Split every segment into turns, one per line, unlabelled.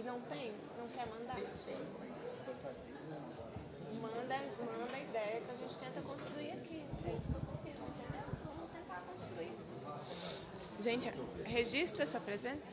E não tem? Não quer mandar? Tem, mas para fazer Manda, manda a ideia que a gente tenta construir aqui. É isso
que eu preciso, entendeu? Vamos tentar construir. Gente, registra a sua presença.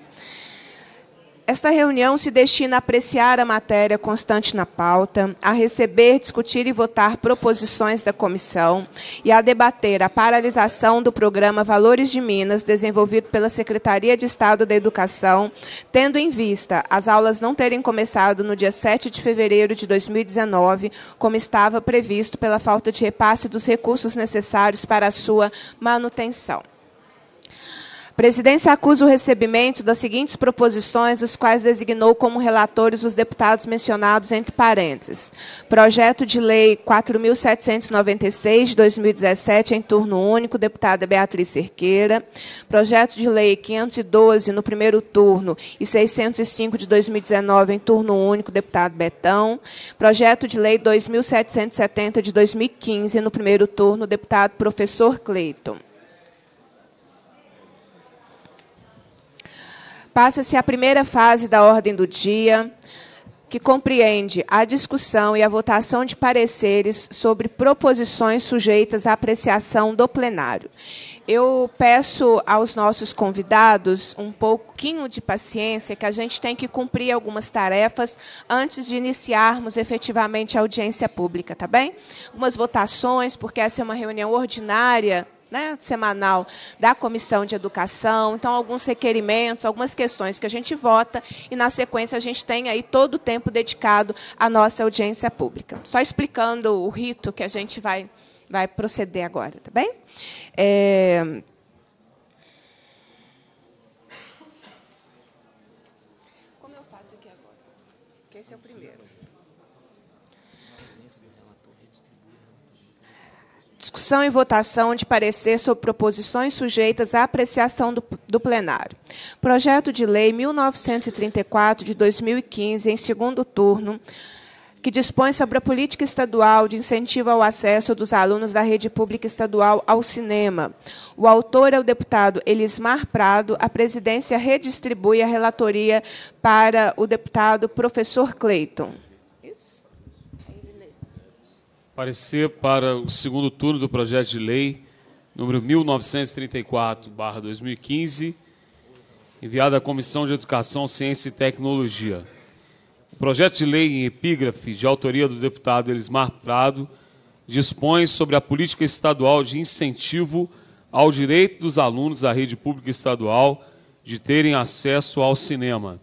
Esta reunião se destina a apreciar a matéria constante na pauta, a receber, discutir e votar proposições da comissão e a debater a paralisação do programa Valores de Minas, desenvolvido pela Secretaria de Estado da Educação, tendo em vista as aulas não terem começado no dia 7 de fevereiro de 2019, como estava previsto pela falta de repasse dos recursos necessários para a sua manutenção presidência acusa o recebimento das seguintes proposições, os quais designou como relatores os deputados mencionados entre parênteses. Projeto de Lei 4.796, de 2017, em turno único, deputada Beatriz Cerqueira. Projeto de Lei 512, no primeiro turno, e 605, de 2019, em turno único, deputado Betão. Projeto de Lei 2.770, de 2015, no primeiro turno, deputado professor Cleiton. Passa-se a primeira fase da ordem do dia, que compreende a discussão e a votação de pareceres sobre proposições sujeitas à apreciação do plenário. Eu peço aos nossos convidados um pouquinho de paciência, que a gente tem que cumprir algumas tarefas antes de iniciarmos efetivamente a audiência pública, tá bem? Umas votações, porque essa é uma reunião ordinária né, semanal da Comissão de Educação. Então, alguns requerimentos, algumas questões que a gente vota e, na sequência, a gente tem aí todo o tempo dedicado à nossa audiência pública. Só explicando o rito que a gente vai, vai proceder agora, tá bem? É... discussão e votação de parecer sobre proposições sujeitas à apreciação do, do plenário. Projeto de Lei 1934, de 2015, em segundo turno, que dispõe sobre a política estadual de incentivo ao acesso dos alunos da rede pública estadual ao cinema. O autor é o deputado Elismar Prado. A presidência redistribui a relatoria para o deputado professor Cleiton.
Parecer para o segundo turno do projeto de lei número 1934/2015, enviado à Comissão de Educação, Ciência e Tecnologia. O projeto de lei em epígrafe, de autoria do deputado Elismar Prado, dispõe sobre a política estadual de incentivo ao direito dos alunos da rede pública estadual de terem acesso ao cinema.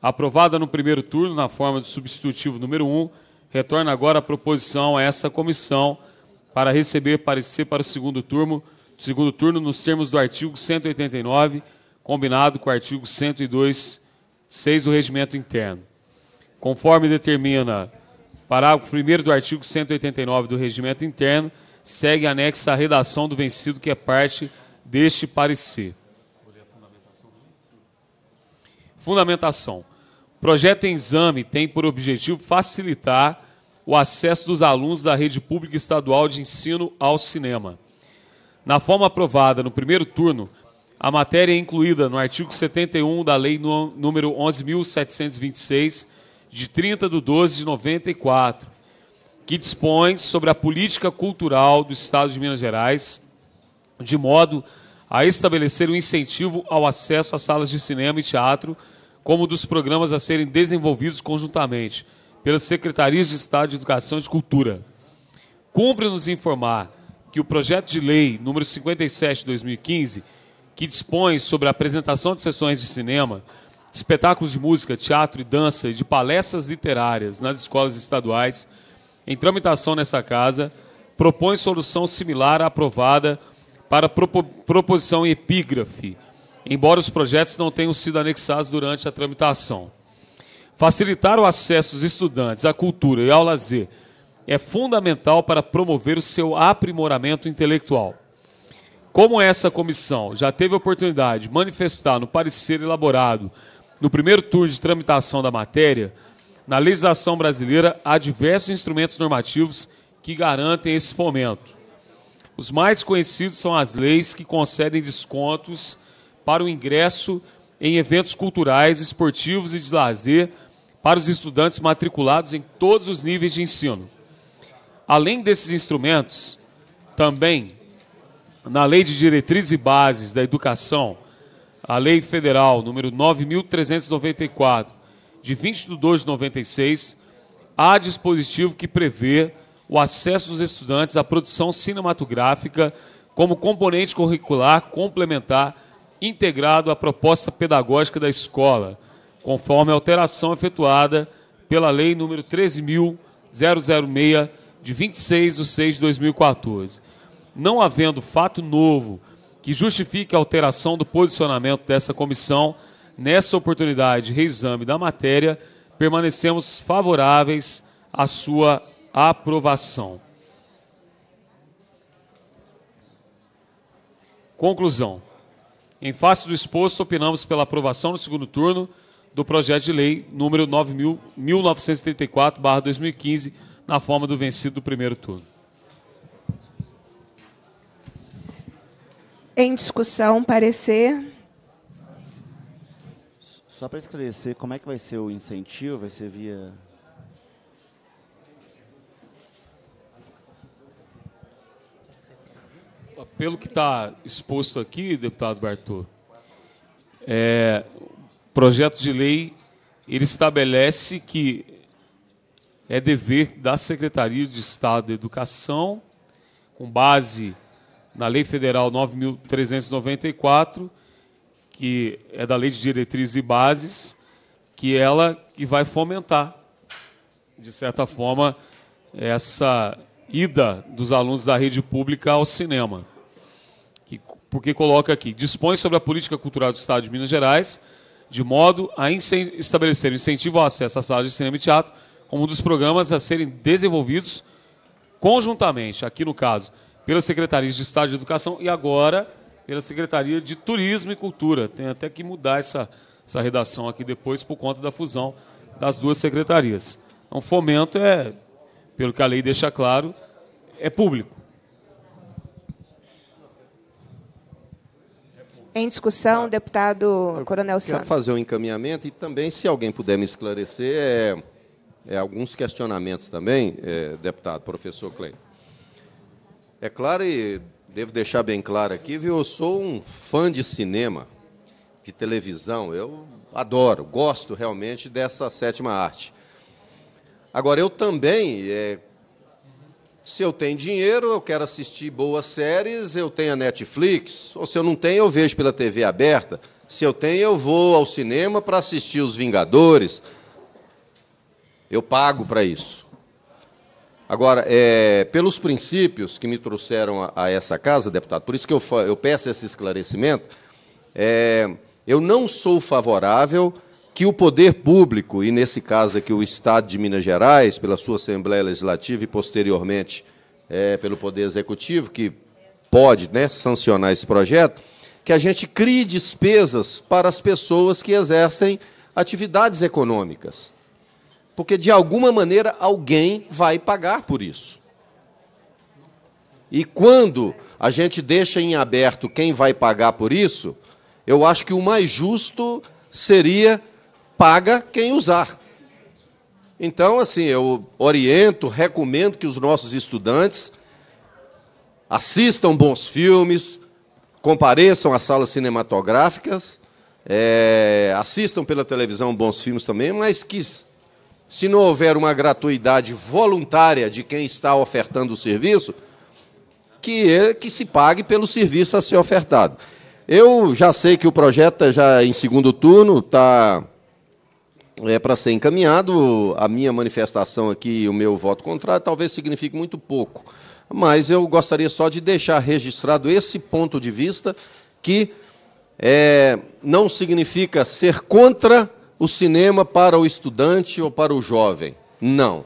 Aprovada no primeiro turno na forma de substitutivo número 1, um, Retorna agora a proposição a essa comissão para receber parecer para o segundo turno, segundo turno nos termos do artigo 189, combinado com o artigo 102, 6 do regimento interno. Conforme determina parágrafo 1 do artigo 189 do regimento interno, segue anexa a redação do vencido que é parte deste parecer. Fundamentação. Projeto Exame tem por objetivo facilitar o acesso dos alunos da rede pública estadual de ensino ao cinema. Na forma aprovada no primeiro turno, a matéria é incluída no artigo 71 da Lei número 11.726, de 30 de 12 de 94, que dispõe sobre a política cultural do Estado de Minas Gerais, de modo a estabelecer um incentivo ao acesso às salas de cinema e teatro como dos programas a serem desenvolvidos conjuntamente pelas Secretarias de Estado de Educação e de Cultura. Cumpre nos informar que o projeto de lei número 57 de 2015, que dispõe sobre a apresentação de sessões de cinema, de espetáculos de música, teatro e dança e de palestras literárias nas escolas estaduais, em tramitação nessa casa, propõe solução similar à aprovada para a proposição epígrafe embora os projetos não tenham sido anexados durante a tramitação. Facilitar o acesso dos estudantes à cultura e ao lazer é fundamental para promover o seu aprimoramento intelectual. Como essa comissão já teve a oportunidade de manifestar no parecer elaborado no primeiro turno de tramitação da matéria, na legislação brasileira há diversos instrumentos normativos que garantem esse fomento. Os mais conhecidos são as leis que concedem descontos para o ingresso em eventos culturais, esportivos e de lazer para os estudantes matriculados em todos os níveis de ensino. Além desses instrumentos, também na Lei de Diretrizes e Bases da Educação, a Lei Federal número 9394, de 20 de 2 de 96, há dispositivo que prevê o acesso dos estudantes à produção cinematográfica como componente curricular complementar integrado à proposta pedagógica da escola, conforme a alteração efetuada pela Lei nº 13.006, de 26 de 6 de 2014. Não havendo fato novo que justifique a alteração do posicionamento dessa comissão, nessa oportunidade de reexame da matéria, permanecemos favoráveis à sua aprovação. Conclusão. Em face do exposto, opinamos pela aprovação no segundo turno do projeto de lei número 91934 2015 na forma do vencido do primeiro
turno.
Em discussão, parecer.
Só para esclarecer, como é que vai ser o incentivo? Vai ser via pelo que está exposto
aqui, deputado Bartô, é, o projeto de lei ele estabelece que é dever da Secretaria de Estado da Educação, com base na Lei Federal 9.394, que é da Lei de Diretrizes e Bases, que é ela que vai fomentar, de certa forma, essa ida dos alunos da rede pública ao cinema que, porque coloca aqui, dispõe sobre a política cultural do Estado de Minas Gerais, de modo a estabelecer o incentivo ao acesso à sala de cinema e teatro como um dos programas a serem desenvolvidos conjuntamente, aqui no caso, pelas secretarias de Estado de Educação e agora pela Secretaria de Turismo e Cultura. Tem até que mudar essa, essa redação aqui depois por conta da fusão das duas secretarias. Então, fomento é, pelo que a lei deixa claro,
é público.
Em discussão, ah, deputado Coronel quero Santos. Quero fazer
um encaminhamento e também, se alguém puder me esclarecer, é, é alguns questionamentos também, é, deputado, professor Clay. É claro, e devo deixar bem claro aqui, viu, eu sou um fã de cinema, de televisão, eu adoro, gosto realmente dessa sétima arte. Agora, eu também é, se eu tenho dinheiro, eu quero assistir boas séries, eu tenho a Netflix. Ou se eu não tenho, eu vejo pela TV aberta. Se eu tenho, eu vou ao cinema para assistir Os Vingadores. Eu pago para isso. Agora, é, pelos princípios que me trouxeram a, a, essa casa, deputado, por isso que eu, eu peço esse esclarecimento, é, eu não sou favorável que o poder público, e nesse caso aqui o Estado de Minas Gerais, pela sua Assembleia Legislativa e posteriormente é, pelo Poder Executivo, que pode né, sancionar esse projeto, que a gente crie despesas para as pessoas que exercem atividades econômicas. Porque, de alguma maneira, alguém vai pagar por isso. E quando a gente deixa em aberto quem vai pagar por isso, eu acho que o mais justo seria paga quem usar. Então, assim, eu oriento, recomendo que os nossos estudantes assistam bons filmes, compareçam às salas cinematográficas, é, assistam pela televisão bons filmes também, mas que, se não houver uma gratuidade voluntária de quem está ofertando o serviço, que, que se pague pelo serviço a ser ofertado. Eu já sei que o projeto tá já em segundo turno está é, para ser encaminhado. A minha manifestação aqui e o meu voto contrário talvez signifique muito pouco. Mas eu gostaria só de deixar registrado esse ponto de vista que é, não significa ser contra o cinema para o estudante ou para o jovem. Não.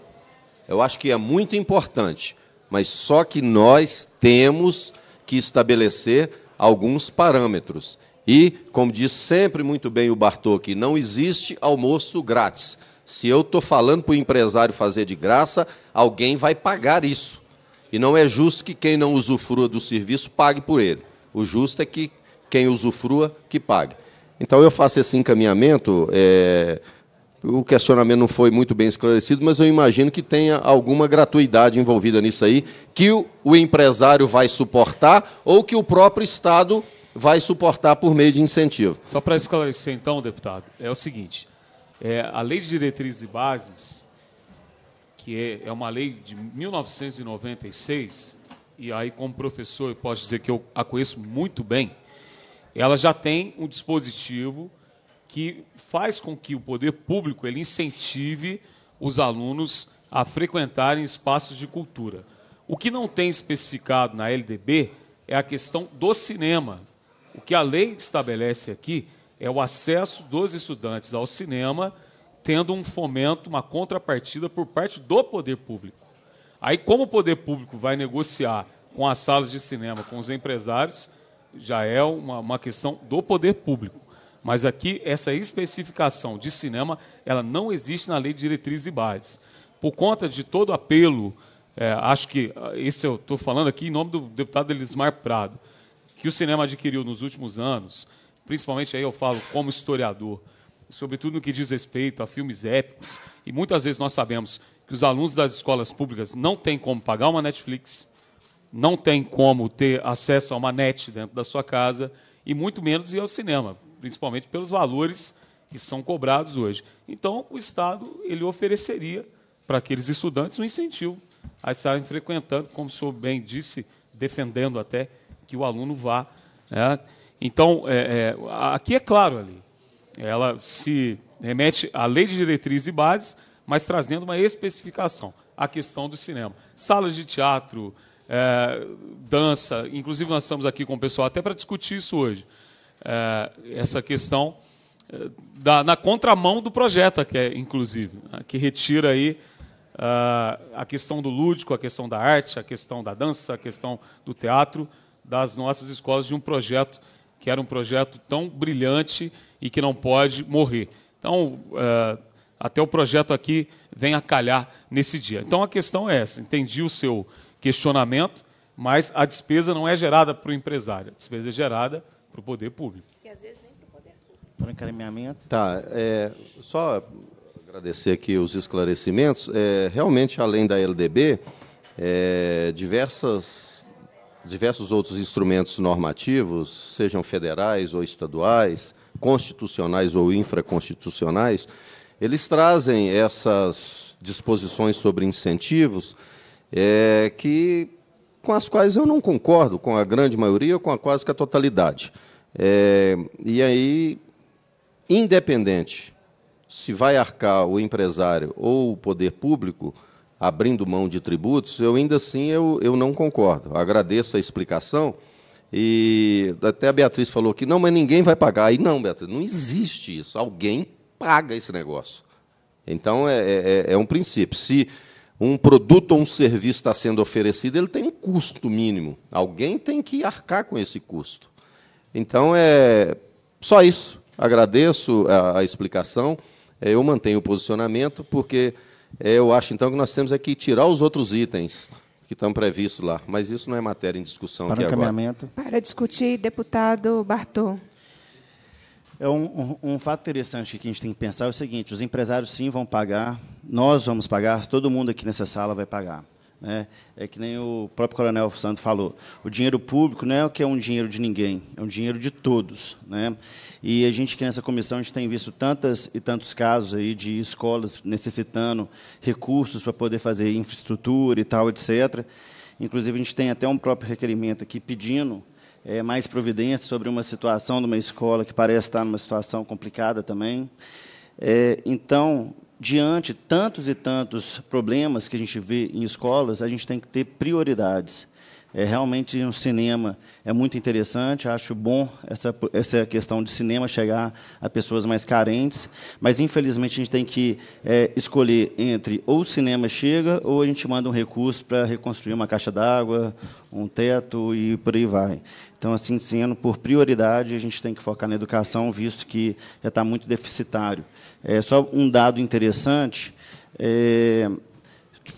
Eu acho que é muito importante, mas só que nós temos que estabelecer alguns parâmetros. E, como diz sempre muito bem o Bartok, não existe almoço grátis. Se eu estou falando para o empresário fazer de graça, alguém vai pagar isso. E não é justo que quem não usufrua do serviço pague por ele. O justo é que quem usufrua que pague. Então eu faço esse encaminhamento. É... O questionamento não foi muito bem esclarecido, mas eu imagino que tenha alguma gratuidade envolvida nisso aí, que o empresário vai suportar ou que o próprio Estado vai suportar por meio de incentivo. Só
para esclarecer, então, deputado, é o seguinte: é, a lei de diretrizes e bases, que é, é uma lei de 1996, e aí, como professor, eu posso dizer que eu a conheço muito bem, ela já tem um dispositivo que faz com que o poder público ele incentive os alunos a frequentarem espaços de cultura. O que não tem especificado na LDB é a questão do cinema, o que a lei estabelece aqui é o acesso dos estudantes ao cinema, tendo um fomento, uma contrapartida por parte do poder público. Aí, como o poder público vai negociar com as salas de cinema, com os empresários, já é uma, uma questão do poder público. Mas aqui, essa especificação de cinema, ela não existe na lei de diretrizes e bases. Por conta de todo apelo, é, acho que, ah, esse eu estou falando aqui em nome do deputado Elismar Prado, que o cinema adquiriu nos últimos anos, principalmente aí eu falo como historiador, sobretudo no que diz respeito a filmes épicos, e muitas vezes nós sabemos que os alunos das escolas públicas não têm como pagar uma Netflix, não têm como ter acesso a uma net dentro da sua casa, e muito menos ir ao cinema, principalmente pelos valores que são cobrados hoje. Então, o Estado ele ofereceria para aqueles estudantes um incentivo a estarem frequentando, como o senhor bem disse, defendendo até que o aluno vá. Né? Então, é, é, aqui é claro ali. Ela se remete à lei de diretrizes e bases, mas trazendo uma especificação a questão do cinema. Salas de teatro, é, dança, inclusive nós estamos aqui com o pessoal até para discutir isso hoje. É, essa questão é, da, na contramão do projeto, até, inclusive, né, que retira aí ah, a questão do lúdico, a questão da arte, a questão da dança, a questão do teatro das nossas escolas de um projeto que era um projeto tão brilhante e que não pode morrer. Então, é, até o projeto aqui vem a calhar nesse dia. Então, a questão é essa: entendi o seu questionamento, mas a despesa não é gerada para o empresário, a despesa é gerada para
o poder público. E às vezes nem para o poder público. Para encaminhamento.
Tá, é, só agradecer aqui os esclarecimentos. É, realmente, além da LDB, é, diversas diversos outros instrumentos normativos, sejam federais ou estaduais, constitucionais ou infraconstitucionais, eles trazem essas disposições sobre incentivos é, que com as quais eu não concordo, com a grande maioria ou com a quase que a totalidade. É, e aí, independente se vai arcar o empresário ou o poder público, abrindo mão de tributos, eu ainda assim eu, eu não concordo. agradeço a explicação. E até a Beatriz falou que não, mas ninguém vai pagar. Aí não, Beatriz, não existe isso. Alguém paga esse negócio. Então é, é, é, é um princípio. Se um produto ou um serviço está sendo oferecido, ele tem um custo mínimo. Alguém tem que arcar com esse custo. Então é só isso. Agradeço a, a explicação. É, eu mantenho o posicionamento porque eu acho, então, que nós temos é que tirar os outros itens que estão previstos lá. Mas isso não é matéria em discussão Para aqui
encaminhamento.
agora. Para discutir, deputado Bartô.
É um, um, um, fato interessante que a gente tem que pensar é o seguinte: os empresários sim vão pagar, nós vamos pagar, todo mundo aqui nessa sala vai pagar. Né? É que nem o próprio Coronel Santo falou: o dinheiro público não é o que é um dinheiro de ninguém, é um dinheiro de todos. Né? E a gente que nessa comissão a gente tem visto tantas e tantos casos aí de escolas necessitando recursos para poder fazer infraestrutura e tal, etc. Inclusive a gente tem até um próprio requerimento aqui pedindo é, mais providência sobre uma situação de uma escola que parece estar numa situação complicada também. É, então, diante tantos e tantos problemas que a gente vê em escolas, a gente tem que ter prioridades. É realmente um cinema é muito interessante, acho bom essa, essa questão de cinema chegar a pessoas mais carentes, mas infelizmente a gente tem que é, escolher entre ou o cinema chega ou a gente manda um recurso para reconstruir uma caixa d'água, um teto e por aí vai. Então, assim sendo, por prioridade, a gente tem que focar na educação, visto que já está muito deficitário. É, só um dado interessante. É,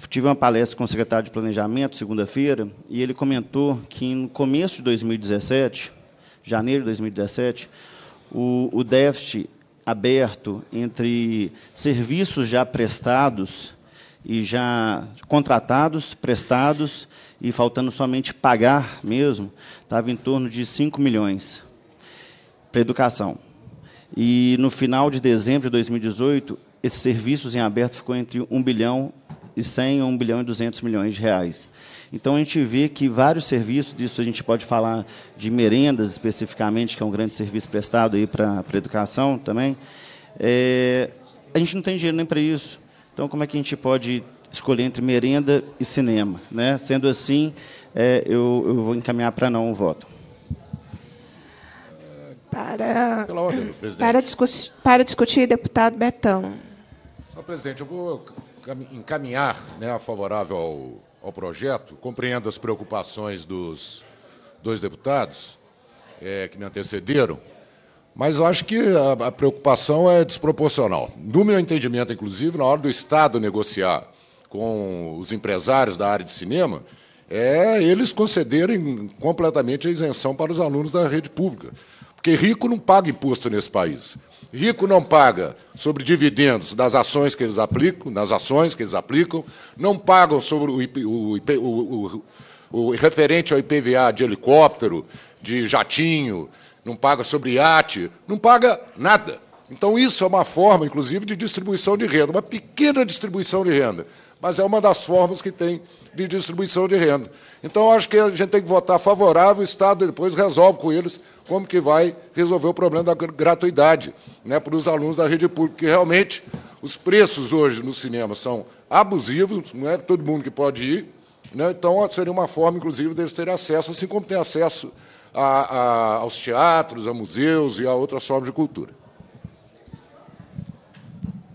tive uma palestra com o secretário de Planejamento, segunda-feira, e ele comentou que no começo de 2017, janeiro de 2017, o, o déficit aberto entre serviços já prestados e já contratados, prestados e faltando somente pagar mesmo, estava em torno de 5 milhões para educação. E no final de dezembro de 2018, esses serviços em aberto ficou entre 1 bilhão e 100 a 1 bilhão e 200 milhões de reais. Então a gente vê que vários serviços, disso a gente pode falar de merendas especificamente, que é um grande serviço prestado aí para a educação também. É, a gente não tem dinheiro nem para isso. Então como é que a gente pode escolher entre merenda e cinema? Né? Sendo assim, é, eu, eu vou encaminhar para não o voto.
Para, ordem, para, discutir, para discutir, deputado Betão.
presidente, eu vou encaminhar né, a favorável ao, ao projeto, compreendo as preocupações dos dois deputados é, que me antecederam, mas acho que a, a preocupação é desproporcional. No meu entendimento, inclusive, na hora do Estado negociar com os empresários da área de cinema, é eles concederem completamente a isenção para os alunos da rede pública. Porque rico não paga imposto nesse país. Rico não paga sobre dividendos das ações que eles aplicam, nas ações que eles aplicam, não pagam sobre o, IP, o, IP, o, o referente ao IPVA de helicóptero, de jatinho, não paga sobre iate, não paga nada. Então, isso é uma forma, inclusive, de distribuição de renda, uma pequena distribuição de renda, mas é uma das formas que tem de distribuição de renda. Então, acho que a gente tem que votar favorável, o Estado depois resolve com eles como que vai resolver o problema da gratuidade né, para os alunos da rede pública, que realmente os preços hoje no cinema são abusivos, não é todo mundo que pode ir, né, então seria uma forma, inclusive, deles terem acesso, assim como tem acesso a, a, aos teatros, a museus e a outras formas de cultura.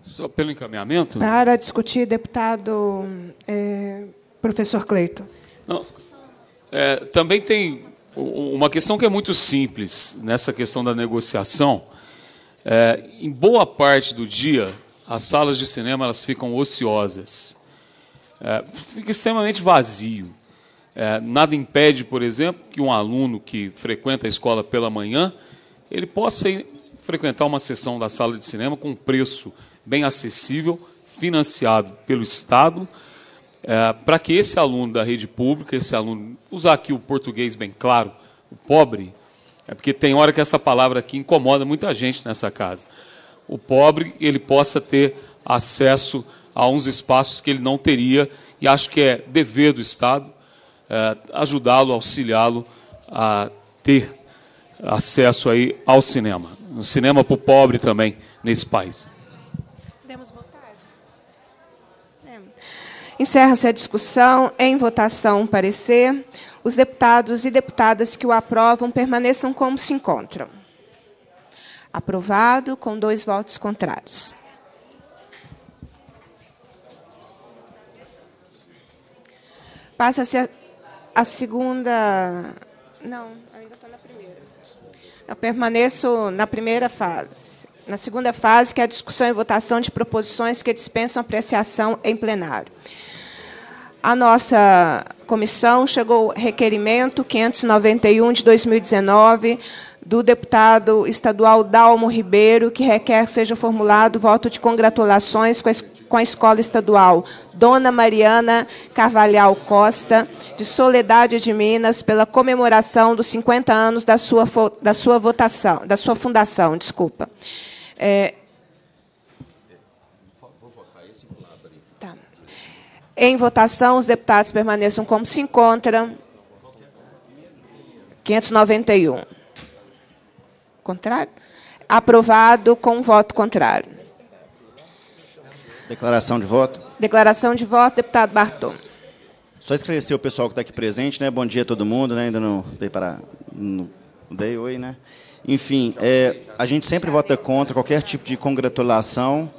Só pelo encaminhamento? Para
discutir, deputado é, Professor Cleiton.
É, também tem uma questão que é muito simples nessa questão da negociação. É, em boa parte do dia, as salas de cinema elas ficam ociosas. É, fica extremamente vazio. É, nada impede, por exemplo, que um aluno que frequenta a escola pela manhã ele possa ir, frequentar uma sessão da sala de cinema com um preço bem acessível, financiado pelo Estado é, para que esse aluno da rede pública, esse aluno, usar aqui o português bem claro, o pobre, é porque tem hora que essa palavra aqui incomoda muita gente nessa casa. O pobre, ele possa ter acesso a uns espaços que ele não teria, e acho que é dever do Estado é, ajudá-lo, auxiliá-lo a ter acesso aí ao cinema. O cinema para o pobre também nesse país.
Encerra-se a discussão. Em votação, um parecer. Os deputados e deputadas que o aprovam permaneçam como se encontram. Aprovado com dois votos contrários. Passa-se a, a, segunda. Não, ainda estou na primeira. Eu permaneço na primeira fase. Na segunda fase, que é a discussão e votação de proposições que dispensam apreciação em plenário. A nossa comissão chegou requerimento 591 de 2019 do deputado estadual Dalmo Ribeiro, que requer que seja formulado voto de congratulações com a, com a Escola Estadual Dona Mariana Carvalhal Costa, de Soledade de Minas, pela comemoração dos 50 anos da sua, da sua votação, da sua fundação, desculpa. É, Em votação, os deputados permaneçam como se encontram. 591. Contrário? Aprovado com voto contrário.
Declaração de voto.
Declaração de voto, deputado Barton.
Só esclarecer o pessoal que está aqui presente, né? Bom dia a todo mundo, né? Ainda não dei para. Não dei oi, né? Enfim, é, a gente sempre vota contra qualquer tipo de congratulação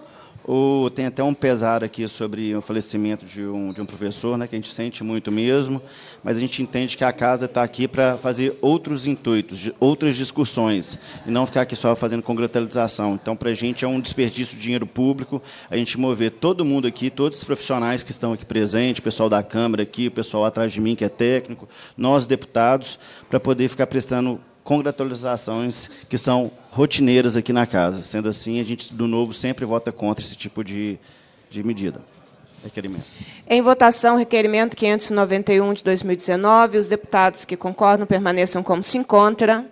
tem até um pesar aqui sobre o falecimento de um, de um professor, né, que a gente sente muito mesmo, mas a gente entende que a casa está aqui para fazer outros intuitos, outras discussões, e não ficar aqui só fazendo congratularização. Então, para a gente é um desperdício de dinheiro público a gente mover todo mundo aqui, todos os profissionais que estão aqui presentes, o pessoal da Câmara aqui, o pessoal atrás de mim que é técnico, nós deputados, para poder ficar prestando congratulações que são rotineiras aqui na casa. Sendo assim, a gente, do novo, sempre vota contra esse tipo de, de medida. Requerimento.
Em votação, requerimento 591 de 2019. Os deputados que concordam permaneçam como se encontra.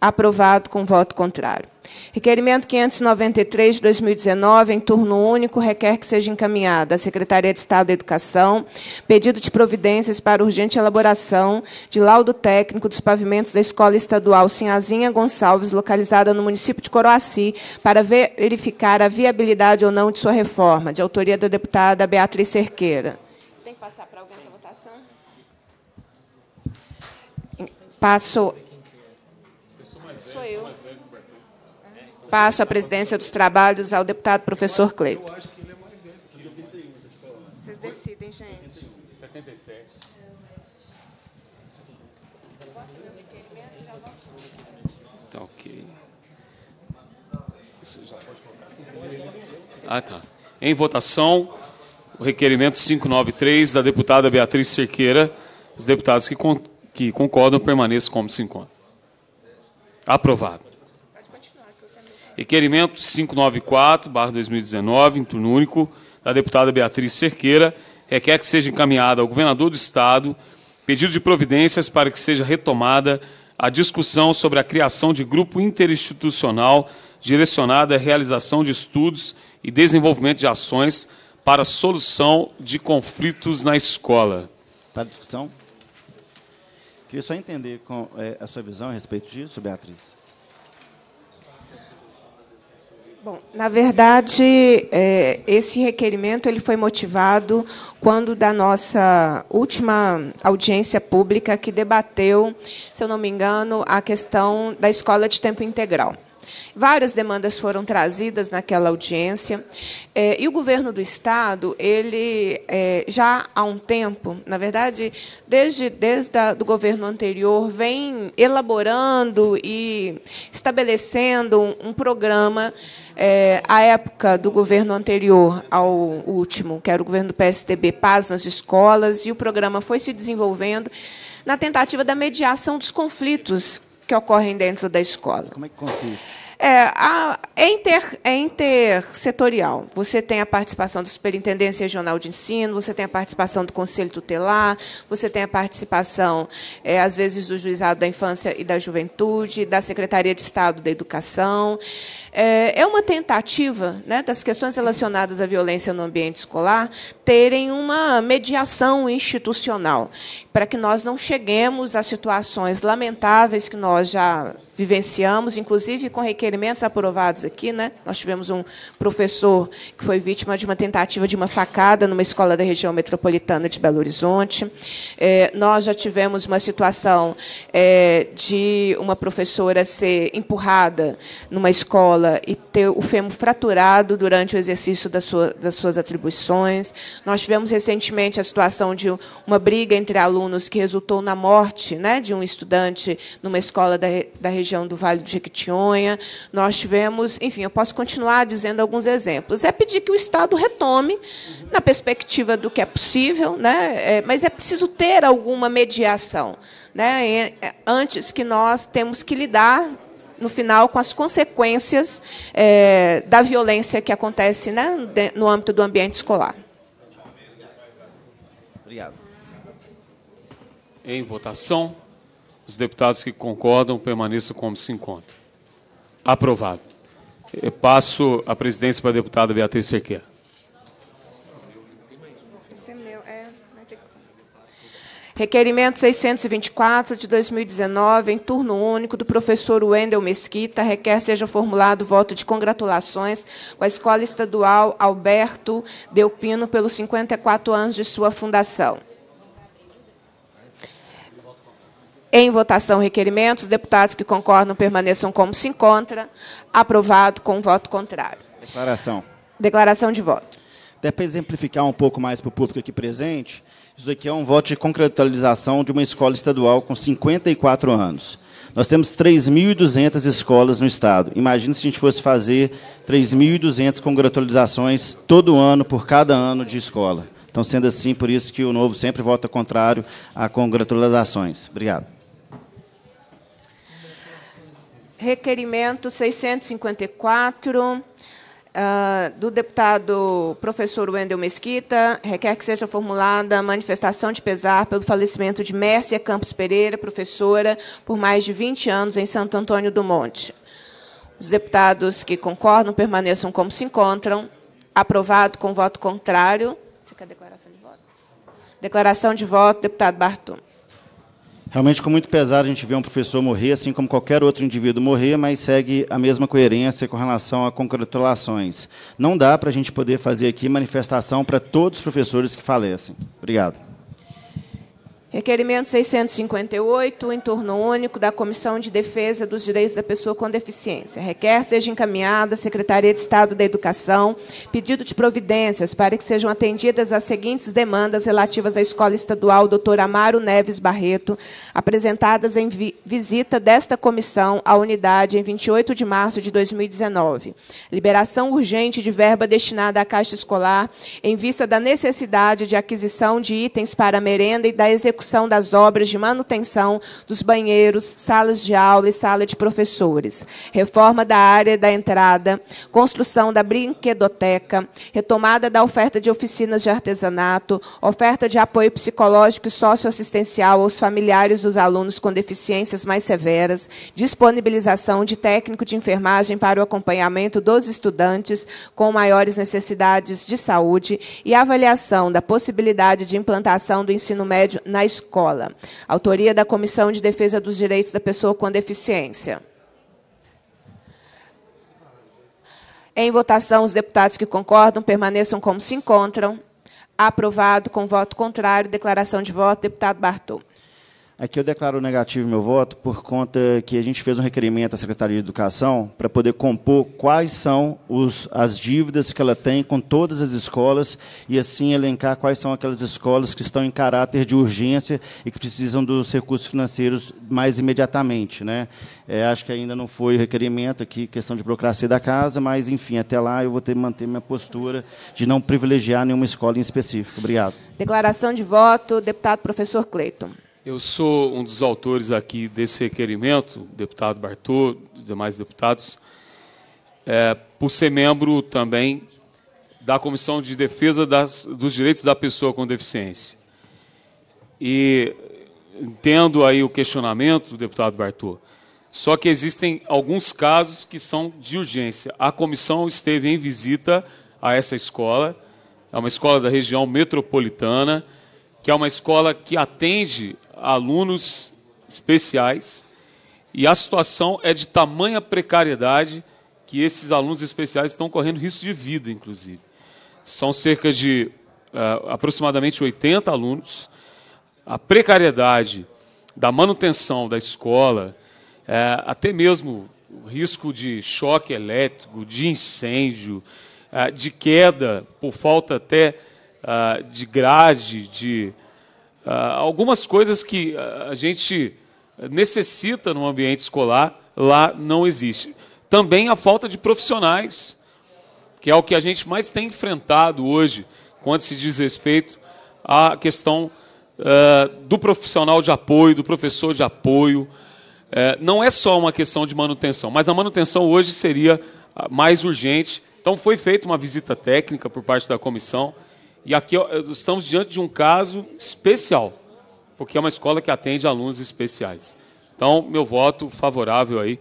Aprovado com voto contrário. Requerimento 593 de 2019, em turno único, requer que seja encaminhada à Secretaria de Estado da Educação pedido de providências para urgente elaboração de laudo técnico dos pavimentos da Escola Estadual Sinhazinha Gonçalves, localizada no município de Coroaci, para verificar a viabilidade ou não de sua reforma, de autoria da deputada Beatriz Cerqueira. Tem que passar para alguém essa votação? Passo sou eu. Passo a presidência dos trabalhos ao deputado professor Cleito.
Eu acho que ele é mais velho. Vocês decidem, gente. 77. Tá ok. Ah, tá. Em votação, o requerimento 593 da deputada Beatriz Cerqueira. Os deputados que, con que concordam permaneçam como se encontram. Aprovado. Requerimento 594-2019, em turno único, da deputada Beatriz Cerqueira, requer que seja encaminhada ao governador do Estado pedido de providências para que seja retomada a discussão sobre a criação de grupo interinstitucional direcionada à realização de estudos e desenvolvimento de ações para solução de conflitos na escola. Para tá discussão?
Queria só entender com, é, a sua visão a respeito disso, Beatriz.
Bom, na verdade, é, esse requerimento ele foi motivado quando da nossa última audiência pública que debateu, se eu não me engano, a questão da escola de tempo integral. Várias demandas foram trazidas naquela audiência é, e o governo do estado, ele é, já há um tempo, na verdade, desde desde do governo anterior, vem elaborando e estabelecendo um, um programa é, a época do governo anterior ao último, que era o governo do PSDB, Paz nas Escolas, e o programa foi se desenvolvendo na tentativa da mediação dos conflitos que ocorrem dentro da escola.
Como é que consiste?
É, a, é, inter, é intersetorial. Você tem a participação da Superintendência Regional de Ensino, você tem a participação do Conselho Tutelar, você tem a participação, é, às vezes, do Juizado da Infância e da Juventude, da Secretaria de Estado da Educação. É, é uma tentativa né, das questões relacionadas à violência no ambiente escolar terem uma mediação institucional, para que nós não cheguemos a situações lamentáveis que nós já vivenciamos, inclusive com requerimentos aprovados aqui. Né? Nós tivemos um professor que foi vítima de uma tentativa de uma facada numa escola da região metropolitana de Belo Horizonte. É, nós já tivemos uma situação é, de uma professora ser empurrada numa escola aula e ter o fêmur fraturado durante o exercício das, sua, das suas atribuições. Nós tivemos recentemente a situação de uma briga entre alunos que resultou na morte né, de um estudante numa escola da, da região do Vale do Jequitinhonha. Nós tivemos, enfim, eu posso continuar dizendo alguns exemplos. É pedir que o Estado retome, na perspectiva do que é possível, né, é, mas é preciso ter alguma mediação. Né, é, é, antes que nós temos que lidar no final, com as consequências é, da violência que acontece né, no âmbito do ambiente escolar.
Obrigado.
Em votação, os deputados que concordam permaneçam como se encontram. Aprovado. Eu passo a presidência para a deputada Beatriz Serqueira.
Requerimento 624 de 2019, em turno único, do professor Wendel Mesquita, requer seja formulado voto de congratulações com a Escola Estadual Alberto Delpino pelos 54 anos de sua fundação. Em votação, requerimentos. Deputados que concordam permaneçam como se encontra. Aprovado com voto contrário.
Declaração.
Declaração de
voto. Até para exemplificar um pouco mais para o público aqui presente, isso daqui é um voto de concretalização de uma escola estadual com 54 anos. Nós temos 3.200 escolas no estado. Imagina se a gente fosse fazer 3.200 congratulações todo ano, por cada ano de escola. Então, sendo assim, por isso que o Novo sempre vota contrário a congratulações. Obrigado.
Requerimento 654 ah, do deputado professor Wendel Mesquita, requer que seja formulada manifestação de pesar pelo falecimento de Mércia Campos Pereira, professora, por mais de 20 anos em Santo Antônio do Monte. Os deputados que concordam permaneçam como se encontram. Aprovado com voto contrário. Você quer declaração de voto? Declaração de voto, deputado
Bartum. Realmente, com muito pesar, a gente vê um professor morrer, assim como qualquer outro indivíduo morrer, mas segue a mesma coerência com relação a congratulações. Não dá para a gente poder fazer aqui manifestação para todos os professores que falecem. Obrigado.
Requerimento 658, entorno único da Comissão de Defesa dos Direitos da Pessoa com Deficiência. Requer seja encaminhada à Secretaria de Estado da Educação pedido de providências para que sejam atendidas as seguintes demandas relativas à Escola Estadual Dr. Amaro Neves Barreto, apresentadas em vi visita desta comissão à unidade em 28 de março de 2019. Liberação urgente de verba destinada à Caixa Escolar em vista da necessidade de aquisição de itens para a merenda e da execução execução das obras de manutenção dos banheiros, salas de aula e sala de professores, reforma da área da entrada, construção da brinquedoteca, retomada da oferta de oficinas de artesanato, oferta de apoio psicológico e socioassistencial aos familiares dos alunos com deficiências mais severas, disponibilização de técnico de enfermagem para o acompanhamento dos estudantes com maiores necessidades de saúde e avaliação da possibilidade de implantação do ensino médio na escola. Autoria da Comissão de Defesa dos Direitos da Pessoa com Deficiência. Em votação, os deputados que concordam permaneçam como se encontram. Aprovado com voto contrário. Declaração de voto, deputado
Bartol. Aqui é eu declaro negativo meu voto por conta que a gente fez um requerimento à Secretaria de Educação para poder compor quais são os, as dívidas que ela tem com todas as escolas e assim elencar quais são aquelas escolas que estão em caráter de urgência e que precisam dos recursos financeiros mais imediatamente. Né? É, acho que ainda não foi o requerimento aqui, questão de burocracia da casa, mas enfim, até lá eu vou ter que manter minha postura de não privilegiar nenhuma escola em específico. Obrigado.
Declaração de voto, deputado professor Cleiton.
Eu sou um dos autores aqui desse requerimento, deputado Bartô, demais deputados, é, por ser membro também da Comissão de Defesa das, dos Direitos da Pessoa com Deficiência. E entendo aí o questionamento do deputado Bartô, só que existem alguns casos que são de urgência. A comissão esteve em visita a essa escola, é uma escola da região metropolitana, que é uma escola que atende alunos especiais e a situação é de tamanha precariedade que esses alunos especiais estão correndo risco de vida, inclusive. São cerca de uh, aproximadamente 80 alunos. A precariedade da manutenção da escola, eh, até mesmo o risco de choque elétrico, de incêndio, eh, de queda por falta até ah, de grade, de Uh, algumas coisas que ah, a gente necessita no ambiente escolar, lá não existe. Também a falta de profissionais, que é o que a gente mais tem enfrentado hoje, quando se diz respeito à questão uh, do profissional de apoio, do professor de apoio. Uh, não é só uma questão de manutenção, mas a manutenção hoje seria mais urgente. Então, foi feita uma visita técnica por parte da comissão e aqui estamos diante de um caso especial, porque é uma escola que atende alunos especiais. Então, meu voto favorável aí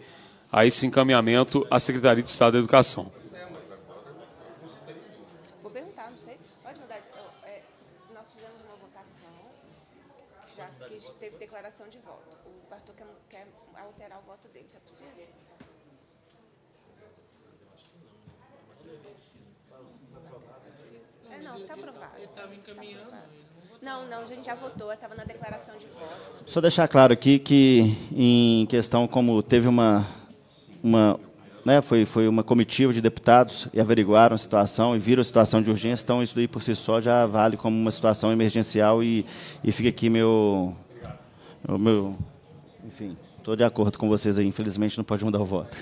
a esse encaminhamento à Secretaria de Estado da Educação.
não,
a gente já votou, estava na declaração de voto.
Só deixar claro aqui que, em questão, como teve uma. uma né, foi, foi uma comitiva de deputados e averiguaram a situação e viram a situação de urgência, então isso daí por si só já vale como uma situação emergencial e, e fica aqui meu. meu, meu enfim, estou de acordo com vocês aí, infelizmente não pode mudar o voto.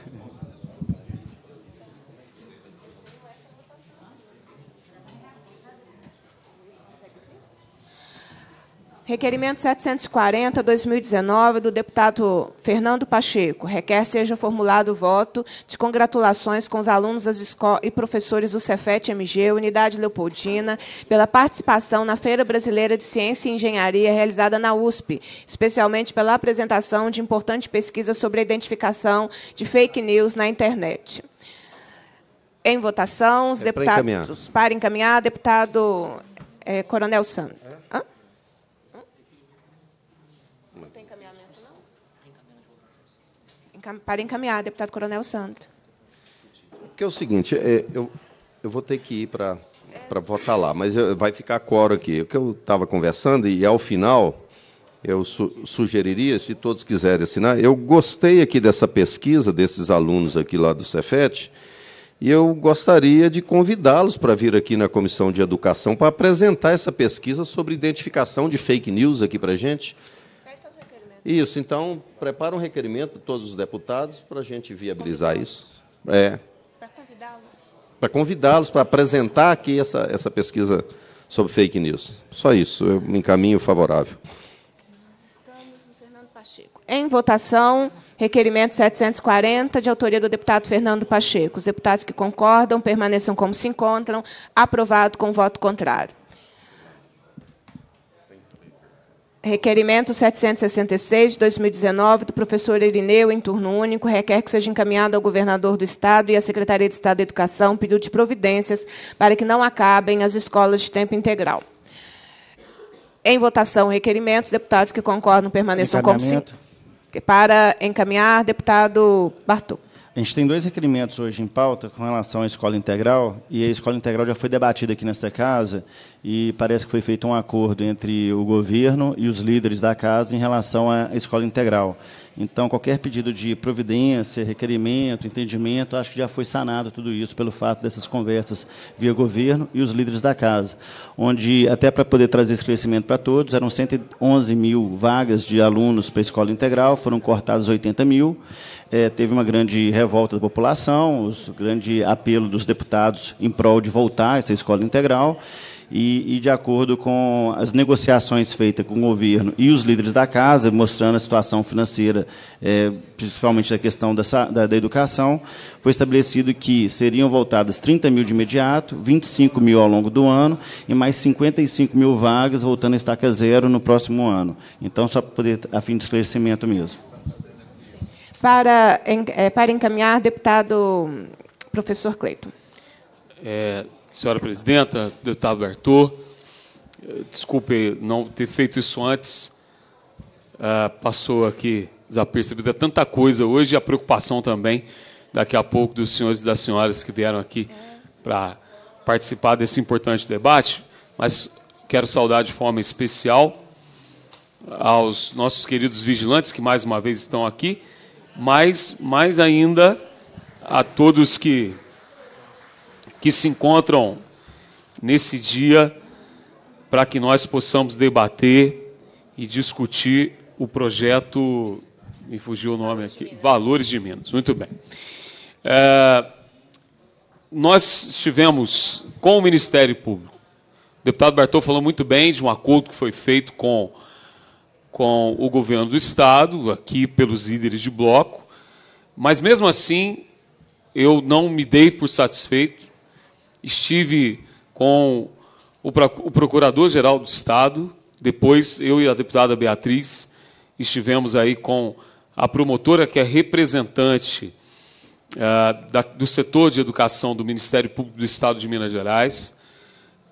Requerimento 740, 2019, do deputado Fernando Pacheco. Requer seja formulado o voto de congratulações com os alunos e professores do Cefet MG, Unidade Leopoldina, pela participação na Feira Brasileira de Ciência e Engenharia realizada na USP, especialmente pela apresentação de importante pesquisa sobre a identificação de fake news na internet. Em votação, os é deputados. Para encaminhar. para encaminhar, deputado é, Coronel Santos. É? para encaminhar, deputado Coronel Santo.
Que é o seguinte, é, eu, eu vou ter que ir para para votar lá, mas eu, vai ficar coro aqui. O que eu estava conversando, e ao final, eu su sugeriria, se todos quiserem assinar, eu gostei aqui dessa pesquisa, desses alunos aqui lá do Cefet, e eu gostaria de convidá-los para vir aqui na Comissão de Educação para apresentar essa pesquisa sobre identificação de fake news aqui para a gente. Isso, então, prepara um requerimento todos os deputados para a gente viabilizar isso. É. Para convidá-los. Para convidá-los, para apresentar aqui essa, essa pesquisa sobre fake news. Só isso, eu me encaminho favorável. estamos
no Fernando Pacheco. Em votação, requerimento 740, de autoria do deputado Fernando Pacheco. Os deputados que concordam permaneçam como se encontram, aprovado com voto contrário. Requerimento 766 de 2019 do professor Irineu, em turno único, requer que seja encaminhado ao governador do Estado e à Secretaria de Estado da Educação pedido de providências para que não acabem as escolas de tempo integral. Em votação, requerimentos. Deputados que concordam permaneçam como sim. Para encaminhar, deputado Bartô.
A gente tem dois requerimentos hoje em pauta com relação à escola integral, e a escola integral já foi debatida aqui nesta casa, e parece que foi feito um acordo entre o governo e os líderes da casa em relação à escola integral. Então, qualquer pedido de providência, requerimento, entendimento, acho que já foi sanado tudo isso pelo fato dessas conversas via governo e os líderes da casa, onde, até para poder trazer esclarecimento para todos, eram 111 mil vagas de alunos para a escola integral, foram cortadas 80 mil, é, teve uma grande revolta da população, o grande apelo dos deputados em prol de voltar essa escola integral. E, e, de acordo com as negociações feitas com o governo e os líderes da casa, mostrando a situação financeira, é, principalmente da questão da, da, da, educação, foi estabelecido que seriam voltadas 30 mil de imediato, 25 mil ao longo do ano e mais 55 mil vagas voltando a estaca zero no próximo ano. Então, só para poder, a fim de esclarecimento mesmo
para, eh, para encaminhar, deputado professor Cleiton.
É, senhora presidenta,
deputado Arthur, desculpe não ter feito isso antes, ah, passou aqui desapercebida tanta coisa hoje e a preocupação também, daqui a pouco, dos senhores e das senhoras que vieram aqui para participar desse importante debate, mas quero saudar de forma especial aos nossos queridos vigilantes que mais uma vez estão aqui mas mais ainda a todos que, que se encontram nesse dia para que nós possamos debater e discutir o projeto, me fugiu o nome aqui, Valores de menos Muito bem. É, nós estivemos com o Ministério Público. O deputado Bartol falou muito bem de um acordo que foi feito com com o governo do Estado, aqui pelos líderes de bloco, mas mesmo assim eu não me dei por satisfeito. Estive com o Procurador-Geral do Estado, depois eu e a deputada Beatriz estivemos aí com a promotora, que é representante uh, da, do setor de educação do Ministério Público do Estado de Minas Gerais,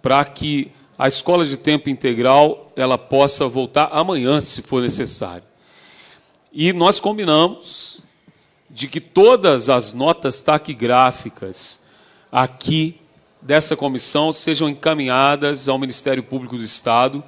para que a escola de tempo integral ela possa voltar amanhã, se for necessário. E nós combinamos de que todas as notas taquigráficas aqui dessa comissão sejam encaminhadas ao Ministério Público do Estado.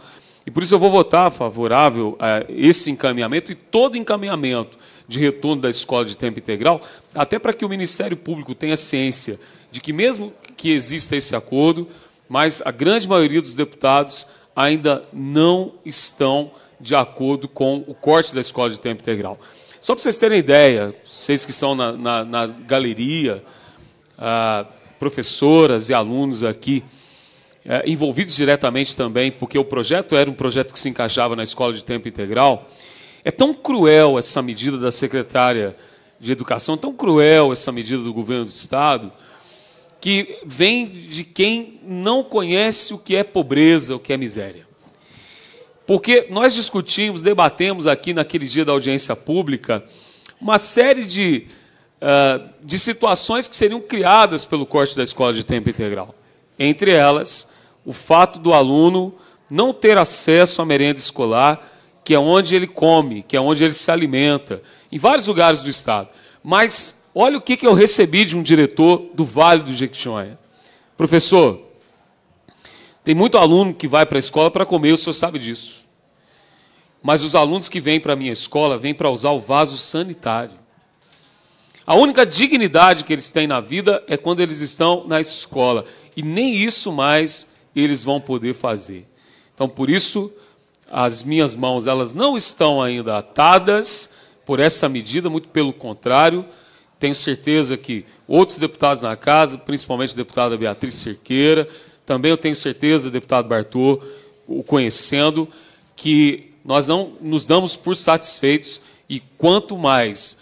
E por isso eu vou votar favorável a esse encaminhamento e todo encaminhamento de retorno da escola de tempo integral, até para que o Ministério Público tenha ciência de que, mesmo que exista esse acordo, mas a grande maioria dos deputados ainda não estão de acordo com o corte da escola de tempo integral. Só para vocês terem ideia, vocês que estão na, na, na galeria, ah, professoras e alunos aqui, eh, envolvidos diretamente também, porque o projeto era um projeto que se encaixava na escola de tempo integral, é tão cruel essa medida da secretária de Educação, tão cruel essa medida do governo do Estado, que vem de quem não conhece o que é pobreza, o que é miséria. Porque nós discutimos, debatemos aqui naquele dia da audiência pública uma série de, uh, de situações que seriam criadas pelo corte da escola de tempo integral. Entre elas, o fato do aluno não ter acesso à merenda escolar, que é onde ele come, que é onde ele se alimenta, em vários lugares do Estado. Mas Olha o que, que eu recebi de um diretor do Vale do Jequitinhonha. Professor, tem muito aluno que vai para a escola para comer, o senhor sabe disso. Mas os alunos que vêm para a minha escola vêm para usar o vaso sanitário. A única dignidade que eles têm na vida é quando eles estão na escola. E nem isso mais eles vão poder fazer. Então, por isso, as minhas mãos elas não estão ainda atadas por essa medida, muito pelo contrário tenho certeza que outros deputados na casa, principalmente a deputada Beatriz Cerqueira, também eu tenho certeza, deputado Bartô, o conhecendo, que nós não nos damos por satisfeitos e quanto mais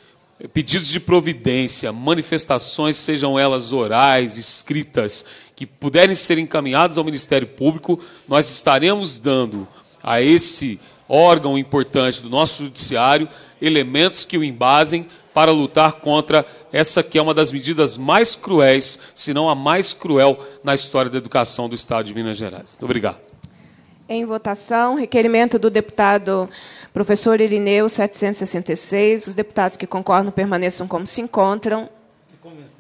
pedidos de providência, manifestações, sejam elas orais, escritas, que puderem ser encaminhadas ao Ministério Público, nós estaremos dando a esse órgão importante do nosso judiciário elementos que o embasem para lutar contra essa que é uma das medidas mais cruéis, se não a mais cruel na história da educação do Estado de Minas Gerais. Muito obrigado.
Em votação, requerimento do deputado professor Irineu 766. Os deputados que concordam permaneçam como se encontram.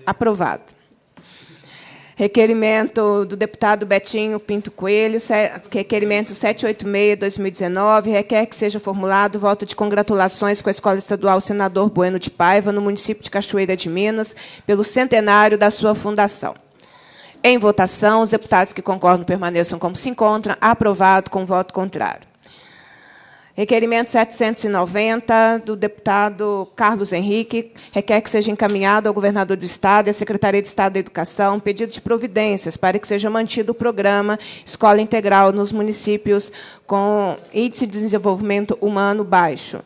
Aprovado requerimento do deputado Betinho Pinto Coelho, requerimento 786-2019, requer que seja formulado voto de congratulações com a Escola Estadual Senador Bueno de Paiva, no município de Cachoeira de Minas, pelo centenário da sua fundação. Em votação, os deputados que concordam permaneçam como se encontram, aprovado com voto contrário. Requerimento 790 do deputado Carlos Henrique requer que seja encaminhado ao governador do Estado e à Secretaria de Estado da Educação pedido de providências para que seja mantido o programa Escola Integral nos municípios com índice de desenvolvimento humano baixo.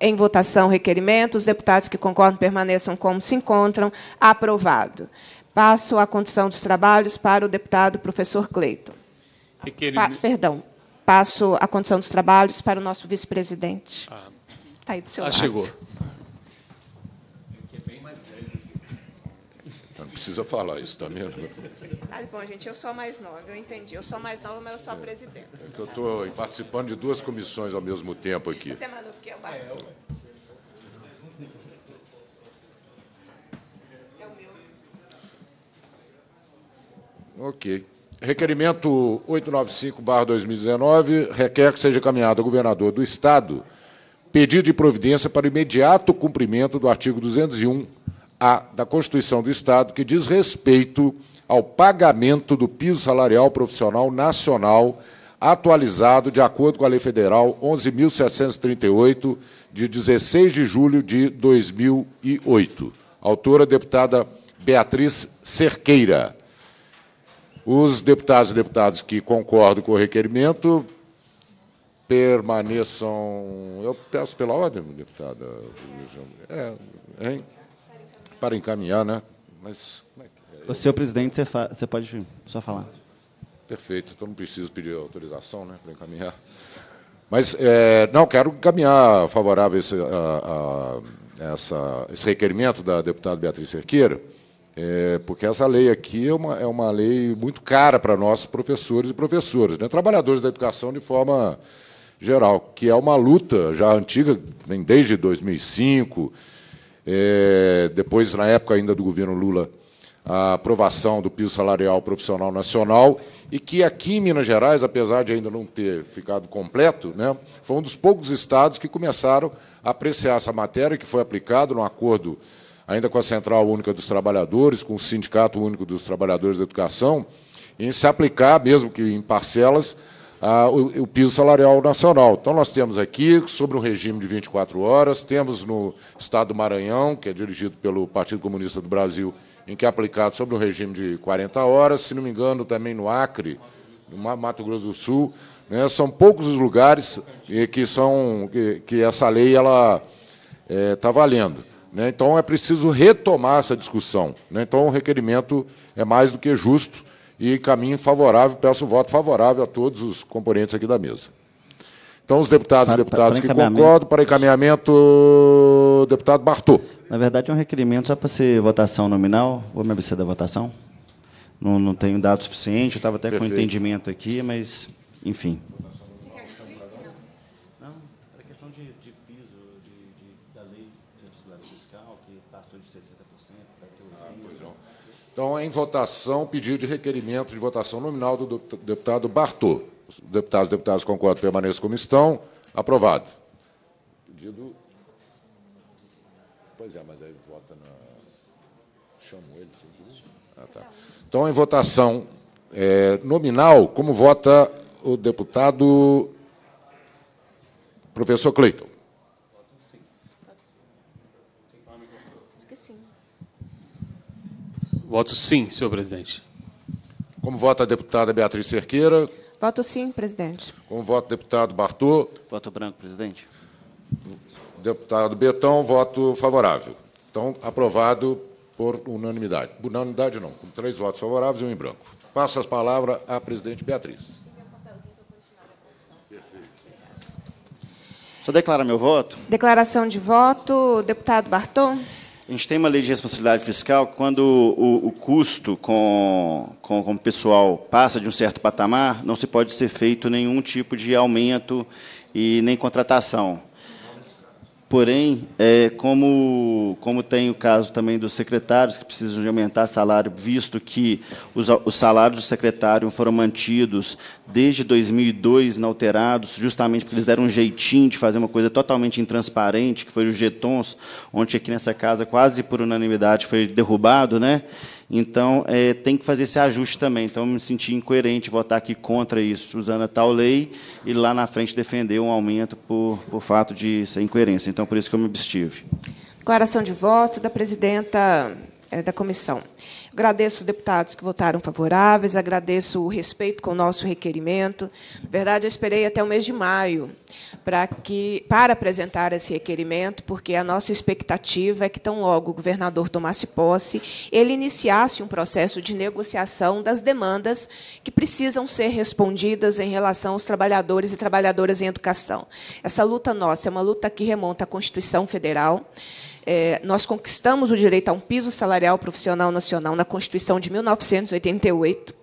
Em votação, requerimento. Os deputados que concordam permaneçam como se encontram. Aprovado. Passo a condição dos trabalhos para o deputado professor Cleiton. Pa perdão, Passo a condição dos trabalhos para o nosso vice-presidente. Está ah, tá aí do seu ah, lado. chegou.
Não precisa falar isso, tá mesmo?
Ah, bom, gente, eu sou mais nova, eu entendi. Eu sou mais nova, mas eu sou a presidente. É que eu estou
participando de duas comissões ao mesmo tempo aqui. Você
é mandou porque é, é o bato.
É o meu. Ok. Requerimento 895-2019 requer que seja encaminhado ao governador do Estado pedido de providência para o imediato cumprimento do artigo 201-A da Constituição do Estado, que diz respeito ao pagamento do piso salarial profissional nacional atualizado de acordo com a Lei Federal 11.738, de 16 de julho de 2008. Autora, deputada Beatriz Cerqueira. Os deputados e deputadas que concordam com o requerimento permaneçam. Eu peço pela ordem, deputada. É,
hein? Para encaminhar, né? Mas. É é o senhor presidente, você, você pode só falar.
Perfeito, então não preciso pedir autorização né, para encaminhar. Mas, é, não, quero encaminhar favorável esse, a, a, essa, esse requerimento da deputada Beatriz Cerqueira. É, porque essa lei aqui é uma, é uma lei muito cara para nós, professores e professoras, né? trabalhadores da educação de forma geral, que é uma luta já antiga, vem desde 2005, é, depois, na época ainda do governo Lula, a aprovação do piso salarial profissional nacional, e que aqui em Minas Gerais, apesar de ainda não ter ficado completo, né, foi um dos poucos estados que começaram a apreciar essa matéria, que foi aplicado no acordo ainda com a Central Única dos Trabalhadores, com o Sindicato Único dos Trabalhadores da Educação, em se aplicar, mesmo que em parcelas, o, piso salarial nacional. Então, nós temos aqui, sobre um regime de 24 horas, temos no Estado do Maranhão, que é dirigido pelo Partido Comunista do Brasil, em que é aplicado sobre um regime de 40 horas, se não me engano, também no Acre, no Mato Grosso do Sul. Né, são poucos os lugares eh, que, são, que, que essa lei ela, é, eh, está valendo. Né? Então é preciso retomar essa discussão. Né? Então o requerimento é mais do que justo e caminho favorável, peço voto favorável a todos os componentes aqui da mesa. Então, os deputados para, e deputadas que concordam,
para encaminhamento, deputado Bartô. Na verdade, é um requerimento só para ser votação nominal. Vou me abster da votação. Não, não tenho dado suficiente, eu estava até Perfeito. com entendimento aqui, mas, enfim.
Então, em votação, pedido de requerimento de votação nominal do deputado Bartô. Os deputados e deputadas concordam, permaneçam como estão. Aprovado. Pedido. Pois é, mas aí vota na. chamo ele, ah, tá. Então, em votação é, nominal, como vota o deputado professor Cleiton? Voto sim, senhor presidente. Como vota a deputada Beatriz Cerqueira? Voto sim, presidente. Como vota o deputado Bartô? Voto branco, presidente. Deputado Betão, voto favorável. Então, aprovado por unanimidade. Unanimidade não, com três votos favoráveis e um em branco. Passo as palavras à presidente Beatriz.
Só declara meu voto.
Declaração de voto, deputado Barton.
A gente tem uma lei de responsabilidade fiscal quando o, o, o custo com, com, com, o pessoal passa de um certo patamar, não se pode ser feito nenhum tipo de aumento e nem contratação. Porém, é, como, como tem o caso também dos secretários, que precisam de aumentar salário, visto que os, os salários do secretário foram mantidos desde 2002 inalterados, justamente porque eles deram um jeitinho de fazer uma coisa totalmente intransparente, que foi os getons onde aqui nessa casa, quase por unanimidade, foi derrubado, né? Então, é, tem que fazer esse ajuste também. Então, eu me senti incoerente votar aqui contra isso, usando tal lei, e lá na frente defender um aumento por, por fato de ser incoerência. Então, por isso que eu me abstive.
Declaração de voto da presidenta é, da comissão. Agradeço os deputados que votaram favoráveis, agradeço o respeito com o nosso requerimento. Na verdade, eu esperei até o mês de maio para, que, para apresentar esse requerimento, porque a nossa expectativa é que, tão logo o governador tomasse posse, ele iniciasse um processo de negociação das demandas que precisam ser respondidas em relação aos trabalhadores e trabalhadoras em educação. Essa luta nossa é uma luta que remonta à Constituição Federal. É, nós conquistamos o direito a um piso salarial profissional nacional na Constituição de 1988.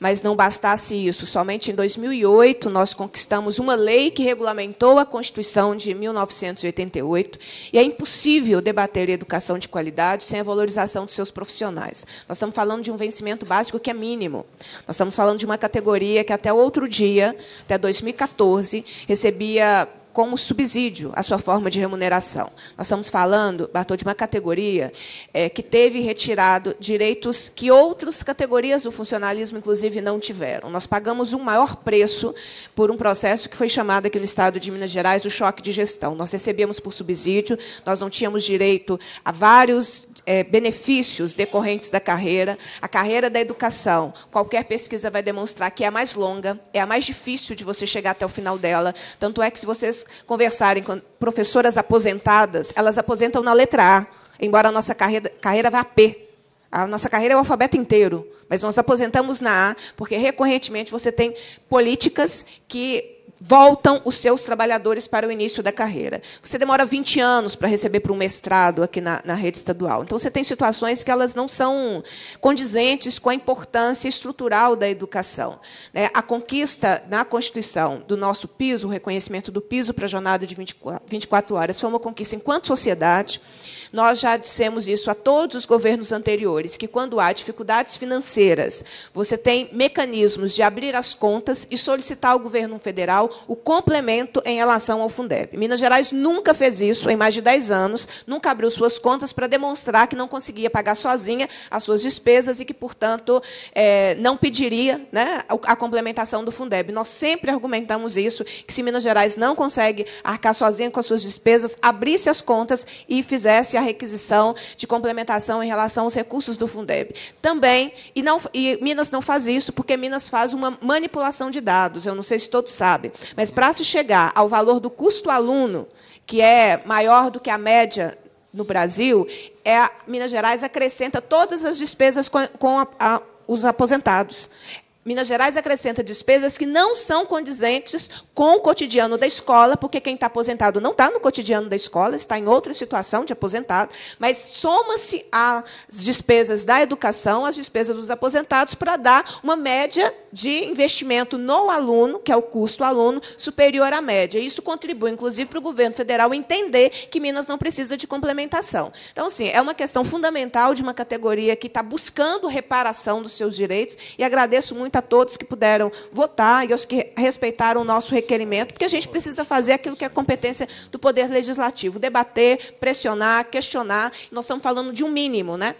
Mas não bastasse isso, somente em 2008 nós conquistamos uma lei que regulamentou a Constituição de 1988, e é impossível debater educação de qualidade sem a valorização dos seus profissionais. Nós estamos falando de um vencimento básico que é mínimo. Nós estamos falando de uma categoria que até outro dia, até 2014, recebia como subsídio à sua forma de remuneração. Nós estamos falando, Bartol, de uma categoria é, que teve retirado direitos que outras categorias do funcionalismo, inclusive, não tiveram. Nós pagamos um maior preço por um processo que foi chamado aqui no Estado de Minas Gerais o choque de gestão. Nós recebíamos por subsídio, nós não tínhamos direito a vários é, benefícios decorrentes da carreira, a carreira da educação. Qualquer pesquisa vai demonstrar que é a mais longa, é a mais difícil de você chegar até o final dela. Tanto é que, se vocês conversarem com professoras aposentadas, elas aposentam na letra A, embora a nossa carreira, carreira vá a P. A nossa carreira é o alfabeto inteiro, mas nós aposentamos na A, porque recorrentemente você tem políticas que voltam os seus trabalhadores para o início da carreira. Você demora 20 anos para receber para um mestrado aqui na, na, rede estadual. Então, você tem situações que elas não são condizentes com a importância estrutural da educação. Né? A conquista na Constituição do nosso piso, o reconhecimento do piso para a jornada de 24 horas, foi uma conquista enquanto sociedade nós já dissemos isso a todos os governos anteriores, que quando há dificuldades financeiras, você tem mecanismos de abrir as contas e solicitar ao governo federal o complemento em relação ao Fundeb. Minas Gerais nunca fez isso em mais de 10 anos, nunca abriu suas contas para demonstrar que não conseguia pagar sozinha as suas despesas e que, portanto, é, não pediria né, a complementação do Fundeb. Nós sempre argumentamos isso, que se Minas Gerais não consegue arcar sozinha com as suas despesas, abrisse as contas e fizesse a requisição de complementação em relação aos recursos do Fundeb. Também, e, não, e Minas não faz isso, porque Minas faz uma manipulação de dados, eu não sei se todos sabem, mas para se chegar ao valor do custo aluno, que é maior do que a média no Brasil, é a, Minas Gerais acrescenta todas as despesas com, com a, a, os aposentados. Minas Gerais acrescenta despesas que não são condizentes com o cotidiano da escola, porque quem está aposentado não está no cotidiano da escola, está em outra situação de aposentado, mas soma-se às despesas da educação, às despesas dos aposentados, para dar uma média de investimento no aluno, que é o custo aluno, superior à média. Isso contribui, inclusive, para o governo federal entender que Minas não precisa de complementação. Então, sim, é uma questão fundamental de uma categoria que está buscando reparação dos seus direitos, e agradeço muito muito a todos que puderam votar e aos que respeitaram o nosso requerimento, porque a gente precisa fazer aquilo que é competência do Poder Legislativo: debater, pressionar, questionar. Nós estamos falando de um mínimo. Né?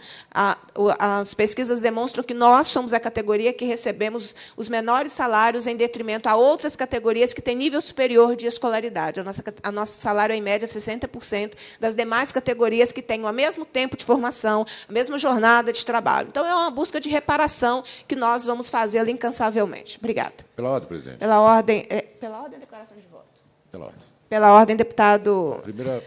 As pesquisas demonstram que nós somos a categoria que recebemos os menores salários em detrimento a outras categorias que têm nível superior de escolaridade. A nossa, a nosso salário é, em média, 60% é das demais categorias que têm o mesmo tempo de formação, a mesma jornada de trabalho. Então, é uma busca de reparação que nós vamos fazer fazê-lo incansavelmente. Obrigada.
Pela ordem, presidente. Pela
ordem, é, pela ordem, declaração de voto. Pela ordem. Pela ordem, deputado. Primeira...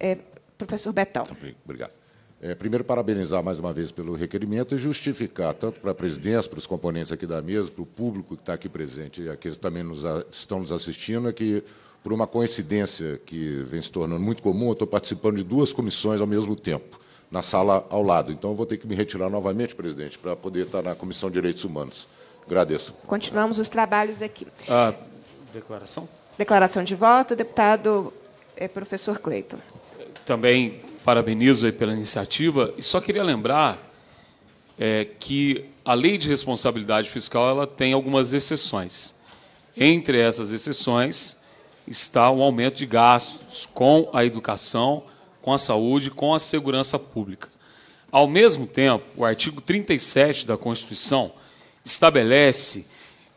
É, professor Betão. Tá
obrigado. É, primeiro, parabenizar mais uma vez pelo requerimento e justificar, tanto para a presidência, para os componentes aqui da mesa, para o público que está aqui presente e aqueles que também nos a, estão nos assistindo, é que, por uma coincidência que vem se tornando muito comum, eu estou participando de duas comissões ao mesmo tempo, na sala ao lado. Então, eu vou ter que me retirar novamente, presidente, para poder estar na Comissão de Direitos Humanos. Agradeço.
Continuamos os trabalhos aqui.
A
declaração?
Declaração de voto, deputado é, professor Cleiton.
Também parabenizo pela iniciativa e só queria lembrar é, que a lei de responsabilidade fiscal ela tem algumas exceções. Entre essas exceções está o aumento de gastos com a educação, com a saúde, com a segurança pública. Ao mesmo tempo, o artigo 37 da Constituição estabelece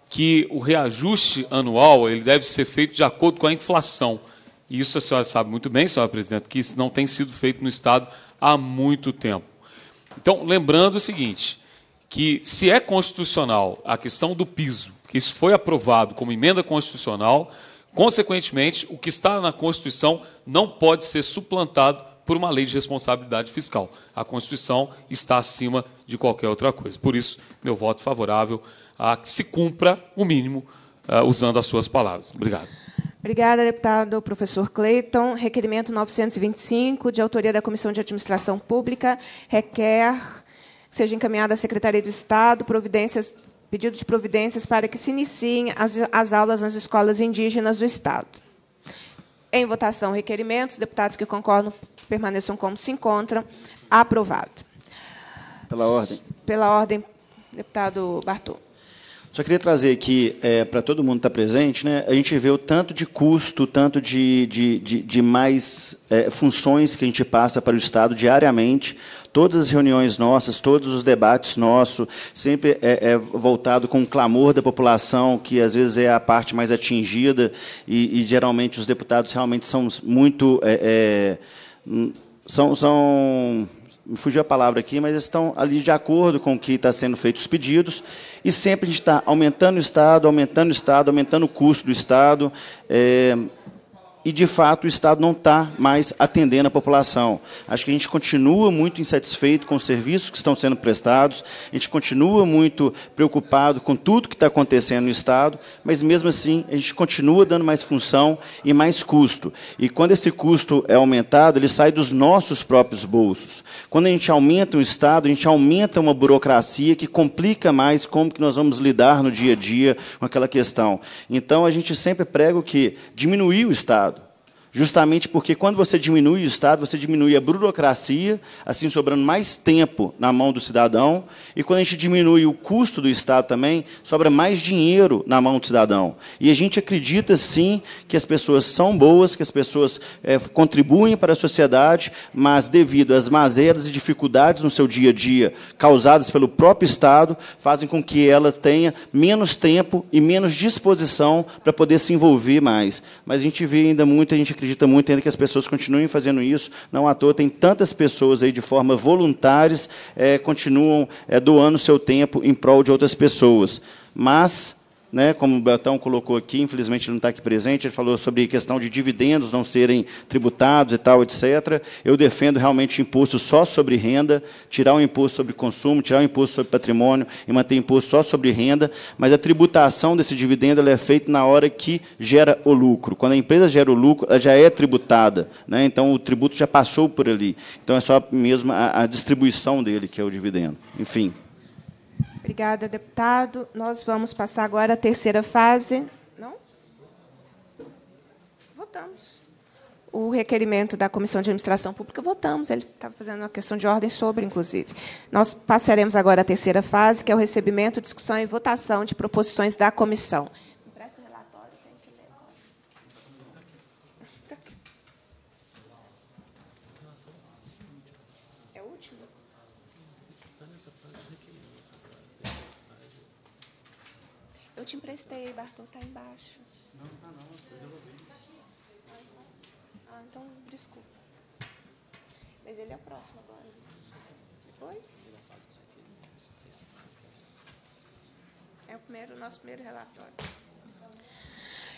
que o reajuste anual ele deve ser feito de acordo com a inflação. E isso a senhora sabe muito bem, senhora presidente, que isso não tem sido feito no Estado há muito tempo. Então, lembrando o seguinte, que se é constitucional a questão do piso, que isso foi aprovado como emenda constitucional, consequentemente, o que está na Constituição não pode ser suplantado por uma lei de responsabilidade fiscal. A Constituição está acima de qualquer outra coisa. Por isso, meu voto favorável a que se cumpra o mínimo, uh, usando as suas palavras. Obrigado.
Obrigada, deputado professor Cleiton. Requerimento 925, de autoria da Comissão de Administração Pública, requer que seja encaminhada à Secretaria de Estado providências, pedido de providências para que se iniciem as, as aulas nas escolas indígenas do Estado. Em votação, requerimentos. Deputados que concordam permaneçam como se encontram. Aprovado. Pela ordem. Pela ordem, deputado Bartô.
Só queria trazer aqui, é, para todo mundo estar tá presente, né, a gente vê o tanto de custo, tanto de, de, de, de mais é, funções que a gente passa para o Estado diariamente, todas as reuniões nossas, todos os debates nossos, sempre é, é, voltado com o clamor da população, que às vezes é a parte mais atingida, e, e geralmente os deputados realmente são muito. É, é Hum, são, são me fugiu a palavra aqui, mas estão ali de acordo com o que está sendo feito os pedidos, e sempre a gente está aumentando o Estado, aumentando o Estado, aumentando o custo do Estado, é, e, de fato, o Estado não está mais atendendo a população. Acho que a gente continua muito insatisfeito com os serviços que estão sendo prestados, a gente continua muito preocupado com tudo que está acontecendo no Estado, mas, mesmo assim, a gente continua dando mais função e mais custo. E, quando esse custo é aumentado, ele sai dos nossos próprios bolsos. Quando a gente aumenta um Estado, a gente aumenta uma burocracia que complica mais como que nós vamos lidar no dia a dia com aquela questão. Então, a gente sempre prega o que diminuir o Estado. Justamente porque quando você diminui o Estado, você diminui a burocracia, assim sobrando mais tempo na mão do cidadão. E quando a gente diminui o custo do Estado também, sobra mais dinheiro na mão do cidadão. E a gente acredita sim que as pessoas são boas, que as pessoas é, contribuem para a sociedade, mas devido às mazeras e dificuldades no seu dia a dia causadas pelo próprio Estado, fazem com que ela tenha menos tempo e menos disposição para poder se envolver mais. Mas a gente vê ainda muito, a gente acredita muito ainda que as pessoas continuem fazendo isso. Não à toa, tem tantas pessoas aí de forma voluntárias, é, continuam é, doando seu tempo em prol de outras pessoas. Mas né, como o Betão colocou aqui, infelizmente ele não está aqui presente, ele falou sobre a questão de dividendos não serem tributados e tal, etc. Eu defendo realmente imposto só sobre renda, tirar o imposto sobre consumo, tirar o imposto sobre patrimônio e manter imposto só sobre renda, mas a tributação desse dividendo é feita na hora que gera o lucro. Quando a empresa gera o lucro, ela já é tributada, né, então o tributo já passou por ali. Então é só mesmo a, a distribuição dele que é o dividendo. Enfim.
Obrigada, deputado. Nós vamos passar agora à terceira fase. Não? Votamos. O requerimento da Comissão de Administração Pública, votamos. Ele estava tá fazendo uma questão de ordem sobre, inclusive. Nós passaremos agora à terceira fase, que é o recebimento, discussão e votação de proposições da comissão. falei, Barçom tá embaixo.
Não, tá não, eu
Ah, então desculpa. Mas ele é o próximo agora. Depois? É o primeiro,
nosso primeiro relatório.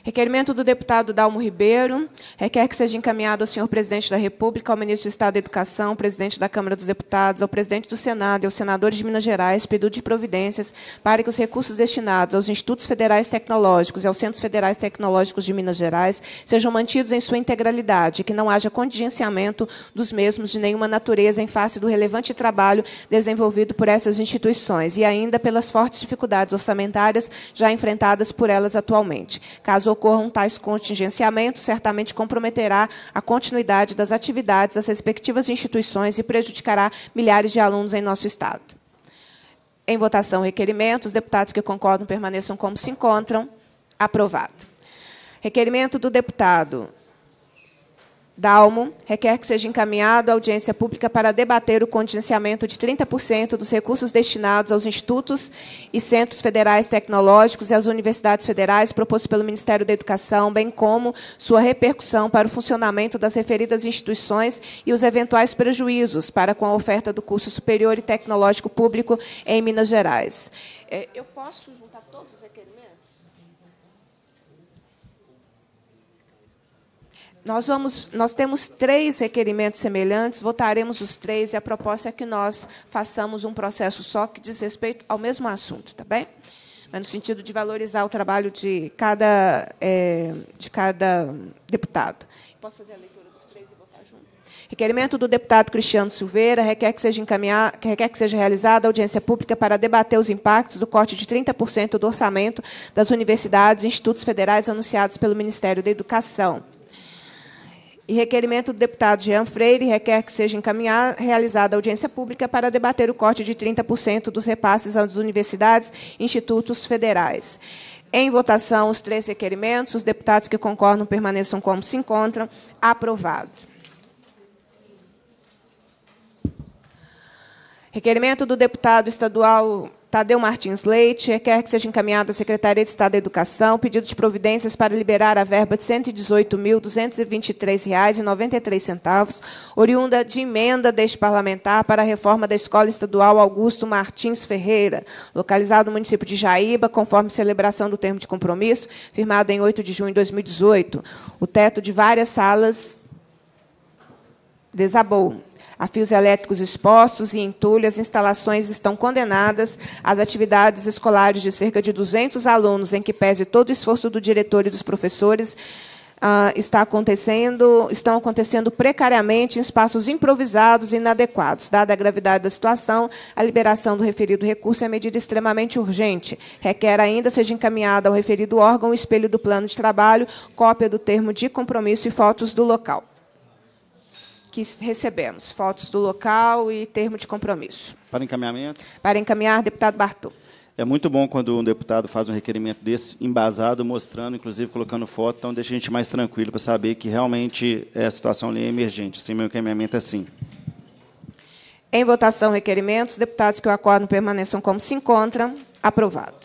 Requerimento do deputado Dalmo Ribeiro. Requer que seja encaminhado ao senhor presidente da República, ao ministro do Estado da Educação, ao presidente da Câmara dos Deputados, ao presidente do Senado e aos senadores de Minas Gerais pedido de providências para que os recursos destinados aos institutos federais tecnológicos e aos centros federais tecnológicos de Minas Gerais sejam mantidos em sua integralidade, que não haja contingenciamento dos mesmos de nenhuma natureza em face do relevante trabalho desenvolvido por essas instituições e ainda pelas fortes dificuldades orçamentárias já enfrentadas por elas atualmente. Caso ocorram tais contingenciamentos, certamente comprometerá a continuidade das atividades das respectivas instituições e prejudicará milhares de alunos em nosso Estado. Em votação, requerimento. Os deputados que concordam permaneçam como se encontram. Aprovado. Requerimento do deputado Dalmo requer que seja encaminhado à audiência pública para debater o contingenciamento de 30% dos recursos destinados aos institutos e centros federais tecnológicos e às universidades federais proposto pelo Ministério da Educação, bem como sua repercussão para o funcionamento das referidas instituições e os eventuais prejuízos para com a oferta do curso superior e tecnológico público em Minas Gerais. É, eu posso Nós, vamos, nós temos três requerimentos semelhantes, votaremos os três e a proposta é que nós façamos um processo só que diz respeito ao mesmo assunto, tá bem? Mas é no sentido de valorizar o trabalho de cada, é, de cada deputado. Posso fazer a leitura dos três e votar junto? Requerimento do deputado Cristiano Silveira requer que seja, encaminhar, requer que seja realizada audiência pública para debater os impactos do corte de 30% do orçamento das universidades e institutos federais anunciados pelo Ministério da Educação e requerimento do deputado Jean Freire requer que seja encaminhada realizada audiência pública para debater o corte de 30% dos repasses às universidades e institutos federais. Em votação, os três requerimentos, os deputados que concordam permaneçam como se encontram. Aprovado. Requerimento do deputado estadual Tadeu Martins Leite, requer que seja encaminhado à Secretaria de Estado da Educação pedido de providências para liberar a verba de R$ 118.223,93, oriunda de emenda deste parlamentar para a reforma da Escola Estadual Augusto Martins Ferreira, localizado no município de Jaíba, conforme celebração do termo de compromisso, firmado em 8 de junho de 2018. O teto de várias salas desabou a fios elétricos expostos e entulho, as instalações estão condenadas As atividades escolares de cerca de 200 alunos, em que pese todo o esforço do diretor e dos professores, Uh, está acontecendo, estão acontecendo precariamente em espaços improvisados e inadequados. Dada a gravidade da situação, a liberação do referido recurso é medida extremamente urgente. Requer ainda seja encaminhada ao referido órgão o espelho do plano de trabalho, cópia do termo de compromisso e fotos do local que recebemos, fotos do local e termo de compromisso.
Para encaminhamento?
Para encaminhar, deputado Bartô.
É muito bom quando um deputado faz um requerimento desse, embasado, mostrando, inclusive colocando foto, então deixa a gente mais tranquilo para saber que realmente é a situação ali é emergente. Assim, meu encaminhamento é sim.
Em votação, requerimentos. Deputados que o acordo permaneçam como se encontram. Aprovado.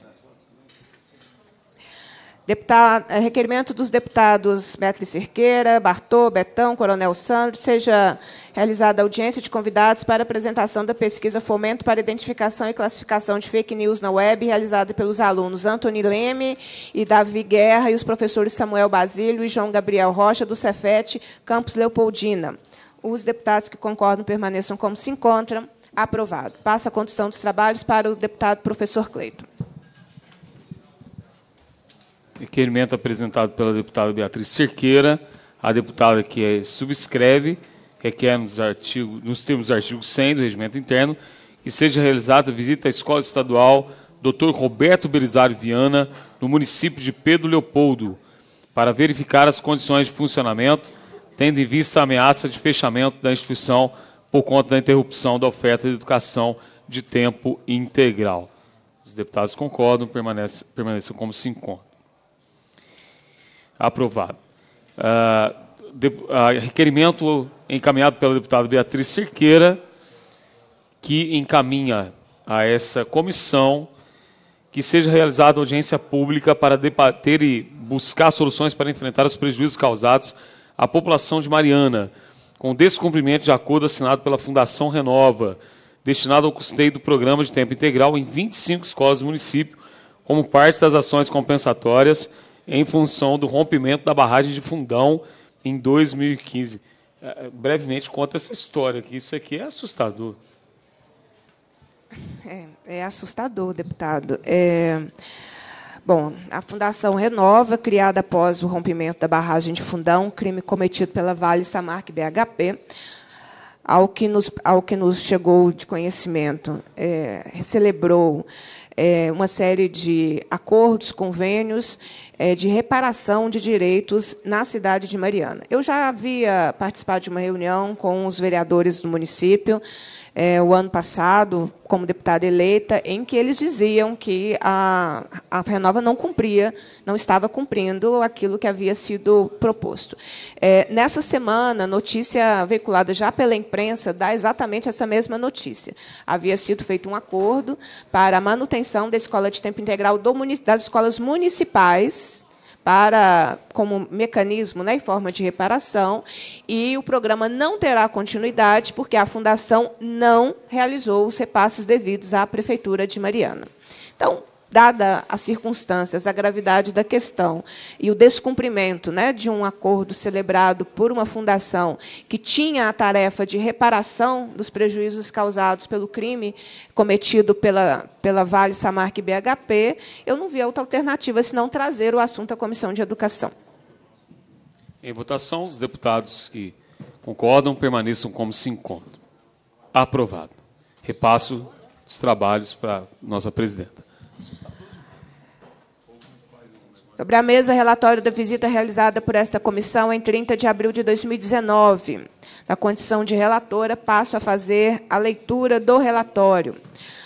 Deputado, eh, requerimento dos deputados Beatriz Cerqueira, Bartô, Betão, Coronel Sandro, seja realizada audiência de convidados para apresentação da pesquisa Fomento para Identificação e Classificação de Fake News na Web, realizada pelos alunos Antony Leme e Davi Guerra e os professores Samuel Basílio e João Gabriel Rocha, do Cefet, Campus Leopoldina. Os deputados que concordam permaneçam como se encontram. Aprovado. Passa a condução dos trabalhos para o deputado professor Cleiton
requerimento é apresentado pela deputada Beatriz Cerqueira, a deputada que é, subscreve, requer nos, artigo, nos termos do artigo 100 do regimento interno, que seja realizada visita à Escola Estadual Dr. Roberto Belisário Viana, no município de Pedro Leopoldo, para verificar as condições de funcionamento, tendo em vista a ameaça de fechamento da instituição por conta da interrupção da oferta de educação de tempo integral. Os deputados concordam, permaneçam, permaneçam como se encontram. Aprovado. Uh, de, uh, requerimento encaminhado pela deputada Beatriz Cerqueira, que encaminha a essa comissão que seja realizada audiência pública para debater e buscar soluções para enfrentar os prejuízos causados à população de Mariana, com descumprimento de acordo assinado pela Fundação Renova, destinado ao custeio do programa de tempo integral em 25 escolas do município, como parte das ações compensatórias em função do rompimento da barragem de Fundão em 2015. É, é, brevemente, conta essa história, que isso aqui é assustador.
É, é assustador, deputado. É... Bom, a Fundação Renova, criada após o rompimento da barragem de Fundão, crime cometido pela Vale Samarc BHP, ao que nos, ao que nos chegou de conhecimento, é, celebrou é, uma série de acordos, convênios é, de reparação de direitos na cidade de Mariana. Eu já havia participado de uma reunião com os vereadores do município é, o ano passado, como deputada eleita, em que eles diziam que a, a Renova não cumpria, não estava cumprindo aquilo que havia sido proposto. É, nessa semana, notícia veiculada já pela imprensa dá exatamente essa mesma notícia. Havia sido feito um acordo para a manutenção da escola de tempo integral do, das escolas municipais para como mecanismo né, forma de reparação, e o programa não terá continuidade porque a Fundação não realizou os repasses devidos à Prefeitura de Mariana. Então, dada as circunstâncias, a gravidade da questão e o descumprimento né, de um acordo celebrado por uma fundação que tinha a tarefa de reparação dos prejuízos causados pelo crime cometido pela, pela Vale Samarc BHP, eu não vi outra alternativa senão trazer o assunto à Comissão de Educação.
Em votação, os deputados que concordam permaneçam como se encontram. Aprovado. Repasso os trabalhos para nossa presidenta.
Sobre a mesa, relatório da visita realizada por esta comissão em 30 de abril de 2019. Na condição de relatora, passo a fazer a leitura do relatório.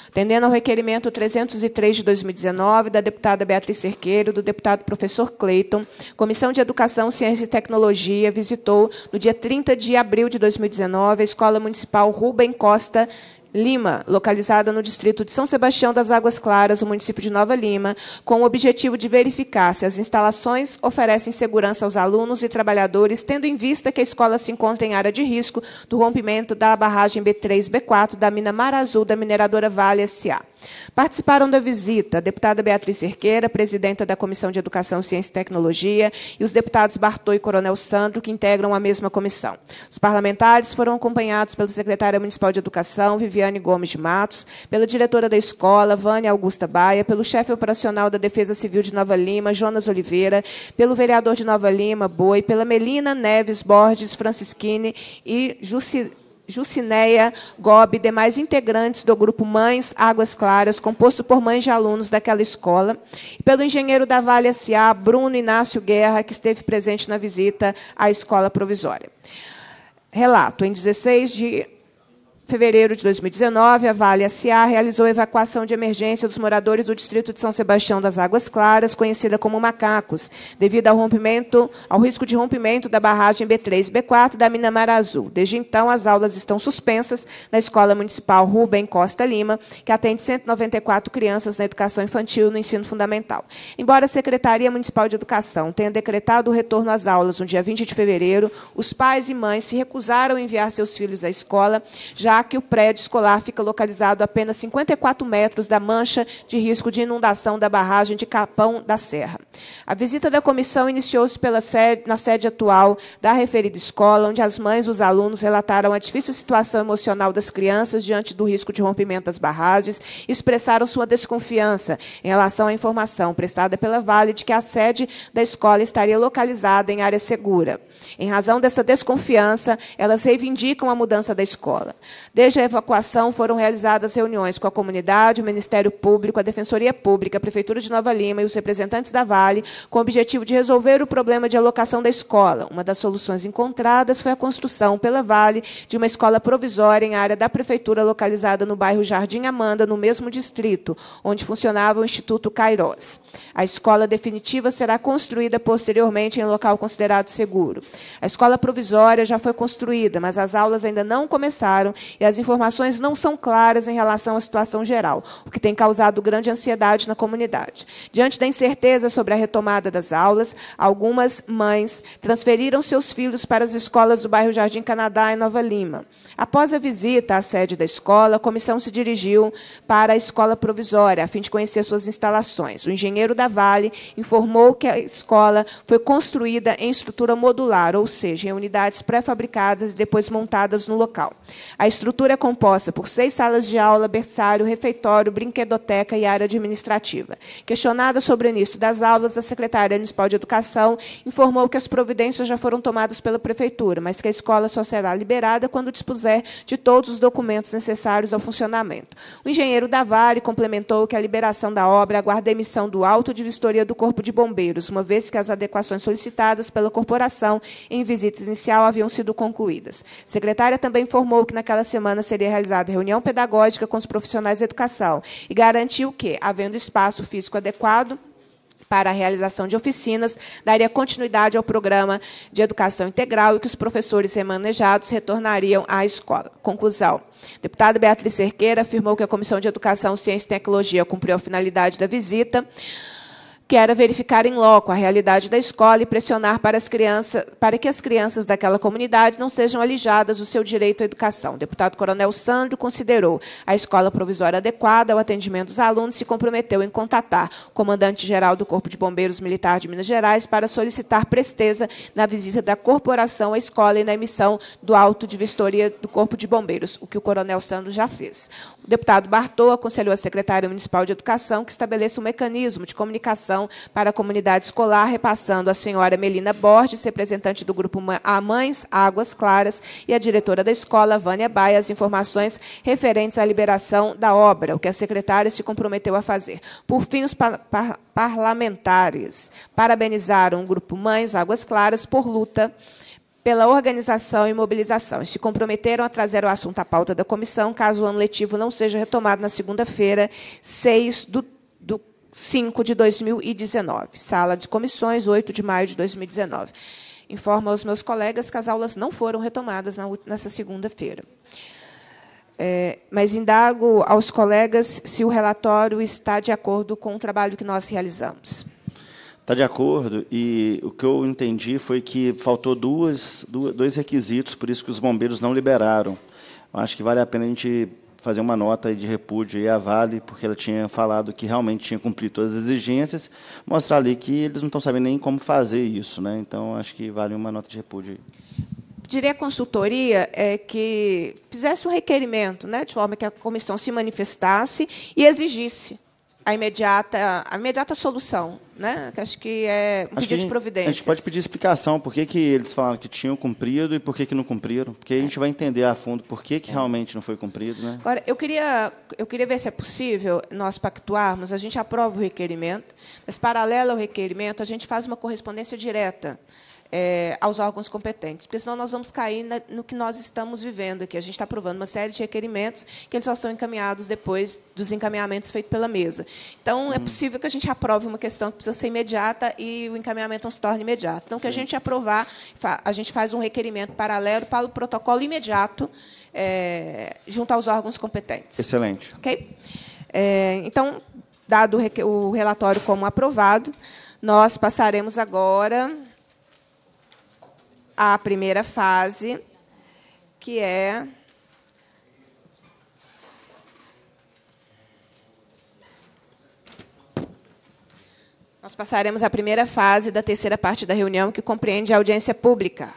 Atendendo ao requerimento 303 de 2019 da deputada Beatriz Cerqueiro, do deputado professor Cleiton, Comissão de Educação, Ciência e Tecnologia visitou no dia 30 de abril de 2019 a Escola Municipal Rubem Costa Lima, localizada no distrito de São Sebastião das Águas Claras, no município de Nova Lima, com o objetivo de verificar se as instalações oferecem segurança aos alunos e trabalhadores, tendo em vista que a escola se encontra em área de risco do rompimento da barragem B3-B4 da mina Mar Azul da mineradora Vale S.A. Participaram da visita a deputada Beatriz Cerqueira, presidenta da Comissão de Educação, Ciência e Tecnologia, e os deputados Bartô e Coronel Sandro, que integram a mesma comissão. Os parlamentares foram acompanhados pela secretária municipal de Educação, Viviane Gomes de Matos, pela diretora da escola, Vânia Augusta Baia, pelo chefe operacional da Defesa Civil de Nova Lima, Jonas Oliveira, pelo vereador de Nova Lima, Boi, pela Melina Neves Borges Francischini e Juscelino. Jucineia, Gobi e demais integrantes do grupo Mães Águas Claras, composto por mães de alunos daquela escola, e pelo engenheiro da Vale S.A., Bruno Inácio Guerra, que esteve presente na visita à escola provisória. Relato, em 16 de fevereiro de 2019, a Vale S.A. realizou a evacuação de emergência dos moradores do distrito de São Sebastião das Águas Claras, conhecida como Macacos, devido ao rompimento, ao risco de rompimento da barragem B3-B4 da Minamar Azul. Desde então, as aulas estão suspensas na Escola Municipal Rubem Costa Lima, que atende 194 crianças na educação infantil no ensino fundamental. Embora a Secretaria Municipal de Educação tenha decretado o retorno às aulas no dia 20 de fevereiro, os pais e mães se recusaram a enviar seus filhos à escola, já que o prédio escolar fica localizado a apenas 54 metros da mancha de risco de inundação da barragem de Capão da Serra. A visita da comissão iniciou-se na sede atual da referida escola, onde as mães e os alunos relataram a difícil situação emocional das crianças diante do risco de rompimento das barragens e expressaram sua desconfiança em relação à informação prestada pela Vale de que a sede da escola estaria localizada em área segura. Em razão dessa desconfiança, elas reivindicam a mudança da escola. Desde a evacuação, foram realizadas reuniões com a comunidade, o Ministério Público, a Defensoria Pública, a Prefeitura de Nova Lima e os representantes da Vale, com o objetivo de resolver o problema de alocação da escola. Uma das soluções encontradas foi a construção pela Vale de uma escola provisória em área da Prefeitura, localizada no bairro Jardim Amanda, no mesmo distrito, onde funcionava o Instituto Cairós. A escola definitiva será construída posteriormente em local considerado seguro. A escola provisória já foi construída, mas as aulas ainda não começaram e as informações não são claras em relação à situação geral, o que tem causado grande ansiedade na comunidade. Diante da incerteza sobre a retomada das aulas, algumas mães transferiram seus filhos para as escolas do bairro Jardim Canadá, em Nova Lima. Após a visita à sede da escola, a comissão se dirigiu para a escola provisória, a fim de conhecer suas instalações. O engenheiro da Vale informou que a escola foi construída em estrutura modular, ou seja, em unidades pré-fabricadas e depois montadas no local. A estrutura estrutura é composta por seis salas de aula, berçário, refeitório, brinquedoteca e área administrativa. Questionada sobre o início das aulas, a secretária municipal de Educação informou que as providências já foram tomadas pela prefeitura, mas que a escola só será liberada quando dispuser de todos os documentos necessários ao funcionamento. O engenheiro da Vale complementou que a liberação da obra aguarda a emissão do auto de vistoria do Corpo de Bombeiros, uma vez que as adequações solicitadas pela corporação em visita inicial haviam sido concluídas. A secretária também informou que naquela semana semana seria realizada reunião pedagógica com os profissionais de educação e garantiu que, havendo espaço físico adequado, para a realização de oficinas, daria continuidade ao programa de educação integral e que os professores remanejados retornariam à escola. Conclusão. Deputada Beatriz Cerqueira afirmou que a Comissão de Educação, Ciência e Tecnologia cumpriu a finalidade da visita que era verificar em loco a realidade da escola e pressionar para, as crianças, para que as crianças daquela comunidade não sejam alijadas do seu direito à educação. O deputado Coronel Sandro considerou a escola provisória adequada ao atendimento dos alunos e se comprometeu em contatar o comandante-geral do Corpo de Bombeiros Militar de Minas Gerais para solicitar presteza na visita da corporação à escola e na emissão do auto de vistoria do Corpo de Bombeiros, o que o Coronel Sandro já fez. O deputado Bartô aconselhou a secretária municipal de Educação que estabeleça um mecanismo de comunicação Educação para a Comunidade Escolar, repassando a senhora Melina Borges, representante do grupo A Mães Águas Claras, e a diretora da escola, Vânia Baia, as informações referentes à liberação da obra, o que a secretária se comprometeu a fazer. Por fim, os par par parlamentares parabenizaram o grupo Mães Águas Claras por luta pela organização e mobilização. Se comprometeram a trazer o assunto à pauta da comissão, caso o ano letivo não seja retomado na segunda-feira, 6 do, do 5 de 2019, sala de comissões, 8 de maio de 2019. Informo aos meus colegas que as aulas não foram retomadas na, nessa segunda-feira. É, mas indago aos colegas se o relatório está de acordo com o trabalho que nós realizamos.
Está de acordo, e o que eu entendi foi que faltou duas, duas, dois requisitos, por isso que os bombeiros não liberaram. Acho que vale a pena a gente fazer uma nota de repúdio à Vale, porque ela tinha falado que realmente tinha cumprido todas as exigências, mostrar ali que eles não estão sabendo nem como fazer isso. Né? Então, acho que vale uma nota de repúdio.
Diria à consultoria é, que fizesse um requerimento, né, de forma que a comissão se manifestasse e exigisse a imediata, a imediata solução, né? Que acho que é um acho pedido de providência. A gente pode
pedir explicação por que, que eles falaram que tinham cumprido e por que, que não cumpriram, porque a gente vai entender a fundo por que, que é. realmente não foi cumprido, né?
Agora, eu queria, eu queria ver se é possível nós pactuarmos, a gente aprova o requerimento, mas paralelo ao requerimento, a gente faz uma correspondência direta é, aos órgãos competentes, porque senão nós vamos cair na, no que nós estamos vivendo aqui. A gente está aprovando uma série de requerimentos que eles só são encaminhados depois dos encaminhamentos feitos pela mesa. Então, é hum. é possível que a gente aprove uma questão que precisa ser imediata e o encaminhamento não se torne imediato. Então, Sim. que a gente aprovar, a gente faz um requerimento paralelo para o protocolo imediato é, junto aos órgãos competentes. Excelente. Ok? É, então, dado o relatório como aprovado, nós passaremos agora a primeira fase, que é Nós passaremos à primeira fase da terceira parte da reunião, que compreende a audiência pública.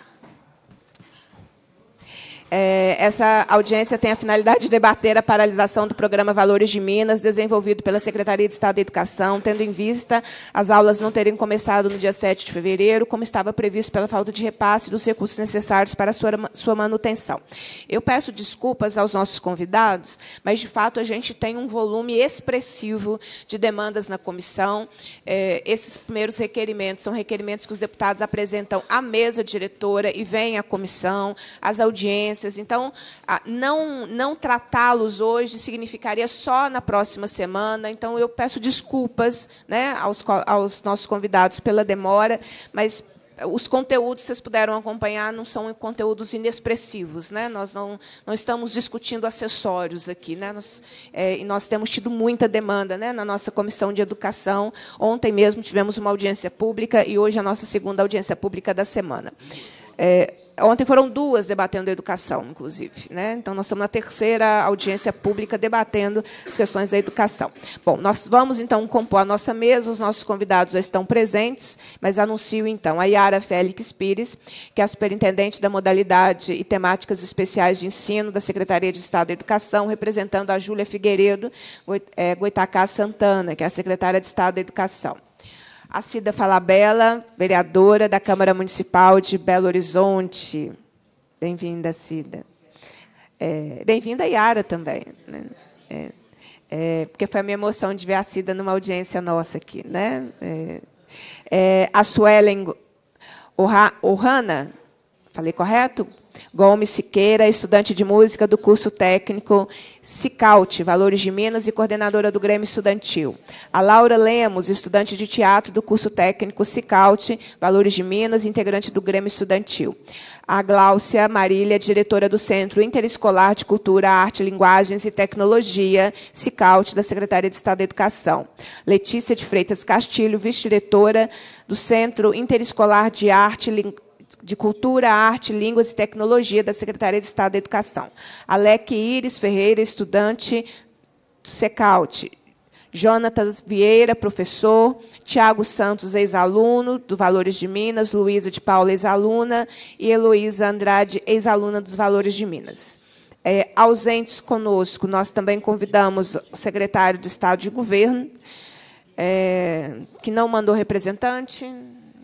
É, essa audiência tem a finalidade de debater a paralisação do programa Valores de Minas, desenvolvido pela Secretaria de Estado da Educação, tendo em vista as aulas não terem começado no dia 7 de fevereiro, como estava previsto pela falta de repasse dos recursos necessários para sua, sua manutenção. Eu peço desculpas aos nossos convidados, mas, de fato, a gente tem um volume expressivo de demandas na comissão. É, esses primeiros requerimentos são requerimentos que os deputados apresentam à mesa diretora e vêm à comissão, às audiências então, ah, não, não tratá-los hoje significaria só na próxima semana. Então, eu peço desculpas né, aos, aos nossos convidados pela demora, mas eh, os conteúdos vocês puderam acompanhar não são conteúdos inexpressivos, né? Nós não, não estamos discutindo acessórios aqui, né? Nós, é, e nós temos tido muita demanda, né? Na nossa comissão de educação ontem mesmo tivemos uma audiência pública e hoje é a nossa segunda audiência pública da semana. É, Ontem foram duas debatendo educação, inclusive. Né? Então, nós estamos na terceira audiência pública debatendo as questões da educação. Bom, nós vamos, então, compor a nossa mesa. Os nossos convidados já estão presentes, mas anuncio, então, a Yara Félix Pires, que é a superintendente da modalidade e temáticas especiais de ensino da Secretaria de Estado da Educação, representando a Júlia Figueiredo é, Goitacá Santana, que é a secretária de Estado da Educação a Cida Falabella, vereadora da Câmara Municipal de Belo Horizonte. Bem-vinda, Cida. É, Bem-vinda, Yara, também. Né? É, é, porque foi a minha emoção de ver a Cida numa audiência nossa aqui. Né? É, é, a Suelen Ohana, falei correto? Gomes Siqueira, estudante de música do curso técnico Cicaute, Valores de Minas e coordenadora do Grêmio Estudantil. A Laura Lemos, estudante de teatro do curso técnico Cicaute, Valores de Minas, integrante do Grêmio Estudantil. A Gláucia Marília, diretora do Centro Interescolar de Cultura, Arte, Linguagens e Tecnologia, Cicaute, da Secretaria de Estado da Educação. Letícia de Freitas Castilho, vice-diretora do Centro Interescolar de Arte, Linguagens de Cultura, Arte, Línguas e Tecnologia da Secretaria de Estado da Educação. Alec Iris Ferreira, estudante do SECAUT. Jonatas Vieira, professor. Tiago Santos, ex-aluno do Valores de Minas. Luísa de Paula, ex-aluna. E Heloísa Andrade, ex-aluna dos Valores de Minas. É, ausentes conosco, nós também convidamos o secretário de Estado de Governo, é, que não mandou representante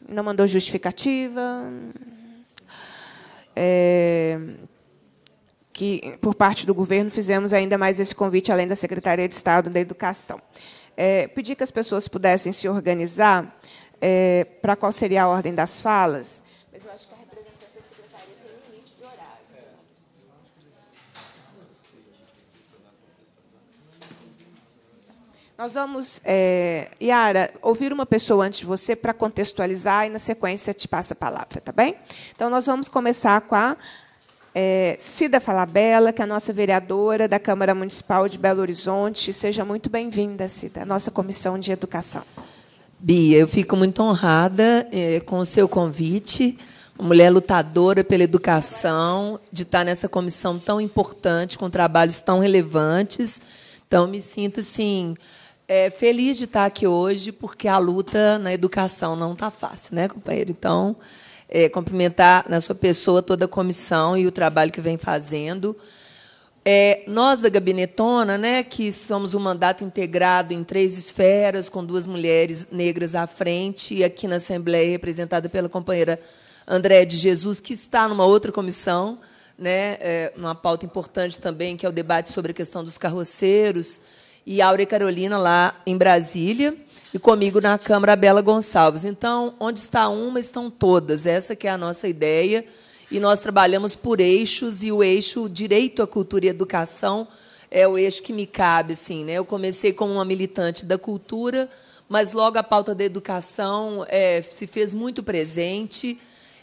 não mandou justificativa. É, que, por parte do governo, fizemos ainda mais esse convite, além da Secretaria de Estado da Educação. É, pedi que as pessoas pudessem se organizar é, para qual seria a ordem das falas. Nós vamos, é, Yara, ouvir uma pessoa antes de você para contextualizar e, na sequência, te passa a palavra, tá bem? Então, nós vamos começar com a é, Cida Falabella, que é a nossa vereadora da Câmara Municipal de Belo Horizonte. Seja muito bem-vinda, Cida, à nossa Comissão de Educação.
Bia, eu fico muito honrada é, com o seu convite. Uma mulher lutadora pela educação, de estar nessa comissão tão importante, com trabalhos tão relevantes. Então, me sinto, assim, é, feliz de estar aqui hoje, porque a luta na educação não está fácil, né, companheiro? Então, é, cumprimentar na sua pessoa toda a comissão e o trabalho que vem fazendo. É, nós da Gabinetona, né, que somos um mandato integrado em três esferas, com duas mulheres negras à frente, e aqui na Assembleia representada pela companheira André de Jesus, que está numa outra comissão, né, é, uma pauta importante também, que é o debate sobre a questão dos carroceiros e Áurea Carolina lá em Brasília e comigo na Câmara Bela Gonçalves. Então, onde está uma, estão todas. Essa que é a nossa ideia. E nós trabalhamos por eixos e o eixo direito à cultura e educação é o eixo que me cabe, sim. né? Eu comecei como uma militante da cultura, mas logo a pauta da educação é, se fez muito presente.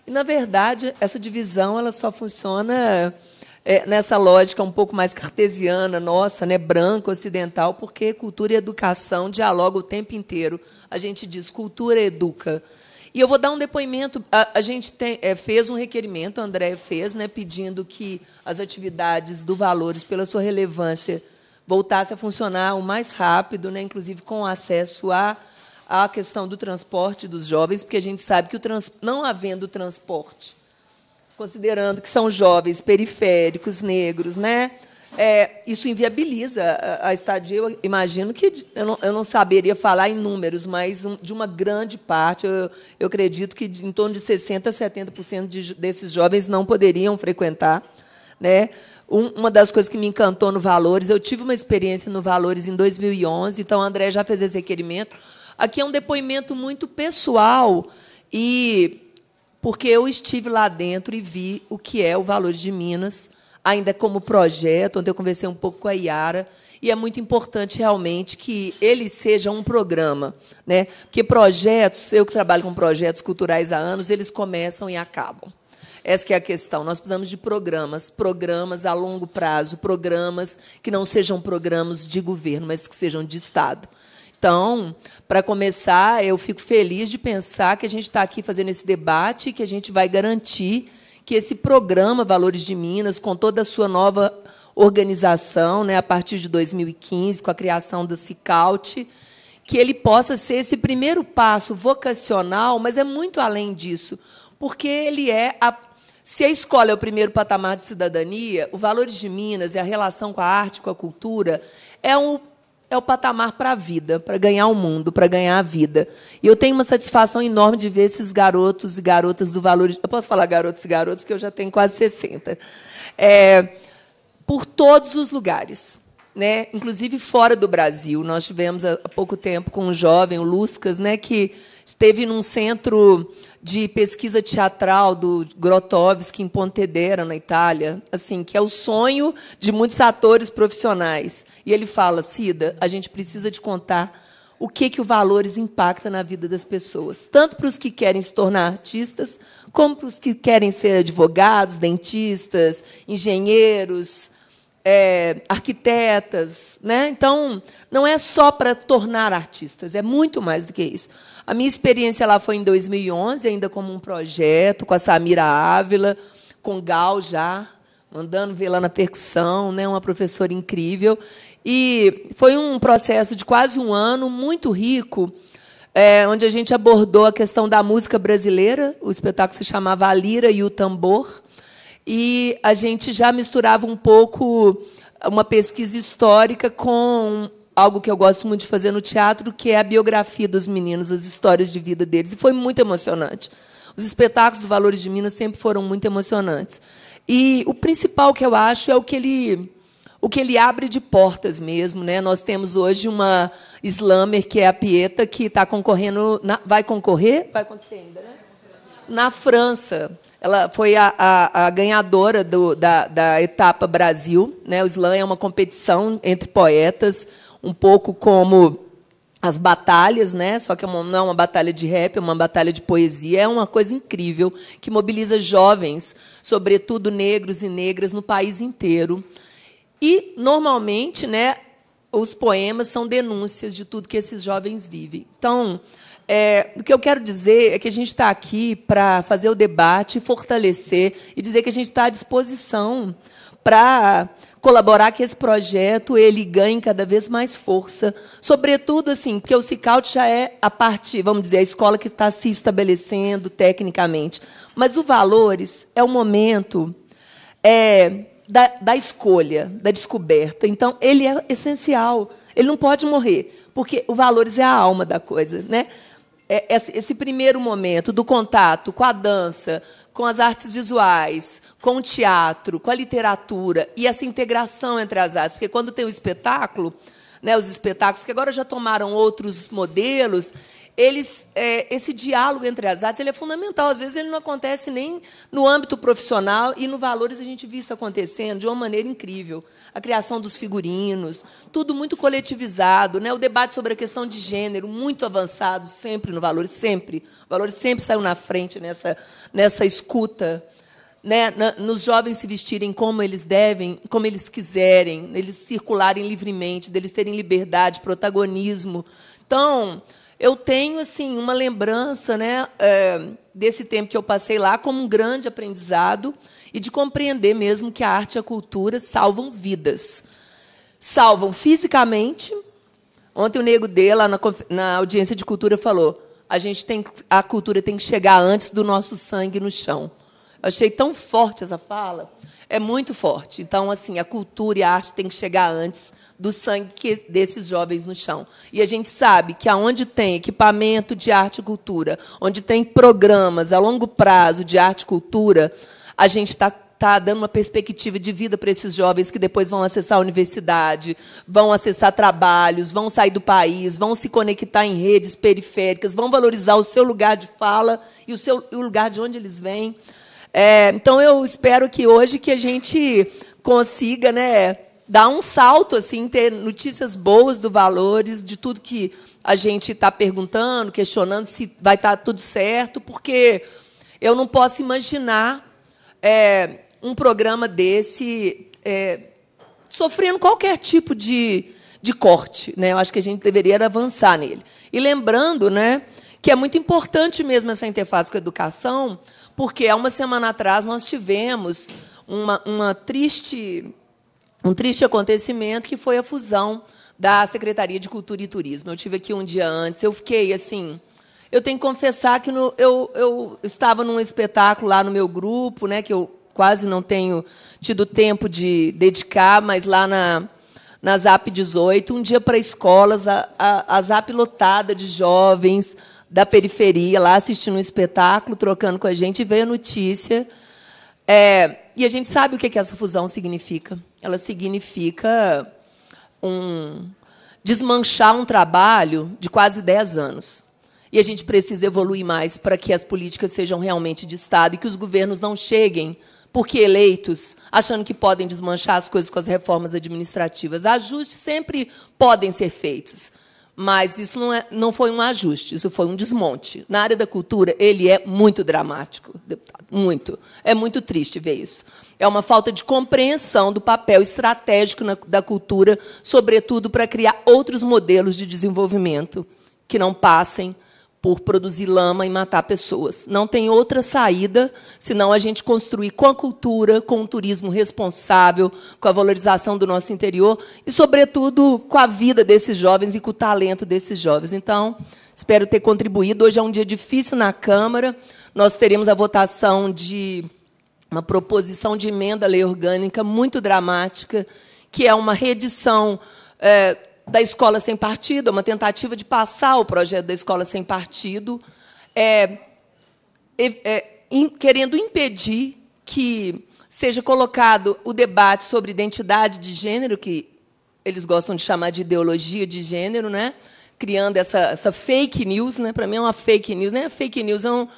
E na verdade, essa divisão ela só funciona é, nessa lógica um pouco mais cartesiana nossa, né, branca, ocidental, porque cultura e educação dialogam o tempo inteiro. A gente diz cultura educa. E eu vou dar um depoimento. A, a gente tem, é, fez um requerimento, o André fez, né, pedindo que as atividades do Valores, pela sua relevância, voltassem a funcionar o mais rápido, né, inclusive com acesso à, a questão do transporte dos jovens, porque a gente sabe que o trans, não havendo transporte considerando que são jovens periféricos, negros, né? É, isso inviabiliza a, a estadia. Eu imagino que eu não, eu não, saberia falar em números, mas de uma grande parte, eu, eu acredito que em torno de 60% a 70% de, desses jovens não poderiam frequentar. Né? Um, uma das coisas que me encantou no Valores, eu tive uma experiência no Valores em 2011, então o André já fez esse requerimento. Aqui é um depoimento muito pessoal e porque eu estive lá dentro e vi o que é o valor de Minas, ainda como projeto, onde eu conversei um pouco com a Iara, e é muito importante realmente que ele seja um programa, né? Porque projetos, eu que trabalho com projetos culturais há anos, eles começam e acabam. Essa é a questão. Nós precisamos de programas, programas a longo prazo, programas que não sejam programas de governo, mas que sejam de Estado. Então, para começar, eu fico feliz de pensar que a gente está aqui fazendo esse debate e que a gente vai garantir que esse programa Valores de Minas, com toda a sua nova organização, né, a partir de 2015, com a criação do CICAUT, que ele possa ser esse primeiro passo vocacional, mas é muito além disso, porque ele é a se a escola é o primeiro patamar de cidadania, o Valores de Minas e a relação com a arte, com a cultura, é um é o patamar para a vida, para ganhar o mundo, para ganhar a vida. E eu tenho uma satisfação enorme de ver esses garotos e garotas do valor. Eu posso falar garotos e garotas, porque eu já tenho quase 60. É, por todos os lugares. Né? Inclusive fora do Brasil. Nós tivemos há pouco tempo com um jovem, o Luscas, né, que Esteve num centro de pesquisa teatral do Grotowski em Pontedera, na Itália, assim, que é o sonho de muitos atores profissionais. E ele fala: "Cida, a gente precisa de contar o que que o valores impacta na vida das pessoas, tanto para os que querem se tornar artistas, como para os que querem ser advogados, dentistas, engenheiros, é, arquitetas. Né? Então, não é só para tornar artistas, é muito mais do que isso. A minha experiência lá foi em 2011, ainda como um projeto, com a Samira Ávila, com Gal já, mandando ver lá na percussão, né? uma professora incrível. E foi um processo de quase um ano, muito rico, é, onde a gente abordou a questão da música brasileira. O espetáculo se chamava A Lira e o Tambor e a gente já misturava um pouco ah, uma pesquisa histórica com algo que eu gosto muito de fazer no teatro, que é a biografia dos meninos, as histórias de vida deles. E foi muito emocionante. Os espetáculos do Valores de Minas sempre foram muito emocionantes. E o principal que eu acho é o que ele o que ele abre de portas mesmo, né? Nós temos hoje uma slammer que é a Pieta que está concorrendo, na, vai concorrer, vai acontecer ainda, né? Na França, ela foi a, a, a ganhadora do, da, da, etapa Brasil. Né? O slam é uma competição entre poetas, um pouco como as batalhas, né? Só que é não é uma batalha de rap, é uma batalha de poesia. É uma coisa incrível que mobiliza jovens, sobretudo negros e negras, no país inteiro. E normalmente, né? Os poemas são denúncias de tudo que esses jovens vivem. Então, é, o que eu quero dizer é que a gente está aqui para fazer o debate, fortalecer e dizer que a gente está à disposição para colaborar que esse projeto ele ganhe cada vez mais força, sobretudo assim, porque o Cicaut já é a parte, vamos dizer, a escola que está se estabelecendo tecnicamente, mas o Valores é o momento é, da, da escolha, da descoberta. Então ele é essencial, ele não pode morrer, porque o Valores é a alma da coisa, né? É, é, esse primeiro momento do contato com a dança, com as artes visuais, com o teatro, com a literatura e essa integração entre as artes. Porque quando tem o espetáculo, né, os espetáculos que agora já tomaram outros modelos, eles, é, esse diálogo entre as artes ele é fundamental. Às vezes ele não acontece nem no âmbito profissional e no valores a gente vê isso acontecendo de uma maneira incrível. A criação dos figurinos, tudo muito coletivizado, né? O debate sobre a questão de gênero muito avançado sempre no valores, sempre. O valores sempre saiu na frente nessa nessa escuta. Né, na, nos jovens se vestirem como eles devem, como eles quiserem, eles circularem livremente, deles terem liberdade, protagonismo. Então, eu tenho assim uma lembrança né, é, desse tempo que eu passei lá como um grande aprendizado e de compreender mesmo que a arte e a cultura salvam vidas. Salvam fisicamente. Ontem o nego D, lá na, na audiência de cultura, falou: a gente tem a cultura tem que chegar antes do nosso sangue no chão. Eu achei tão forte essa fala, é muito forte. Então, assim, a cultura e a arte tem que chegar antes do sangue que, desses jovens no chão. E a gente sabe que aonde tem equipamento de arte e cultura, onde tem programas a longo prazo de arte e cultura, a gente está tá dando uma perspectiva de vida para esses jovens que depois vão acessar a universidade, vão acessar trabalhos, vão sair do país, vão se conectar em redes periféricas, vão valorizar o seu lugar de fala e o, seu, o lugar de onde eles vêm. É, então, eu espero que hoje que a gente consiga né, dar um salto, assim, ter notícias boas do Valores, de tudo que a gente está perguntando, questionando se vai estar tá tudo certo, porque eu não posso imaginar é, um programa desse é, sofrendo qualquer tipo de, de corte. Né? Eu acho que a gente deveria avançar nele. E lembrando né, que é muito importante mesmo essa interface com a educação, porque há uma semana atrás nós tivemos uma, uma triste um triste acontecimento que foi a fusão da Secretaria de Cultura e Turismo. Eu tive aqui um dia antes, eu fiquei assim. Eu tenho que confessar que no, eu, eu estava num espetáculo lá no meu grupo, né, que eu quase não tenho tido tempo de dedicar, mas lá na, na ZAP 18, um dia para escolas, a, a, a ZAP lotada de jovens da periferia lá assistindo um espetáculo, trocando com a gente, e veio a notícia é, e a gente sabe o que, que essa fusão significa. Ela significa um desmanchar um trabalho de quase 10 anos. E a gente precisa evoluir mais para que as políticas sejam realmente de Estado e que os governos não cheguem, porque eleitos, achando que podem desmanchar as coisas com as reformas administrativas. Ajustes sempre podem ser feitos, mas isso não, é, não foi um ajuste, isso foi um desmonte. Na área da cultura, ele é muito dramático, deputado. Muito. É muito triste ver isso. É uma falta de compreensão do papel estratégico na, da cultura, sobretudo para criar outros modelos de desenvolvimento que não passem por produzir lama e matar pessoas. Não tem outra saída senão a gente construir com a cultura, com o turismo responsável, com a valorização do nosso interior e, sobretudo, com a vida desses jovens e com o talento desses jovens. Então, Espero ter contribuído. Hoje é um dia difícil na Câmara. Nós teremos a votação de uma proposição de emenda à lei orgânica muito dramática, que é uma reedição é, da escola sem partido, é uma tentativa de passar o projeto da escola sem partido, é, é, in, querendo impedir que seja colocado o debate sobre identidade de gênero, que eles gostam de chamar de ideologia de gênero, né? criando essa, essa fake news, né? Para mim é uma fake news, né? fake news é, um,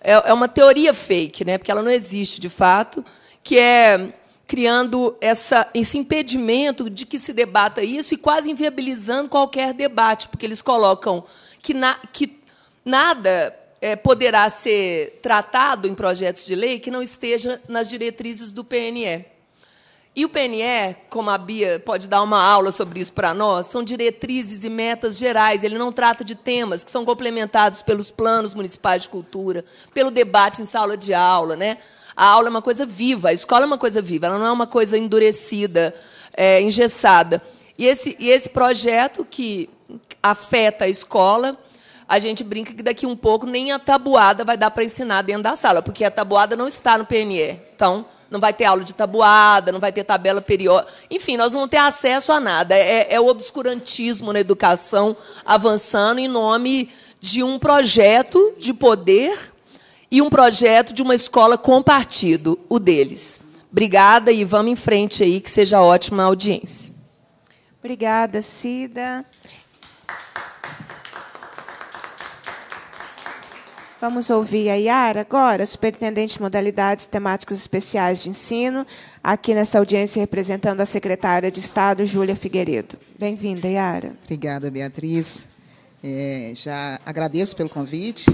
é, é uma teoria fake, né? Porque ela não existe de fato, que é criando essa, esse impedimento de que se debata isso e quase inviabilizando qualquer debate, porque eles colocam que, na, que nada é, poderá ser tratado em projetos de lei que não esteja nas diretrizes do PNE. E o PNE, como a Bia pode dar uma aula sobre isso para nós, são diretrizes e metas gerais. Ele não trata de temas que são complementados pelos planos municipais de cultura, pelo debate em sala de aula. Né? A aula é uma coisa viva, a escola é uma coisa viva, ela não é uma coisa endurecida, é, engessada. E esse, e esse projeto que afeta a escola, a gente brinca que daqui um pouco nem a tabuada vai dar para ensinar dentro da sala, porque a tabuada não está no PNE. Então, não vai ter aula de tabuada, não vai ter tabela periódica. Enfim, nós não vamos ter acesso a nada. É, é o obscurantismo na educação avançando em nome de um projeto de poder e um projeto de uma escola compartido, o deles. Obrigada e vamos em frente aí, que seja ótima a audiência.
Obrigada, Cida. Vamos ouvir a Yara agora, superintendente de modalidades temáticas especiais de ensino, aqui nessa audiência representando a secretária de Estado, Júlia Figueiredo. Bem-vinda,
Yara. Obrigada, Beatriz. É, já agradeço pelo convite,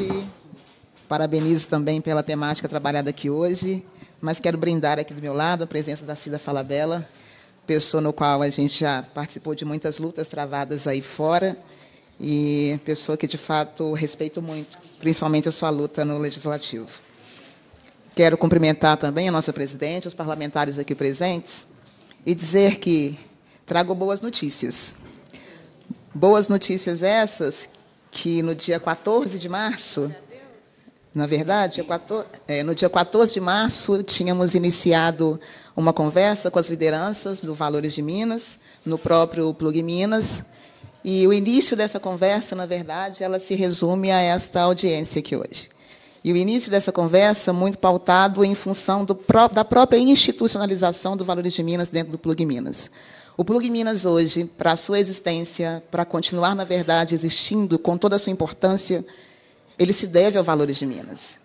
parabenizo também pela temática trabalhada aqui hoje, mas quero brindar aqui do meu lado a presença da Cida Falabella, pessoa no qual a gente já participou de muitas lutas travadas aí fora e pessoa que de fato respeito muito principalmente a sua luta no legislativo. Quero cumprimentar também a nossa presidente, os parlamentares aqui presentes, e dizer que trago boas notícias. Boas notícias essas que no dia 14 de março, na verdade, é é, no dia 14 de março, tínhamos iniciado uma conversa com as lideranças do Valores de Minas, no próprio Plug Minas, e o início dessa conversa, na verdade, ela se resume a esta audiência aqui hoje. E o início dessa conversa muito pautado em função do, da própria institucionalização do Valores de Minas dentro do Plug Minas. O Plug Minas hoje, para a sua existência, para continuar, na verdade, existindo com toda a sua importância, ele se deve ao Valores de Minas.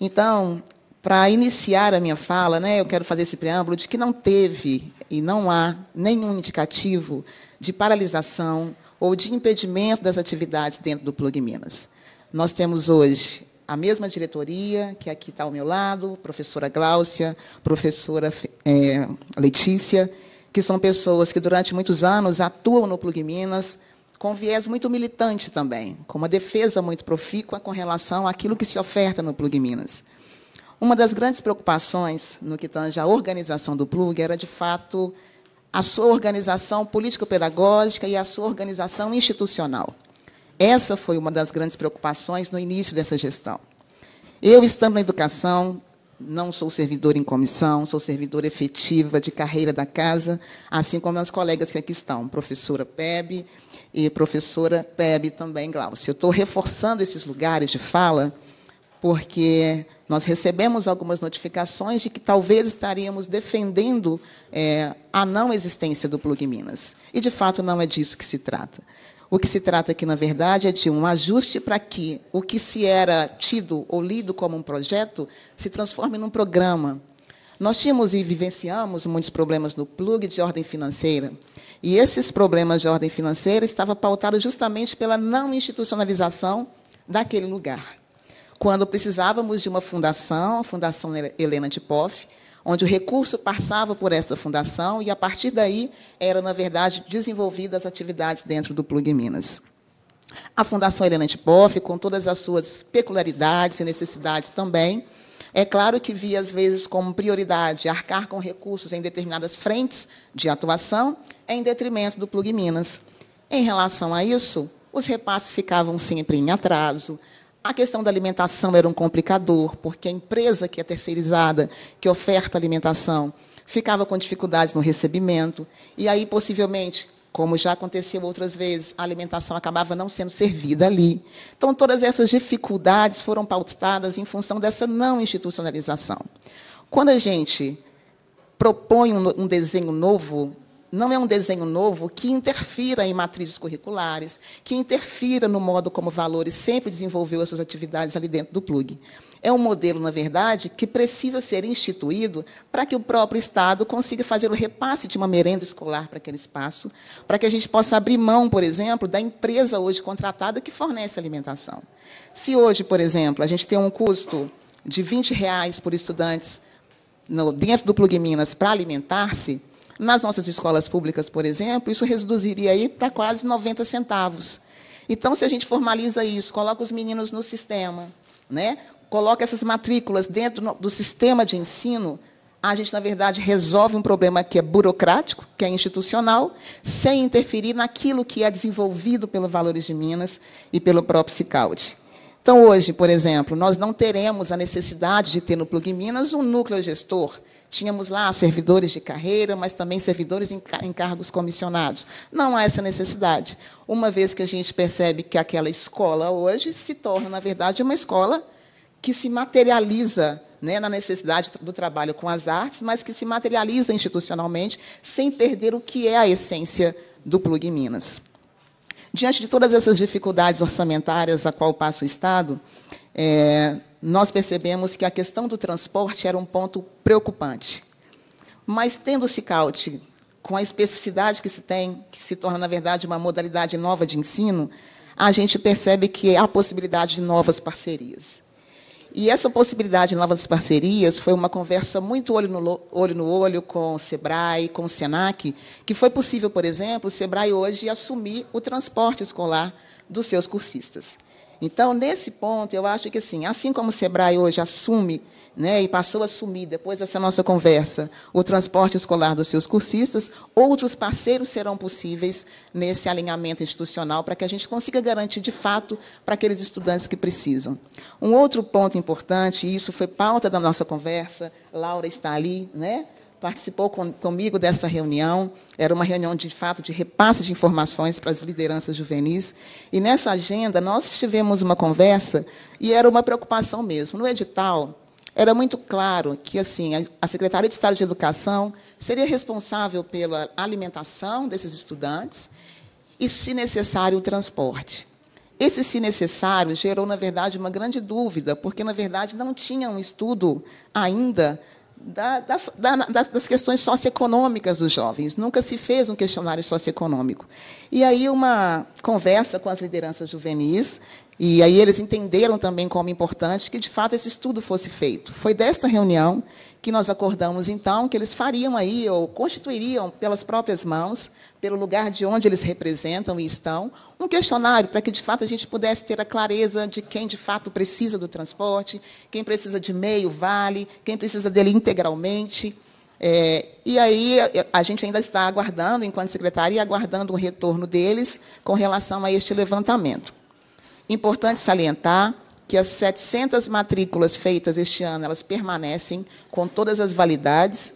Então, para iniciar a minha fala, né, eu quero fazer esse preâmbulo de que não teve e não há nenhum indicativo de paralisação, ou de impedimento das atividades dentro do Plug Minas. Nós temos hoje a mesma diretoria, que aqui está ao meu lado, professora Gláucia, professora é, Letícia, que são pessoas que durante muitos anos atuam no Plug Minas com viés muito militante também, com uma defesa muito profícua com relação àquilo que se oferta no Plug Minas. Uma das grandes preocupações no que tange à organização do Plug era, de fato, a sua organização político-pedagógica e a sua organização institucional. Essa foi uma das grandes preocupações no início dessa gestão. Eu, estando na educação, não sou servidora em comissão, sou servidora efetiva de carreira da casa, assim como as colegas que aqui estão, professora Peb e professora Peb também, Glaucio. Eu estou reforçando esses lugares de fala porque nós recebemos algumas notificações de que talvez estaríamos defendendo é, a não existência do Plug Minas. E, de fato, não é disso que se trata. O que se trata aqui, na verdade, é de um ajuste para que o que se era tido ou lido como um projeto se transforme num programa. Nós tínhamos e vivenciamos muitos problemas no plug de ordem financeira. E esses problemas de ordem financeira estavam pautados justamente pela não institucionalização daquele lugar quando precisávamos de uma fundação, a Fundação Helena Tipoff, onde o recurso passava por essa fundação e, a partir daí, eram, na verdade, desenvolvidas atividades dentro do Plug Minas. A Fundação Helena Tipoff, com todas as suas peculiaridades e necessidades também, é claro que via, às vezes, como prioridade arcar com recursos em determinadas frentes de atuação, em detrimento do Plug Minas. Em relação a isso, os repasses ficavam sempre em atraso, a questão da alimentação era um complicador, porque a empresa que é terceirizada, que oferta alimentação, ficava com dificuldades no recebimento. E aí, possivelmente, como já aconteceu outras vezes, a alimentação acabava não sendo servida ali. Então, todas essas dificuldades foram pautadas em função dessa não institucionalização. Quando a gente propõe um, desenho novo não é um desenho novo que interfira em matrizes curriculares, que interfira no modo como Valores sempre desenvolveu as suas atividades ali dentro do plug. É um modelo, na verdade, que precisa ser instituído para que o próprio Estado consiga fazer o repasse de uma merenda escolar para aquele espaço, para que a gente possa abrir mão, por exemplo, da empresa hoje contratada que fornece alimentação. Se hoje, por exemplo, a gente tem um custo de 20 reais por estudantes no, dentro do Plug Minas para alimentar-se, nas nossas escolas públicas, por exemplo, isso reduziria aí para quase 90 centavos. Então, se a gente formaliza isso, coloca os meninos no sistema, né? coloca essas matrículas dentro do sistema de ensino, a gente, na verdade, resolve um problema que é burocrático, que é institucional, sem interferir naquilo que é desenvolvido pelo Valores de Minas e pelo próprio Cicaud. Então, hoje, por exemplo, nós não teremos a necessidade de ter no Plug Minas um núcleo gestor Tínhamos lá servidores de carreira, mas também servidores em, em cargos comissionados. Não há essa necessidade, uma vez que a gente percebe que aquela escola hoje se torna, na verdade, uma escola que se materializa né, na necessidade do trabalho com as artes, mas que se materializa institucionalmente sem perder o que é a essência do Plug Minas. Diante de todas essas dificuldades orçamentárias a qual passa o Estado, é, nós percebemos que a questão do transporte era um ponto preocupante. Mas, tendo o CICAUT com a especificidade que se tem, que se torna, na verdade, uma modalidade nova de ensino, a gente percebe que há possibilidade de novas parcerias. E essa possibilidade de novas parcerias foi uma conversa muito olho no olho, no olho com o SEBRAE, com o SENAC, que foi possível, por exemplo, o SEBRAE hoje assumir o transporte escolar dos seus cursistas. Então, nesse ponto, eu acho que, assim, assim como o SEBRAE hoje assume né, e passou a assumir, depois dessa nossa conversa, o transporte escolar dos seus cursistas, outros parceiros serão possíveis nesse alinhamento institucional para que a gente consiga garantir, de fato, para aqueles estudantes que precisam. Um outro ponto importante, e isso foi pauta da nossa conversa, Laura está ali, né? participou com, comigo dessa reunião. Era uma reunião, de fato, de repasse de informações para as lideranças juvenis. E nessa agenda, nós tivemos uma conversa e era uma preocupação mesmo. No edital, era muito claro que assim a secretaria de Estado de Educação seria responsável pela alimentação desses estudantes e, se necessário, o transporte. Esse se necessário gerou, na verdade, uma grande dúvida, porque, na verdade, não tinha um estudo ainda da, das, da, das questões socioeconômicas dos jovens. Nunca se fez um questionário socioeconômico. E aí, uma conversa com as lideranças juvenis, e aí eles entenderam também como importante que, de fato, esse estudo fosse feito. Foi desta reunião que nós acordamos então que eles fariam aí, ou constituiriam pelas próprias mãos, pelo lugar de onde eles representam e estão, um questionário para que, de fato, a gente pudesse ter a clareza de quem, de fato, precisa do transporte, quem precisa de meio vale, quem precisa dele integralmente. É, e aí a gente ainda está aguardando, enquanto secretária aguardando o retorno deles com relação a este levantamento. Importante salientar que as 700 matrículas feitas este ano, elas permanecem com todas as validades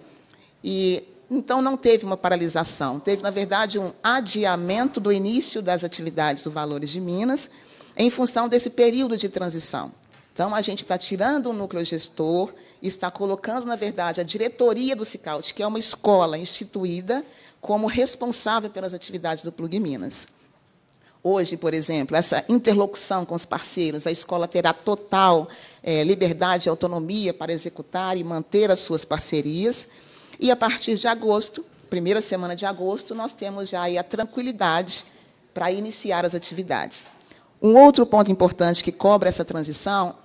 e então não teve uma paralisação, teve na verdade um adiamento do início das atividades do Valores de Minas em função desse período de transição. Então a gente está tirando o núcleo gestor, está colocando na verdade a diretoria do Cicaut, que é uma escola instituída como responsável pelas atividades do Plug Minas. Hoje, por exemplo, essa interlocução com os parceiros, a escola terá total é, liberdade e autonomia para executar e manter as suas parcerias. E a partir de agosto, primeira semana de agosto, nós temos já a tranquilidade para iniciar as atividades. Um outro ponto importante que cobra essa transição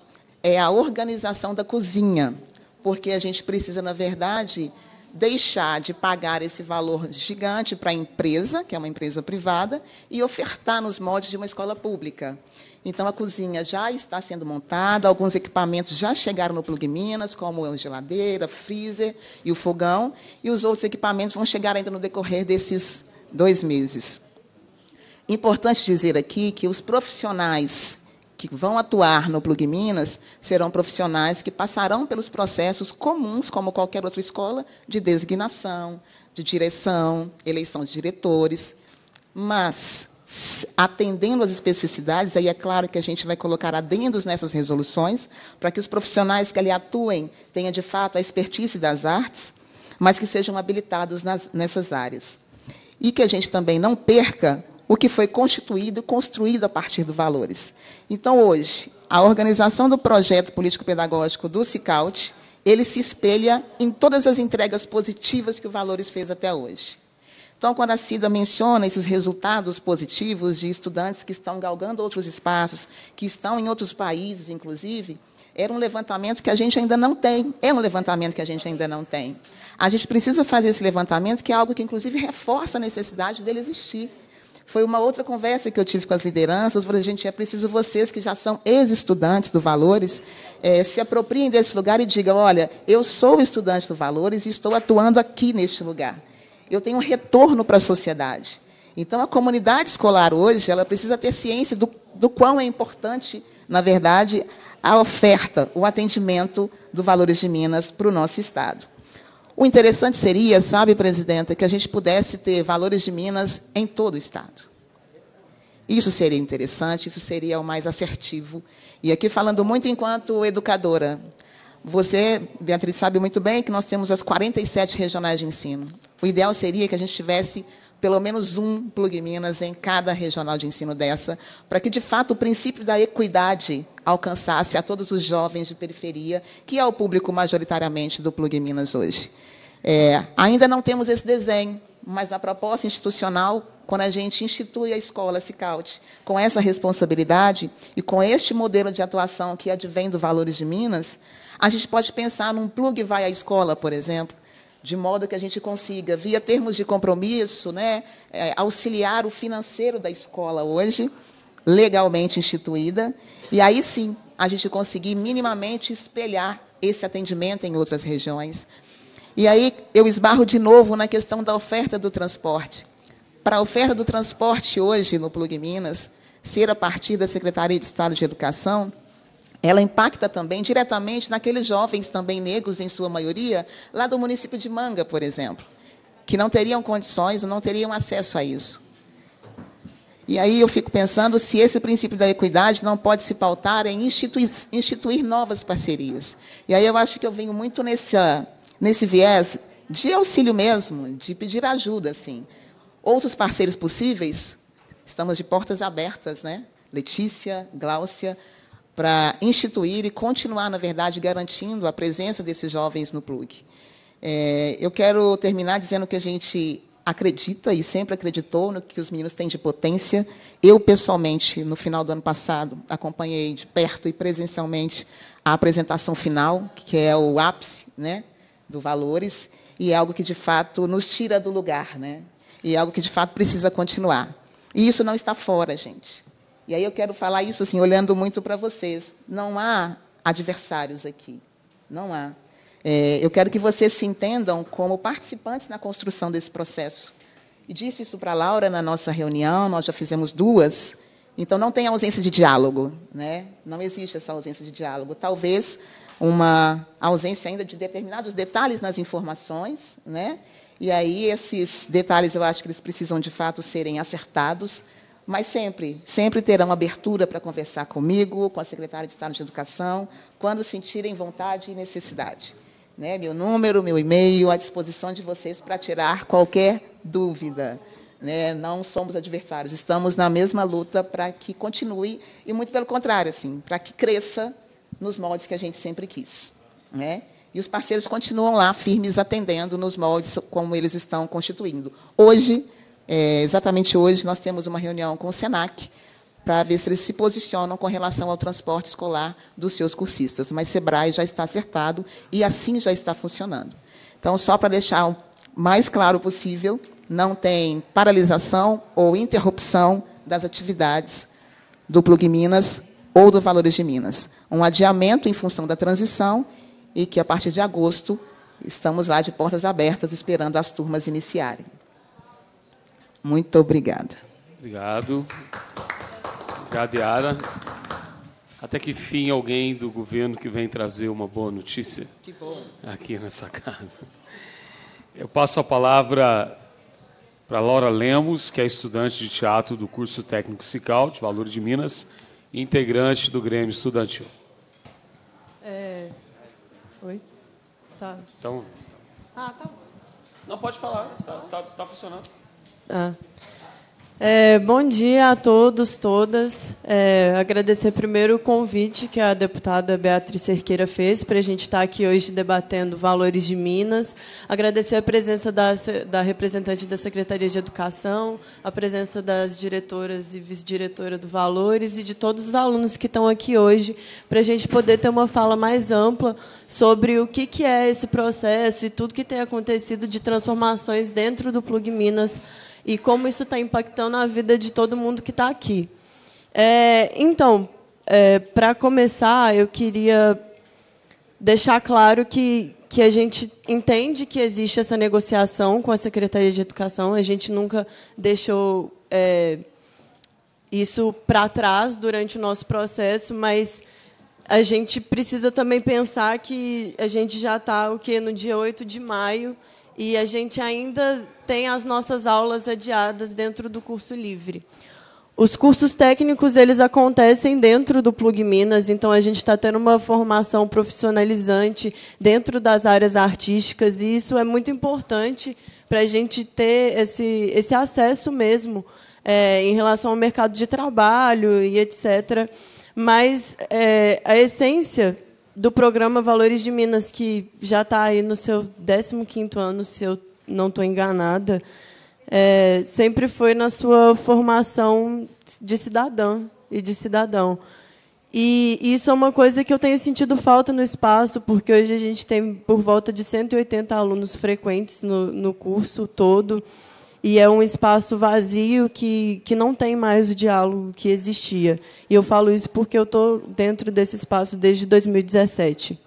é a organização da cozinha, porque a gente precisa, na verdade, deixar de pagar esse valor gigante para a empresa, que é uma empresa privada, e ofertar nos moldes de uma escola pública. Então, a cozinha já está sendo montada, alguns equipamentos já chegaram no Plug Minas, como a geladeira, freezer e o fogão, e os outros equipamentos vão chegar ainda no decorrer desses dois meses. Importante dizer aqui que os profissionais que vão atuar no Plug Minas serão profissionais que passarão pelos processos comuns, como qualquer outra escola, de designação, de direção, eleição de diretores. Mas, atendendo às especificidades, aí é claro que a gente vai colocar adendos nessas resoluções, para que os profissionais que ali atuem tenham, de fato, a expertise das artes, mas que sejam habilitados nas, nessas áreas. E que a gente também não perca o que foi constituído e construído a partir dos valores. Então, hoje, a organização do projeto político-pedagógico do CICAUT, ele se espelha em todas as entregas positivas que o Valores fez até hoje. Então, quando a Cida menciona esses resultados positivos de estudantes que estão galgando outros espaços, que estão em outros países, inclusive, era um levantamento que a gente ainda não tem. É um levantamento que a gente ainda não tem. A gente precisa fazer esse levantamento, que é algo que, inclusive, reforça a necessidade dele existir. Foi uma outra conversa que eu tive com as lideranças. Falei, gente, é preciso vocês que já são ex-estudantes do Valores é, se apropriem desse lugar e digam: olha, eu sou estudante do Valores e estou atuando aqui neste lugar. Eu tenho um retorno para a sociedade. Então, a comunidade escolar hoje ela precisa ter ciência do, do quão é importante, na verdade, a oferta, o atendimento do Valores de Minas para o nosso Estado. O interessante seria, sabe, presidenta, que a gente pudesse ter valores de Minas em todo o Estado. Isso seria interessante, isso seria o mais assertivo. E aqui falando muito enquanto educadora, você, Beatriz, sabe muito bem que nós temos as 47 regionais de ensino. O ideal seria que a gente tivesse pelo menos um Plug Minas em cada regional de ensino dessa, para que, de fato, o princípio da equidade alcançasse a todos os jovens de periferia, que é o público majoritariamente do Plug Minas hoje. É, ainda não temos esse desenho, mas na proposta institucional, quando a gente institui a escola Cicaute com essa responsabilidade e com este modelo de atuação que advém do Valores de Minas, a gente pode pensar num plug vai à escola, por exemplo, de modo que a gente consiga, via termos de compromisso, né, é, auxiliar o financeiro da escola hoje, legalmente instituída, e aí sim a gente conseguir minimamente espelhar esse atendimento em outras regiões. E aí eu esbarro de novo na questão da oferta do transporte. Para a oferta do transporte hoje no Plug Minas ser a partir da Secretaria de Estado de Educação, ela impacta também diretamente naqueles jovens também negros em sua maioria, lá do município de Manga, por exemplo, que não teriam condições, não teriam acesso a isso. E aí eu fico pensando se esse princípio da equidade não pode se pautar em instituir, instituir novas parcerias. E aí eu acho que eu venho muito nessa nesse viés de auxílio mesmo, de pedir ajuda, assim. Outros parceiros possíveis, estamos de portas abertas, né? Letícia, Gláucia, para instituir e continuar, na verdade, garantindo a presença desses jovens no PLUG. É, eu quero terminar dizendo que a gente acredita e sempre acreditou no que os meninos têm de potência. Eu, pessoalmente, no final do ano passado, acompanhei de perto e presencialmente a apresentação final, que é o ápice né, do Valores, e é algo que, de fato, nos tira do lugar, né? e é algo que, de fato, precisa continuar. E isso não está fora, gente. E aí eu quero falar isso, assim, olhando muito para vocês. Não há adversários aqui. Não há. É, eu quero que vocês se entendam como participantes na construção desse processo. E disse isso para a Laura na nossa reunião, nós já fizemos duas. Então, não tem ausência de diálogo. Né? Não existe essa ausência de diálogo. Talvez uma ausência ainda de determinados detalhes nas informações, né? E aí esses detalhes eu acho que eles precisam de fato serem acertados, mas sempre, sempre terão abertura para conversar comigo, com a secretária de Estado de Educação, quando sentirem vontade e necessidade. Né? Meu número, meu e-mail à disposição de vocês para tirar qualquer dúvida. Né? Não somos adversários, estamos na mesma luta para que continue e muito pelo contrário, assim, para que cresça nos moldes que a gente sempre quis. Né? E os parceiros continuam lá, firmes, atendendo nos moldes como eles estão constituindo. Hoje, é, exatamente hoje, nós temos uma reunião com o SENAC para ver se eles se posicionam com relação ao transporte escolar dos seus cursistas. Mas SEBRAE já está acertado e assim já está funcionando. Então, só para deixar o mais claro possível, não tem paralisação ou interrupção das atividades do Plug Minas ou do Valores de Minas. Um adiamento em função da transição e que, a partir de agosto, estamos lá de portas abertas esperando as turmas iniciarem. Muito obrigada.
Obrigado. Obrigado, Yara. Até que fim alguém do governo que vem trazer uma boa notícia que bom. aqui nessa casa. Eu passo a palavra para Laura Lemos, que é estudante de teatro do curso técnico Cical, de Valor de Minas, integrante do Grêmio Estudantil.
É... Oi? Tá. Então... Ah, tá bom.
Não, pode falar, tá, tá, tá funcionando.
Ah. É, bom dia a todos, todas. É, agradecer primeiro o convite que a deputada Beatriz Cerqueira fez para a gente estar tá aqui hoje debatendo valores de Minas. Agradecer a presença da, da representante da Secretaria de Educação, a presença das diretoras e vice-diretora do Valores e de todos os alunos que estão aqui hoje para a gente poder ter uma fala mais ampla sobre o que, que é esse processo e tudo que tem acontecido de transformações dentro do Plug Minas e como isso está impactando a vida de todo mundo que está aqui. É, então, é, para começar, eu queria deixar claro que, que a gente entende que existe essa negociação com a Secretaria de Educação, a gente nunca deixou é, isso para trás durante o nosso processo, mas a gente precisa também pensar que a gente já está o no dia 8 de maio e a gente ainda tem as nossas aulas adiadas dentro do curso livre. Os cursos técnicos eles acontecem dentro do Plug Minas, então a gente está tendo uma formação profissionalizante dentro das áreas artísticas e isso é muito importante para a gente ter esse, esse acesso mesmo é, em relação ao mercado de trabalho e etc. Mas é, a essência do programa Valores de Minas, que já está aí no seu 15º ano, se eu não estou enganada, é, sempre foi na sua formação de cidadã e de cidadão. E isso é uma coisa que eu tenho sentido falta no espaço, porque hoje a gente tem por volta de 180 alunos frequentes no, no curso todo, e é um espaço vazio que, que não tem mais o diálogo que existia. E eu falo isso porque eu estou dentro desse espaço desde 2017.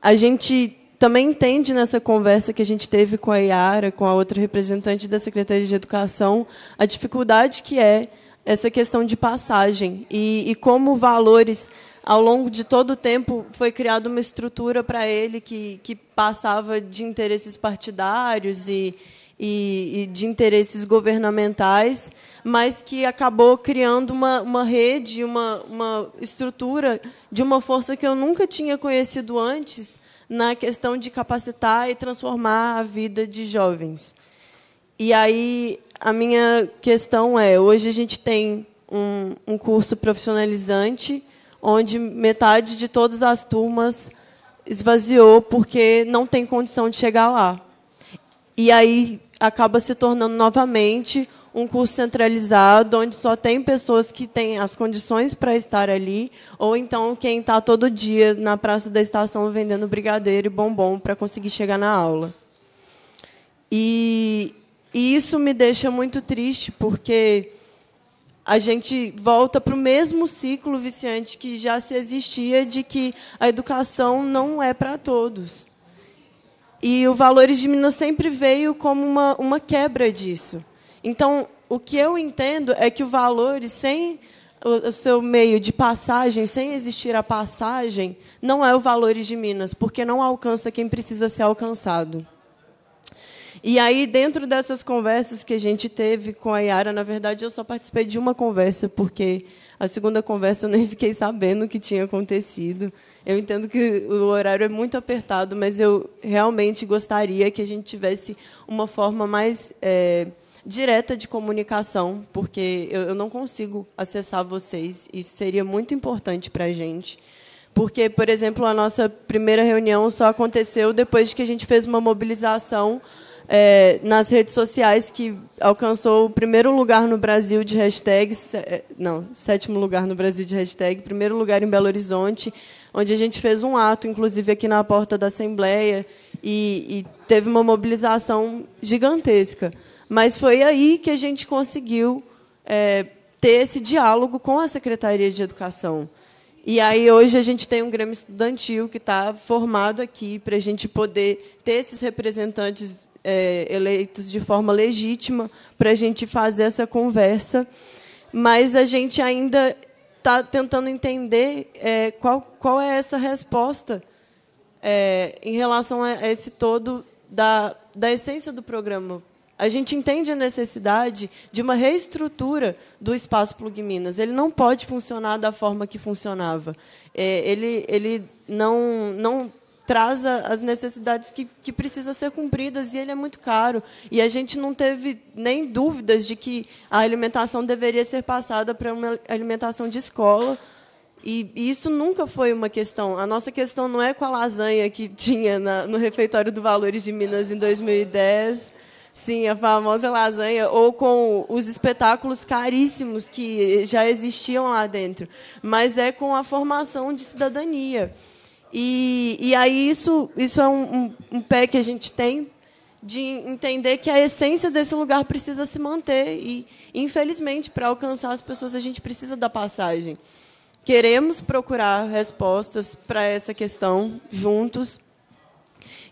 A gente também entende nessa conversa que a gente teve com a Iara, com a outra representante da Secretaria de Educação, a dificuldade que é essa questão de passagem e, e como valores ao longo de todo o tempo foi criada uma estrutura para ele que, que passava de interesses partidários e, e, e, de interesses governamentais, mas que acabou criando uma, uma rede, uma, uma estrutura de uma força que eu nunca tinha conhecido antes na questão de capacitar e transformar a vida de jovens. E aí a minha questão é: hoje a gente tem um, um curso profissionalizante, onde metade de todas as turmas esvaziou porque não tem condição de chegar lá. E aí acaba se tornando novamente um curso centralizado onde só tem pessoas que têm as condições para estar ali, ou então quem está todo dia na praça da estação vendendo brigadeiro e bombom para conseguir chegar na aula. E, e isso me deixa muito triste, porque a gente volta para o mesmo ciclo viciante que já se existia de que a educação não é para todos. E o Valores de Minas sempre veio como uma, uma quebra disso. Então, o que eu entendo é que o valor, sem o seu meio de passagem, sem existir a passagem, não é o valor de Minas, porque não alcança quem precisa ser alcançado. E aí, dentro dessas conversas que a gente teve com a Yara, na verdade, eu só participei de uma conversa, porque a segunda conversa eu nem fiquei sabendo o que tinha acontecido. Eu entendo que o horário é muito apertado, mas eu realmente gostaria que a gente tivesse uma forma mais. É, direta de comunicação, porque eu, eu não consigo acessar vocês. Isso seria muito importante para a gente. Porque, por exemplo, a nossa primeira reunião só aconteceu depois de que a gente fez uma mobilização é, nas redes sociais que alcançou o primeiro lugar no Brasil de hashtags, eh, não, sétimo lugar no Brasil de hashtag, primeiro lugar em Belo Horizonte, onde a gente fez um ato, inclusive aqui na porta da Assembleia, e, e teve uma mobilização gigantesca. Mas foi aí que a gente conseguiu é, ter esse diálogo com a Secretaria de Educação. E aí hoje a gente tem um Grêmio Estudantil que está formado aqui para a gente poder ter esses representantes é, eleitos de forma legítima para a gente fazer essa conversa. Mas a gente ainda está tentando entender é, qual, qual é essa resposta é, em relação a esse todo da, da essência do programa, a gente entende a necessidade de uma reestrutura do espaço Plug Minas. Ele não pode funcionar da forma que funcionava. É, ele, ele não, não traz as necessidades que, que precisam ser cumpridas e ele é muito caro. E a gente não teve nem dúvidas de que a alimentação deveria ser passada para uma alimentação de escola. E, isso nunca foi uma questão. A nossa questão não é com a lasanha que tinha na, no refeitório do Valores de Minas em 2010 Sim, a famosa lasanha, ou com os espetáculos caríssimos que já existiam lá dentro. Mas é com a formação de cidadania. E, e aí isso, isso é um, um, um pé que a gente tem de entender que a essência desse lugar precisa se manter. E, infelizmente, para alcançar as pessoas, a gente precisa da passagem. Queremos procurar respostas para essa questão juntos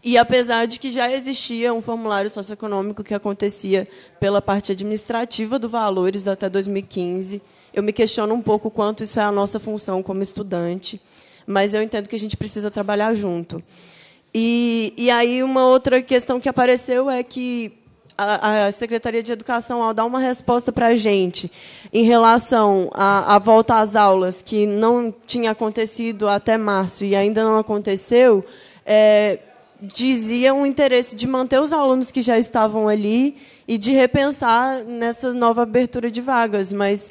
e apesar de que já existia um formulário socioeconômico que acontecia pela parte administrativa do Valores até 2015, eu me questiono um pouco quanto isso é a nossa função como estudante, mas eu entendo que a gente precisa trabalhar junto. E, e aí uma outra questão que apareceu é que a, a Secretaria de Educação, ao dar uma resposta para a gente em relação à, à volta às aulas, que não tinha acontecido até março e ainda não aconteceu, é, diziam o interesse de manter os alunos que já estavam ali e de repensar nessa nova abertura de vagas, mas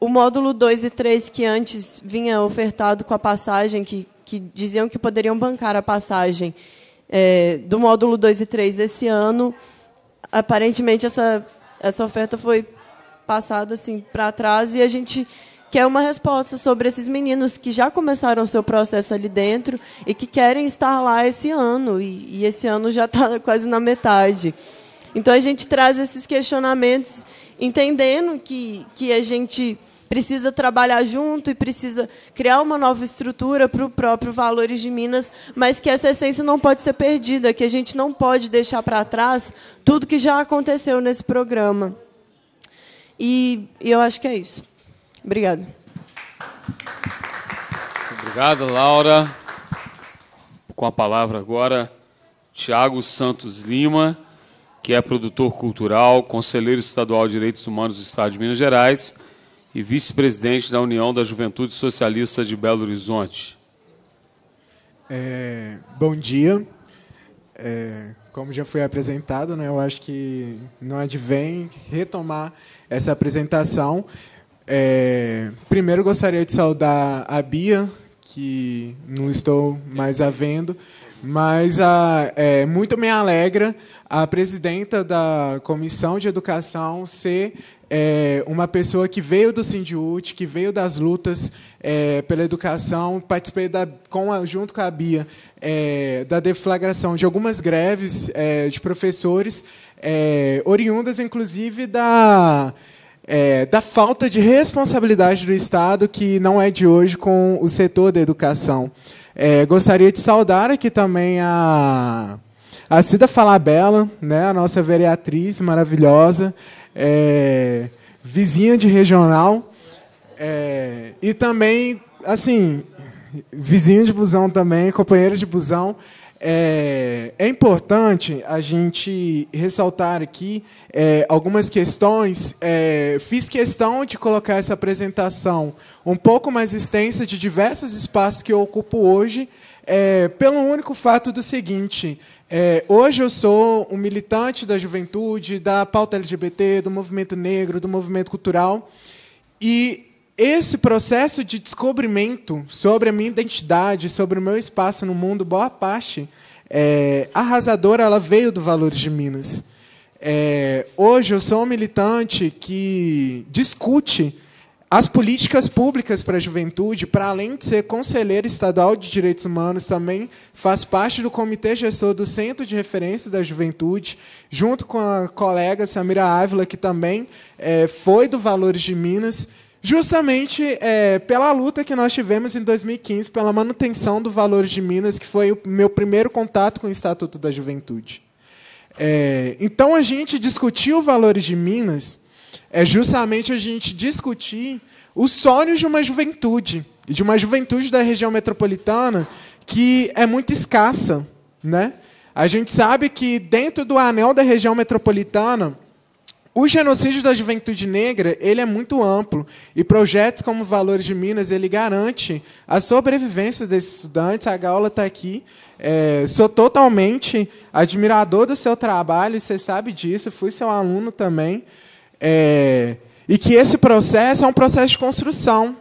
o módulo 2 e 3 que antes vinha ofertado com a passagem que, que diziam que poderiam bancar a passagem é, do módulo 2 e 3 esse ano, aparentemente essa essa oferta foi passada assim para trás e a gente que é uma resposta sobre esses meninos que já começaram o seu processo ali dentro e que querem estar lá esse ano, e, e esse ano já está quase na metade. Então, a gente traz esses questionamentos, entendendo que, que a gente precisa trabalhar junto e precisa criar uma nova estrutura para o próprio Valores de Minas, mas que essa essência não pode ser perdida, que a gente não pode deixar para trás tudo que já aconteceu nesse programa. E, e eu acho que é isso. Obrigada.
Obrigado,
Laura. Com a palavra agora, Tiago Santos Lima, que é produtor cultural, conselheiro estadual de direitos humanos do Estado de Minas Gerais e vice-presidente da União da Juventude Socialista de Belo Horizonte.
É, bom dia. É, como já foi apresentado, né, eu acho que não advém retomar essa apresentação. É, primeiro gostaria de saudar a Bia, que não estou mais havendo, mas a, é, muito me alegra a presidenta da Comissão de Educação ser é, uma pessoa que veio do Sindiúte, que veio das lutas é, pela educação, participei da, com a, junto com a Bia é, da deflagração de algumas greves é, de professores, é, oriundas inclusive da é, da falta de responsabilidade do Estado, que não é de hoje, com o setor da educação. É, gostaria de saudar aqui também a, a Cida Falabella, né, a nossa vereatriz maravilhosa, é, vizinha de regional, é, e também, assim, vizinho de busão também, companheiro de busão. É, é, importante a gente ressaltar aqui é, algumas questões. É, fiz questão de colocar essa apresentação um pouco mais extensa de diversos espaços que eu ocupo hoje, é, pelo único fato do seguinte: é, hoje eu sou um militante da juventude, da pauta LGBT, do movimento negro, do movimento cultural, e esse processo de descobrimento sobre a minha identidade, sobre o meu espaço no mundo, boa parte é, arrasadora, ela veio do Valores de Minas. É, hoje eu sou um militante que discute as políticas públicas para a juventude, para além de ser conselheiro estadual de direitos humanos, também faz parte do comitê gestor do Centro de Referência da Juventude, junto com a colega Samira Ávila, que também é, foi do Valores de Minas justamente é, pela luta que nós tivemos em 2015 pela manutenção do Valores de Minas, que foi o meu primeiro contato com o Estatuto da Juventude. É, então, a gente discutiu Valores de Minas é justamente a gente discutir os sonhos de uma juventude, de uma juventude da região metropolitana que é muito escassa. Né? A gente sabe que, dentro do anel da região metropolitana, o genocídio da juventude negra ele é muito amplo e projetos como Valores de Minas ele garante a sobrevivência desses estudantes. A Gaula está aqui. É, sou totalmente admirador do seu trabalho, você sabe disso. Fui seu aluno também. É, e que esse processo é um processo de construção.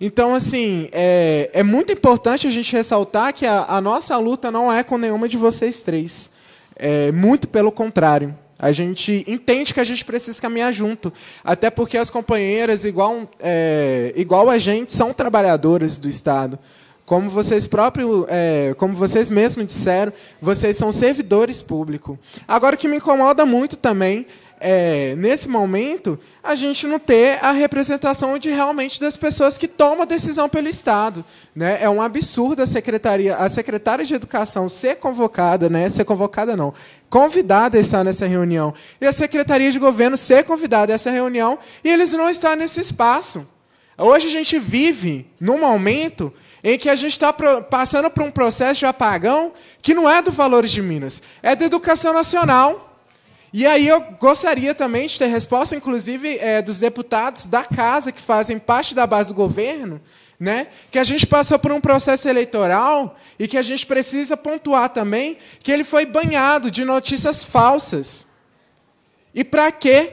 Então, assim, é, é muito importante a gente ressaltar que a, a, nossa luta não é com nenhuma de vocês três. É, muito pelo contrário. A gente entende que a gente precisa caminhar junto. Até porque as companheiras, igual, é, igual a gente, são trabalhadoras do Estado. Como vocês próprios, é, como vocês mesmos disseram, vocês são servidores públicos. Agora, o que me incomoda muito também é, nesse momento, a gente não ter a representação de realmente das pessoas que tomam a decisão pelo Estado. Né? É um absurdo a secretaria, a secretária de Educação ser convocada, né? ser convocada não, convidada a estar nessa reunião, e a secretaria de Governo ser convidada a essa reunião, e eles não estão nesse espaço. Hoje a gente vive num momento em que a gente está passando por um processo de apagão que não é do Valores de Minas, é da educação nacional. E aí eu gostaria também de ter resposta, inclusive, é, dos deputados da casa que fazem parte da base do governo, né? Que a gente passou por um processo eleitoral e que a gente precisa pontuar também que ele foi banhado de notícias falsas. E para quê?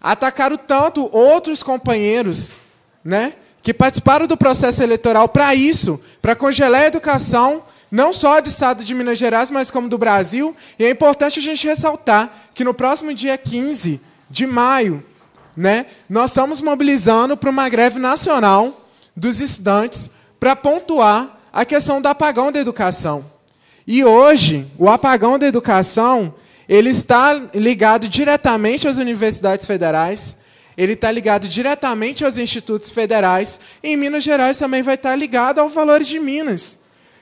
Atacaram tanto outros companheiros, né? Que participaram do processo eleitoral para isso, para congelar a educação, não só do estado de Minas Gerais, mas como do Brasil. E é importante a gente ressaltar que no próximo dia 15 de maio, né, nós estamos mobilizando para uma greve nacional dos estudantes para pontuar a questão do apagão da educação. E hoje, o apagão da educação, ele está ligado diretamente às universidades federais, ele está ligado diretamente aos institutos federais, e em Minas Gerais também vai estar ligado ao Valores de Minas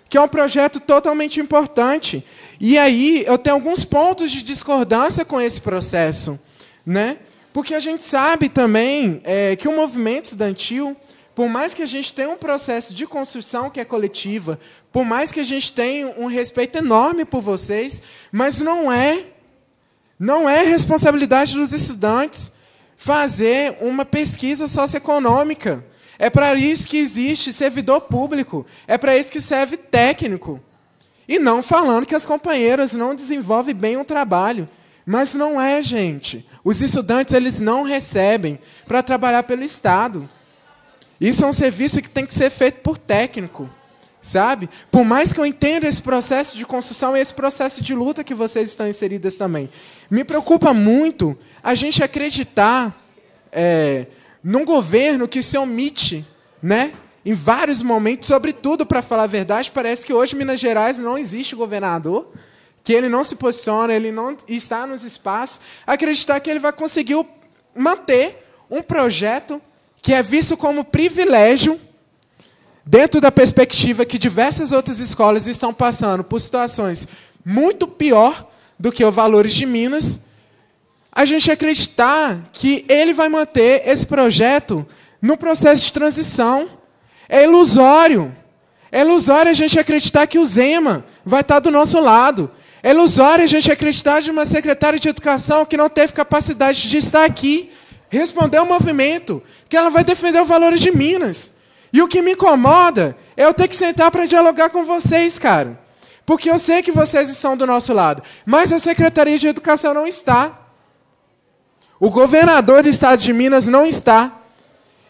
que é um projeto totalmente importante. E aí eu tenho alguns pontos de discordância com esse processo, né? Porque a gente sabe também é, que o movimento estudantil, por mais que a gente tenha um processo de construção que é coletiva, por mais que a gente tenha um respeito enorme por vocês, mas não é não é responsabilidade dos estudantes fazer uma pesquisa socioeconômica. É para isso que existe servidor público. É para isso que serve técnico. E não falando que as companheiras não desenvolvem bem o trabalho. Mas não é, gente. Os estudantes eles não recebem para trabalhar pelo Estado. Isso é um serviço que tem que ser feito por técnico, sabe? Por mais que eu entenda esse processo de construção e esse processo de luta que vocês estão inseridas também, me preocupa muito a gente acreditar é, num governo que se omite, né? Em vários momentos, sobretudo para falar a verdade, parece que hoje em Minas Gerais não existe governador, que ele não se posiciona, ele não está nos espaços, acreditar que ele vai conseguir manter um projeto que é visto como privilégio dentro da perspectiva que diversas outras escolas estão passando por situações muito pior do que o Valores de Minas, a gente acreditar que ele vai manter esse projeto no processo de transição. É ilusório. É ilusório a gente acreditar que o Zema vai estar do nosso lado. É ilusório a gente acreditar de uma secretária de educação que não teve capacidade de estar aqui, responder ao movimento, que ela vai defender os valores de Minas. E o que me incomoda é eu ter que sentar para dialogar com vocês, cara. Porque eu sei que vocês estão do nosso lado. Mas a Secretaria de Educação não está. O governador do estado de Minas não está.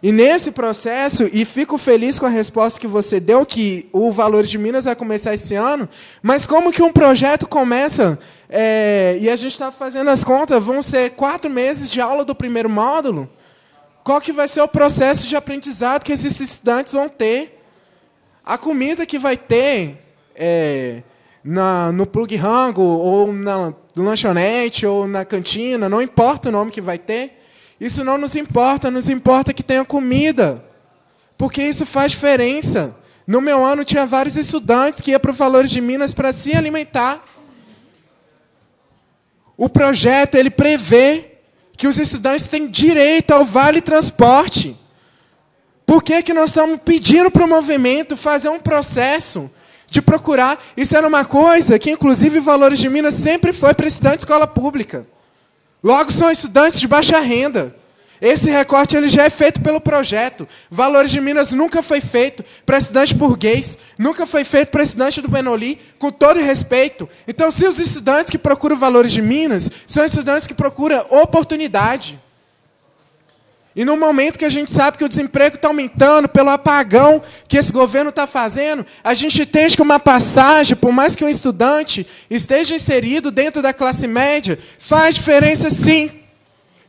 E nesse processo, e fico feliz com a resposta que você deu, que o Valor de Minas vai começar esse ano, mas como que um projeto começa? É, e a gente está fazendo as contas, vão ser quatro meses de aula do primeiro módulo. Qual que vai ser o processo de aprendizado que esses estudantes vão ter? A comida que vai ter é, na, no Plug Rango ou na lanchonete ou na cantina, não importa o nome que vai ter. Isso não nos importa, nos importa que tenha comida. Porque isso faz diferença. No meu ano tinha vários estudantes que iam para o Valores de Minas para se alimentar. O projeto ele prevê que os estudantes têm direito ao vale transporte. Por que, que nós estamos pedindo para o movimento fazer um processo de procurar. Isso era uma coisa que, inclusive, Valores de Minas sempre foi para estudante de escola pública. Logo, são estudantes de baixa renda. Esse recorte ele já é feito pelo projeto. Valores de Minas nunca foi feito para estudante burguês, nunca foi feito para estudante do Benoli, com todo respeito. Então, se os estudantes que procuram Valores de Minas são estudantes que procuram oportunidade. E no momento que a gente sabe que o desemprego está aumentando pelo apagão que esse governo está fazendo, a gente entende que uma passagem, por mais que um estudante esteja inserido dentro da classe média, faz diferença sim.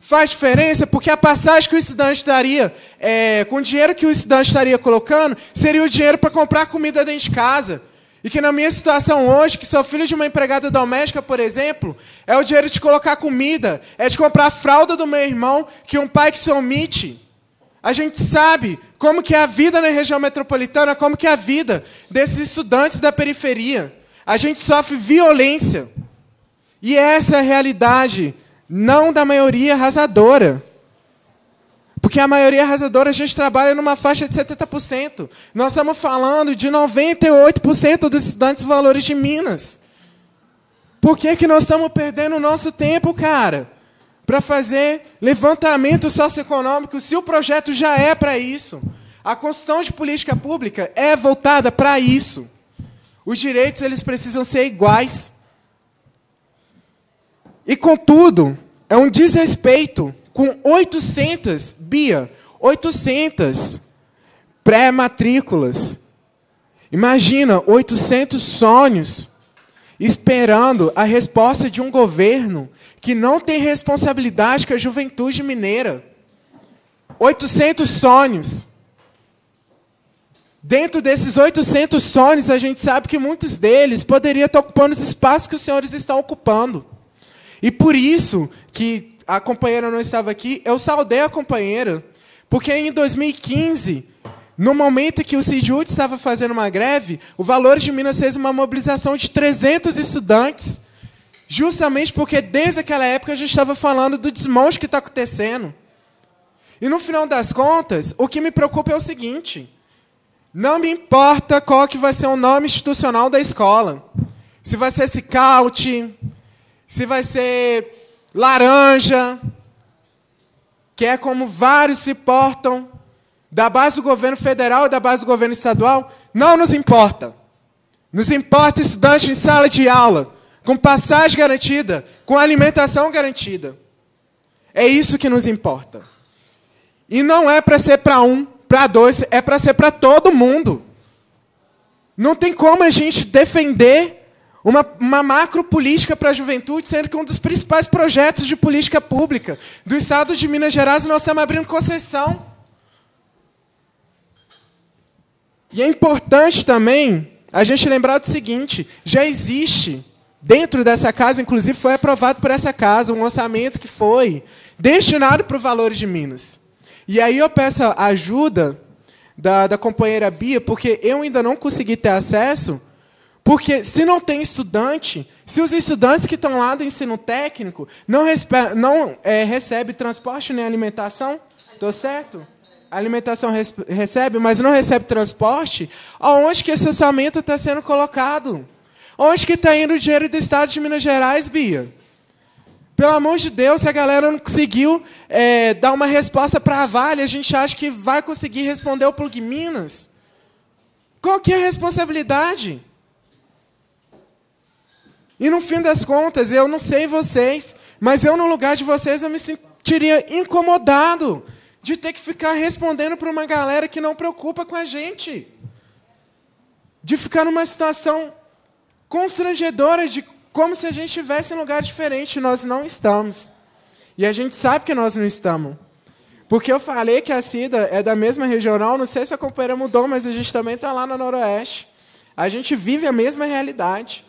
Faz diferença porque a passagem que o estudante daria, é, com o dinheiro que o estudante estaria colocando, seria o dinheiro para comprar comida dentro de casa e que na minha situação hoje, que sou filho de uma empregada doméstica, por exemplo, é o dinheiro de colocar comida, é de comprar a fralda do meu irmão, que um pai que se omite. A gente sabe como que é a vida na região metropolitana, como que é a vida desses estudantes da periferia. A gente sofre violência. E essa é a realidade, não da maioria arrasadora. Porque a maioria arrasadora, a gente trabalha numa faixa de 70%. Nós estamos falando de 98% dos estudantes valores de Minas. Por que, que nós estamos perdendo o nosso tempo, cara? Para fazer levantamento socioeconômico, se o projeto já é para isso. A construção de política pública é voltada para isso. Os direitos eles precisam ser iguais. E, contudo, é um desrespeito com 800, Bia, 800 pré-matrículas. Imagina 800 sonhos esperando a resposta de um governo que não tem responsabilidade com a juventude mineira. 800 sonhos. Dentro desses 800 sonhos, a gente sabe que muitos deles poderiam estar ocupando os espaços que os senhores estão ocupando. E por isso que a companheira não estava aqui, eu saudei a companheira, porque em 2015, no momento que o CIDUT estava fazendo uma greve, o Valores de Minas fez uma mobilização de 300 estudantes, justamente porque desde aquela época a gente estava falando do desmonte que está acontecendo. E no final das contas, o que me preocupa é o seguinte: não me importa qual que vai ser o nome institucional da escola. Se vai ser Cicaute, se vai ser laranja, que é como vários se portam, da base do governo federal e da base do governo estadual, não nos importa. Nos importa estudante em sala de aula, com passagem garantida, com alimentação garantida. É isso que nos importa. E não é para ser para um, para dois, é para ser para todo mundo. Não tem como a gente defender uma, uma macro política para a juventude, sendo que um dos principais projetos de política pública do estado de Minas Gerais nós estamos é abrindo concessão. E é importante também a gente lembrar do seguinte: já existe, dentro dessa casa, inclusive foi aprovado por essa casa, um orçamento que foi destinado para o Valores de Minas. E aí eu peço a ajuda da, da companheira Bia, porque eu ainda não consegui ter acesso porque se não tem estudante, se os estudantes que estão lá do ensino técnico não, não é, recebem transporte nem alimentação, estou certo? A alimentação recebe, mas não recebe transporte, aonde que esse orçamento está sendo colocado? Onde que está indo o dinheiro do Estado de Minas Gerais, Bia? Pelo amor de Deus, se a galera não conseguiu é, dar uma resposta para a Vale, a gente acha que vai conseguir responder o Plug Minas. Qual que é a responsabilidade? E no fim das contas, eu não sei vocês, mas eu no lugar de vocês eu me sentiria incomodado de ter que ficar respondendo para uma galera que não preocupa com a gente. De ficar numa situação constrangedora de como se a gente estivesse em lugar diferente, nós não estamos. E a gente sabe que nós não estamos. Porque eu falei que a Cida é da mesma regional, não sei se a companheira mudou, mas a gente também está lá na Noroeste. A gente vive a mesma realidade.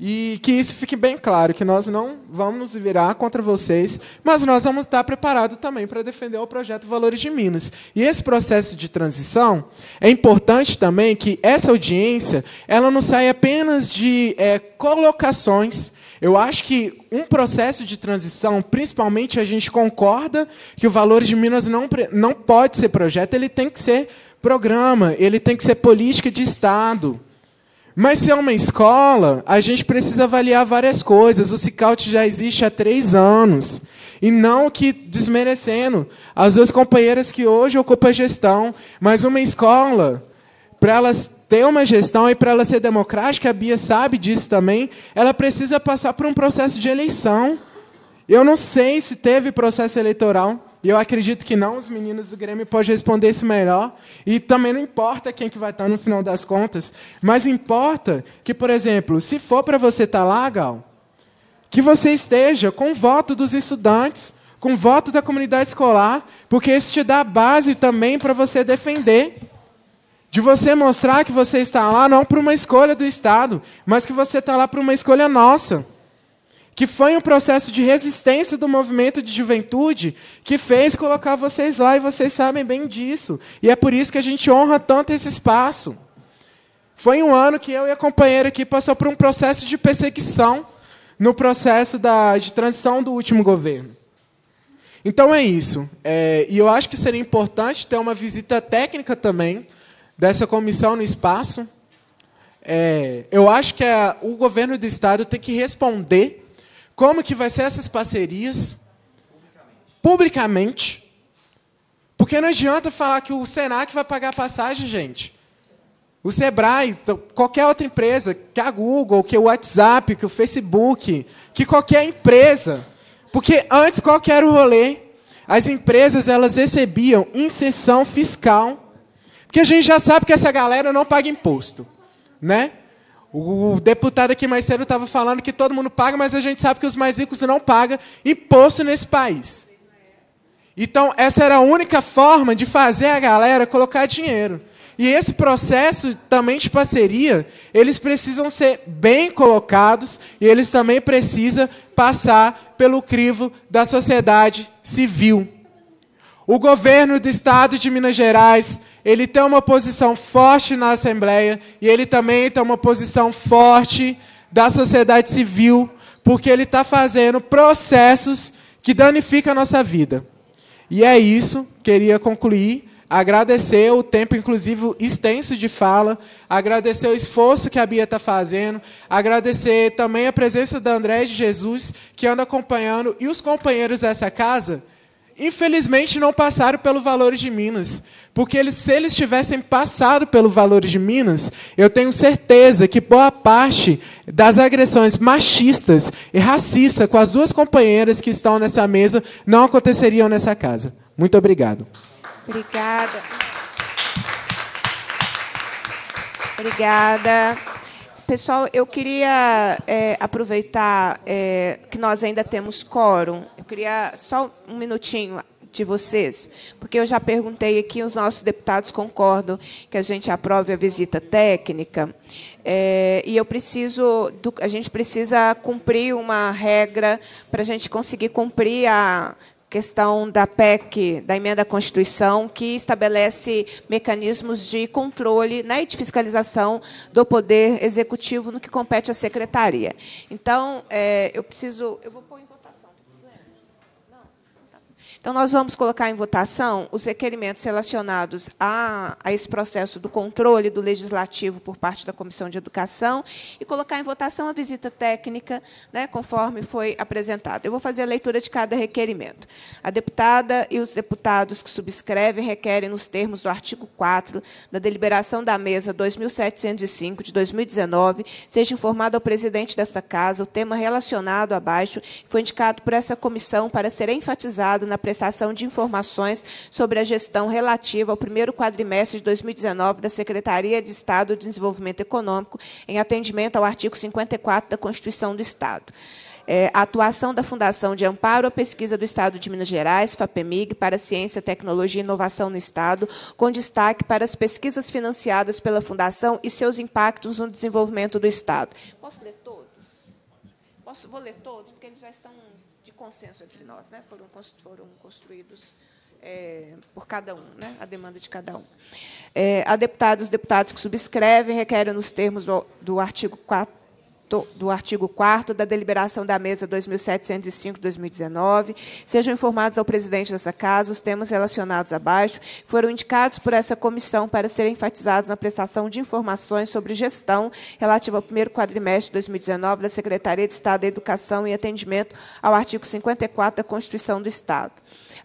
E que isso fique bem claro, que nós não vamos nos virar contra vocês, mas nós vamos estar preparados também para defender o projeto Valores de Minas. E esse processo de transição é importante também que essa audiência ela não saia apenas de é, colocações. Eu acho que um processo de transição, principalmente a gente concorda que o Valores de Minas não, não pode ser projeto, ele tem que ser programa, ele tem que ser política de Estado. Mas se é uma escola, a gente precisa avaliar várias coisas. O Cicaut já existe há três anos. E não que desmerecendo as duas companheiras que hoje ocupam a gestão, mas uma escola, para elas ter uma gestão e para ela ser democrática, a Bia sabe disso também, ela precisa passar por um processo de eleição. Eu não sei se teve processo eleitoral. E eu acredito que não, os meninos do Grêmio podem responder isso melhor. E também não importa quem que vai estar no final das contas, mas importa que, por exemplo, se for para você estar tá lá, Gal, que você esteja com o voto dos estudantes, com o voto da comunidade escolar, porque isso te dá base também para você defender. De você mostrar que você está lá não por uma escolha do Estado, mas que você está lá por uma escolha nossa que foi um processo de resistência do movimento de juventude que fez colocar vocês lá e vocês sabem bem disso. E é por isso que a gente honra tanto esse espaço. Foi um ano que eu e a companheira aqui passou por um processo de perseguição no processo da, de transição do último governo. Então é isso. É, e eu acho que seria importante ter uma visita técnica também dessa comissão no espaço. É, eu acho que a, o governo do estado tem que responder como que vai ser essas parcerias? Publicamente. Porque não adianta falar que o Senac vai pagar a passagem, gente. O Sebrae, então, qualquer outra empresa, que a Google, que o WhatsApp, que o Facebook, que qualquer empresa. Porque antes, qual era o rolê? As empresas elas recebiam inserção fiscal. Porque a gente já sabe que essa galera não paga imposto. Né? O deputado aqui mais cedo estava falando que todo mundo paga, mas a gente sabe que os mais ricos não pagam imposto nesse país. Então, essa era a única forma de fazer a galera colocar dinheiro. E esse processo também de parceria, eles precisam ser bem colocados e eles também precisam passar pelo crivo da sociedade civil. O governo do estado de Minas Gerais ele tem uma posição forte na Assembleia e ele também tem uma posição forte da sociedade civil, porque ele está fazendo processos que danificam a nossa vida. E é isso, queria concluir, agradecer o tempo, inclusive extenso de fala, agradecer o esforço que a Bia está fazendo, agradecer também a presença da André de Jesus, que anda acompanhando, e os companheiros dessa casa, infelizmente não passaram pelo Valores de Minas. Porque eles, se eles tivessem passado pelo Valores de Minas, eu tenho certeza que boa parte das agressões machistas e racistas com as duas companheiras que estão nessa mesa não aconteceriam nessa casa. Muito obrigado.
Obrigada. Obrigada. Pessoal, eu queria é, aproveitar é, que nós ainda temos quórum. Eu queria só um minutinho de vocês? Porque eu já perguntei aqui, os nossos deputados concordam que a gente aprove a visita técnica. É, e eu preciso, do, a gente precisa cumprir uma regra para a gente conseguir cumprir a questão da PEC, da emenda à Constituição, que estabelece mecanismos de controle né, e de fiscalização do poder executivo no que compete à secretaria. Então, é, eu preciso, eu vou pôr então, nós vamos colocar em votação os requerimentos relacionados a, a esse processo do controle do legislativo por parte da Comissão de Educação e colocar em votação a visita técnica, né, conforme foi apresentado. Eu vou fazer a leitura de cada requerimento. A deputada e os deputados que subscrevem requerem, nos termos do artigo 4 da deliberação da mesa 2705 de 2019, seja informado ao presidente desta casa o tema relacionado abaixo foi indicado por essa comissão para ser enfatizado na presente prestação de informações sobre a gestão relativa ao primeiro quadrimestre de 2019 da Secretaria de Estado de Desenvolvimento Econômico, em atendimento ao artigo 54 da Constituição do Estado. É, a atuação da Fundação de Amparo à Pesquisa do Estado de Minas Gerais, FAPEMIG, para Ciência, Tecnologia e Inovação no Estado, com destaque para as pesquisas financiadas pela Fundação e seus impactos no desenvolvimento do Estado. Posso ler todos? Posso, vou ler todos, porque eles já estão consenso entre nós, né? foram, foram construídos é, por cada um, né? a demanda de cada um. É, a deputada e os deputados que subscrevem requerem, nos termos do, do artigo 4, do, artigo 4 da deliberação da mesa 2705/2019, sejam informados ao presidente dessa casa os temas relacionados abaixo foram indicados por essa comissão para serem enfatizados na prestação de informações sobre gestão relativa ao primeiro quadrimestre de 2019 da Secretaria de Estado da Educação e atendimento ao artigo 54 da Constituição do Estado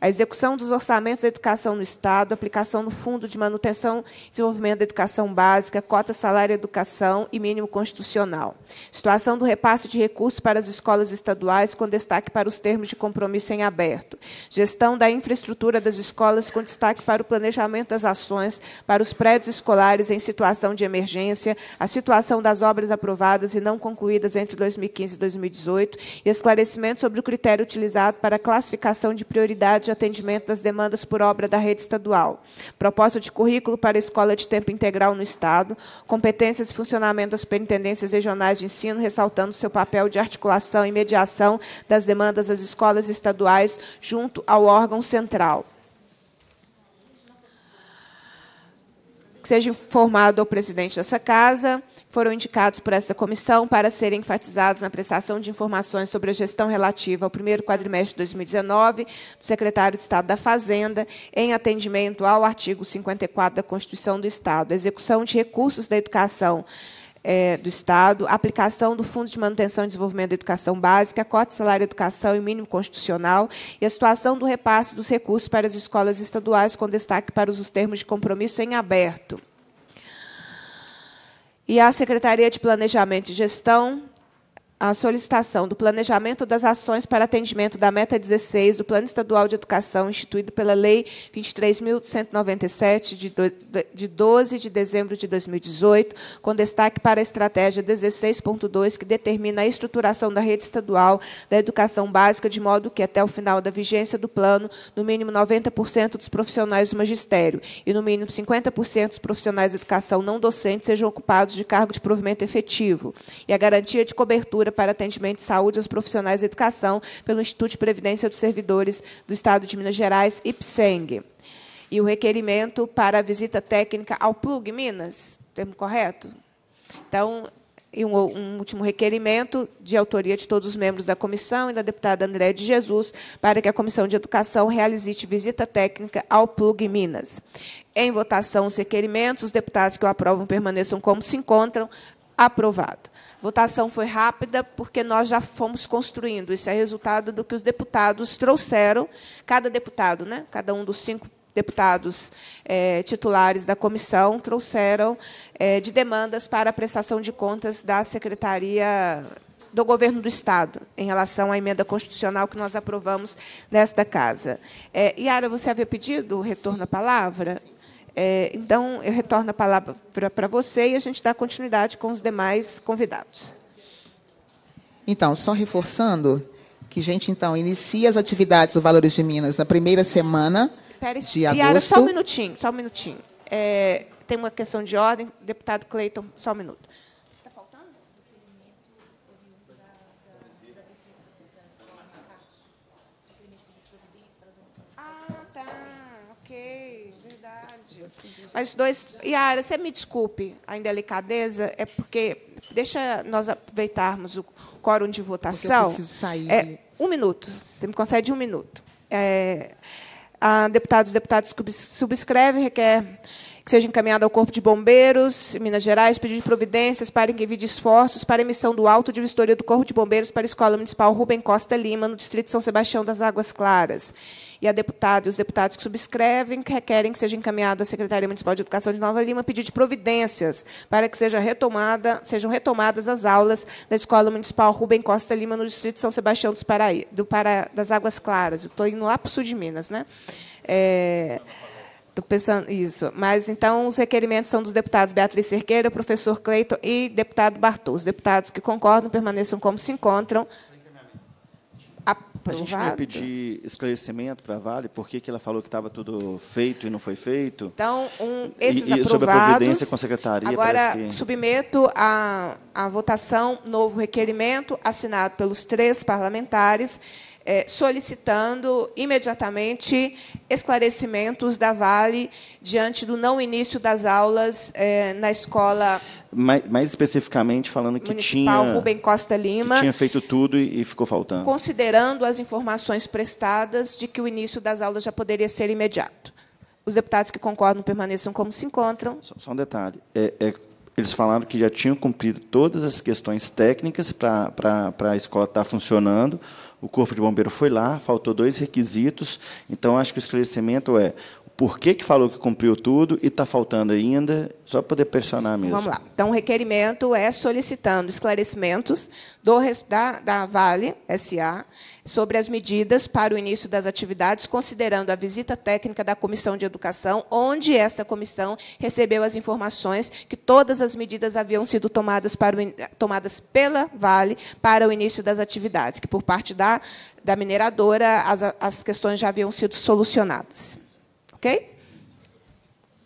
a execução dos orçamentos da educação no Estado, aplicação no Fundo de Manutenção e Desenvolvimento da Educação Básica, cota salário educação e mínimo constitucional, situação do repasse de recursos para as escolas estaduais, com destaque para os termos de compromisso em aberto, gestão da infraestrutura das escolas, com destaque para o planejamento das ações para os prédios escolares em situação de emergência, a situação das obras aprovadas e não concluídas entre 2015 e 2018, e esclarecimento sobre o critério utilizado para a classificação de prioridade atendimento das demandas por obra da rede estadual, proposta de currículo para escola de tempo integral no Estado, competências e funcionamento das superintendências regionais de ensino, ressaltando seu papel de articulação e mediação das demandas das escolas estaduais junto ao órgão central. que seja informado ao presidente dessa casa, foram indicados por essa comissão para serem enfatizados na prestação de informações sobre a gestão relativa ao primeiro quadrimestre de 2019 do secretário de Estado da Fazenda, em atendimento ao artigo 54 da Constituição do Estado, execução de recursos da educação é, do Estado, aplicação do Fundo de Manutenção e Desenvolvimento da Educação Básica, cota de salário educação e mínimo constitucional, e a situação do repasse dos recursos para as escolas estaduais, com destaque para os termos de compromisso em aberto. E a Secretaria de Planejamento e Gestão a solicitação do planejamento das ações para atendimento da meta 16 do Plano Estadual de Educação, instituído pela Lei 23.197, de 12 de dezembro de 2018, com destaque para a Estratégia 16.2, que determina a estruturação da rede estadual da educação básica, de modo que, até o final da vigência do plano, no mínimo 90% dos profissionais do magistério e, no mínimo, 50% dos profissionais da educação não docente sejam ocupados de cargo de provimento efetivo, e a garantia de cobertura para Atendimento de Saúde aos Profissionais da Educação pelo Instituto de Previdência dos Servidores do Estado de Minas Gerais, IPSENG. E o requerimento para a visita técnica ao PLUG Minas, termo correto? Então, e um, um, último requerimento de autoria de todos os membros da comissão e da deputada André de Jesus para que a Comissão de Educação realize visita técnica ao Plug Minas. Em votação os requerimentos, os deputados que o aprovam permaneçam como se encontram, Aprovado. Votação foi rápida porque nós já fomos construindo. Isso é resultado do que os deputados trouxeram, cada deputado, né? cada um dos cinco deputados é, titulares da comissão trouxeram é, de demandas para a prestação de contas da Secretaria do Governo do Estado em relação à emenda constitucional que nós aprovamos nesta casa. É, Yara, você havia pedido o retorno à palavra? Sim. É, então, eu retorno a palavra para você e a gente dá continuidade com os demais convidados.
Então, só reforçando que a gente, então, inicia as atividades do Valores de Minas na primeira semana
Espera, de Yara, agosto. Yara, só um minutinho, só um minutinho. É, tem uma questão de ordem. Deputado Cleiton, só um minuto. Mas dois. Yara, você me desculpe a indelicadeza, é porque. Deixa nós aproveitarmos o quórum de votação. Porque eu preciso sair. É, um minuto. Você me concede um minuto. É, a deputados e deputadas subscrevem requer que seja encaminhado ao Corpo de Bombeiros Minas Gerais pedido de providências para que evite esforços para emissão do auto de vistoria do Corpo de Bombeiros para a Escola Municipal Rubem Costa Lima, no Distrito de São Sebastião das Águas Claras e a deputada e os deputados que subscrevem requerem que seja encaminhada à Secretaria Municipal de Educação de Nova Lima pedido de providências para que seja retomada, sejam retomadas as aulas da Escola Municipal Rubem Costa Lima no Distrito de São Sebastião dos Paraí, do para das Águas Claras. Estou indo lá para o sul de Minas, né? É... Estou pensando isso. Mas então os requerimentos são dos deputados Beatriz Cerqueira, professor Cleiton e deputado Bartô. Os deputados que concordam permaneçam como se encontram.
A gente não pedir esclarecimento para a Vale, por que ela falou que estava tudo feito e não foi feito? Então,
um, esses e, e sobre a providência com a secretaria. Agora, que... submeto à, a votação novo requerimento assinado pelos três parlamentares é, solicitando imediatamente esclarecimentos da Vale diante do não início das aulas é, na escola.
Mais, mais, especificamente falando que tinha. Rubem
Costa Lima. tinha
feito tudo e, e ficou faltando.
Considerando as informações prestadas de que o início das aulas já poderia ser imediato. Os deputados que concordam permaneçam como se encontram. Só,
só um detalhe. É, é, eles falaram que já tinham cumprido todas as questões técnicas para a escola estar tá funcionando o Corpo de Bombeiro foi lá, faltou dois requisitos, então acho que o esclarecimento é: por que, que falou que cumpriu tudo e está faltando ainda, só para poder pressionar mesmo. Vamos lá.
Então, o requerimento é solicitando esclarecimentos do, da, da Vale SA sobre as medidas para o início das atividades, considerando a visita técnica da Comissão de Educação, onde esta comissão recebeu as informações que todas as medidas haviam sido tomadas, para o, tomadas pela Vale para o início das atividades, que por parte da, da mineradora as, as questões já haviam sido solucionadas. Ok?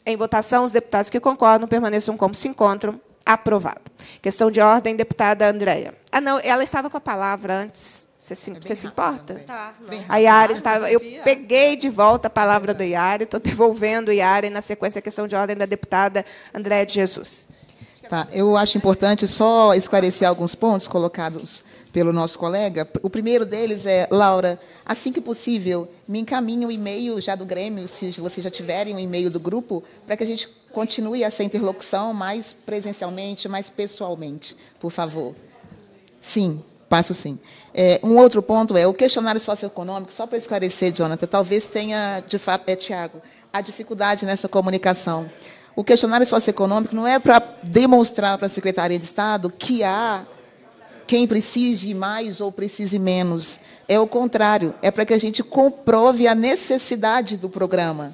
Em votação, os deputados que concordam permaneçam como se encontram. Aprovado. Questão de ordem, deputada Andréia. Ah, não, ela estava com a palavra antes. Você se, é você se importa? Tá, a Yara estava. Eu peguei de volta a palavra é. da Yara, estou devolvendo Yara e, na sequência, a questão de ordem da deputada Andréia de Jesus.
Tá, eu acho importante só esclarecer alguns pontos colocados pelo nosso colega. O primeiro deles é, Laura, assim que possível, me encaminhe o um e-mail já do Grêmio, se vocês já tiverem o um e-mail do grupo, para que a gente continue essa interlocução mais presencialmente, mais pessoalmente, por favor. Sim, passo sim. É, um outro ponto é o questionário socioeconômico, só para esclarecer, Jonathan, talvez tenha, de fato, é, Tiago, a dificuldade nessa comunicação. O questionário socioeconômico não é para demonstrar para a Secretaria de Estado que há quem precise mais ou precise menos. É o contrário, é para que a gente comprove a necessidade do programa,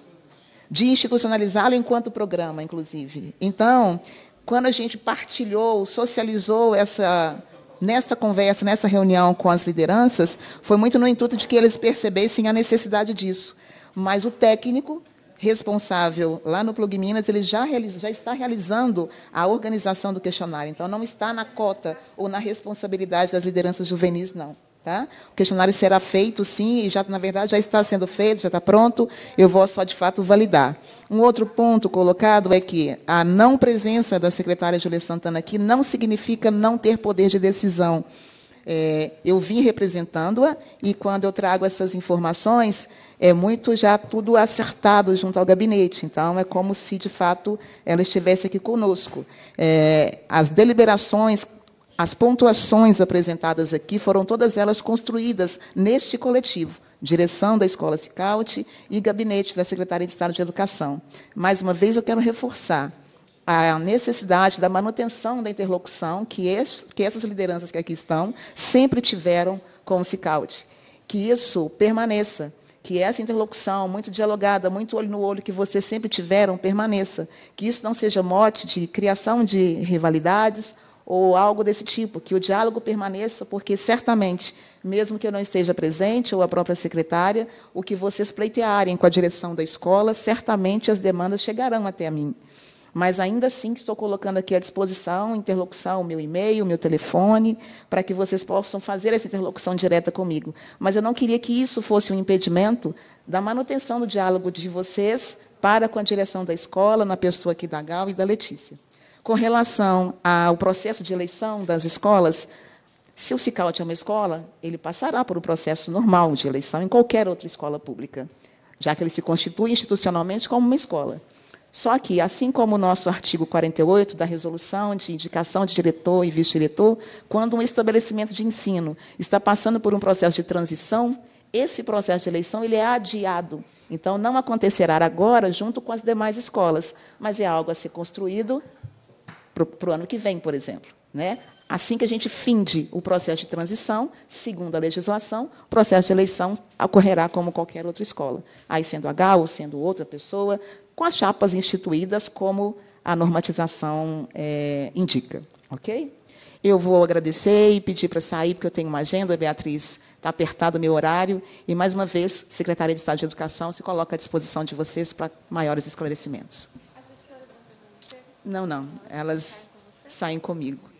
de institucionalizá-lo enquanto programa, inclusive. Então, quando a gente partilhou, socializou essa nessa conversa, nessa reunião com as lideranças, foi muito no intuito de que eles percebessem a necessidade disso. Mas o técnico responsável lá no Plug Minas, ele já, realiza, já está realizando a organização do questionário. Então, não está na cota ou na responsabilidade das lideranças juvenis, não. Tá? O questionário será feito, sim, e já, na verdade, já está sendo feito, já está pronto, eu vou só, de fato, validar. Um outro ponto colocado é que a não presença da secretária Júlia Santana aqui não significa não ter poder de decisão. É, eu vim representando-a e quando eu trago essas informações, é muito já tudo acertado junto ao gabinete. Então, é como se, de fato, ela estivesse aqui conosco. É, as deliberações, as pontuações apresentadas aqui foram todas elas construídas neste coletivo. Direção da Escola Cicaut e gabinete da Secretaria de Estado de Educação. Mais uma vez, eu quero reforçar a necessidade da manutenção da interlocução que, es, que essas lideranças que aqui estão sempre tiveram com o Cicaut. Que isso permaneça, que essa interlocução muito dialogada, muito olho no olho que vocês sempre tiveram, permaneça. Que isso não seja mote de criação de rivalidades ou algo desse tipo, que o diálogo permaneça, porque certamente, mesmo que eu não esteja presente ou a própria secretária, o que vocês pleitearem com a direção da escola, certamente as demandas chegarão até a mim mas ainda assim estou colocando aqui à disposição, interlocução, meu e-mail, meu telefone, para que vocês possam fazer essa interlocução direta comigo. Mas eu não queria que isso fosse um impedimento da manutenção do diálogo de vocês para com a direção da escola, na pessoa aqui da Gal e da Letícia. Com relação ao processo de eleição das escolas, se o Cicalte é uma escola, ele passará por um processo normal de eleição em qualquer outra escola pública, já que ele se constitui institucionalmente como uma escola. Só que, assim como o nosso artigo 48 da resolução de indicação de diretor e vice-diretor, quando um estabelecimento de ensino está passando por um processo de transição, esse processo de eleição ele é adiado. Então, não acontecerá agora junto com as demais escolas, mas é algo a ser construído para o ano que vem, por exemplo. Né? Assim que a gente finde o processo de transição, segundo a legislação, o processo de eleição ocorrerá como qualquer outra escola. Aí, sendo H ou sendo outra pessoa, com as chapas instituídas como a normatização é, indica. Ok? Eu vou agradecer e pedir para sair, porque eu tenho uma agenda, Beatriz, está apertado o meu horário. E, mais uma vez, Secretaria de Estado de Educação se coloca à disposição de vocês para maiores esclarecimentos. As não, não. Elas saem comigo.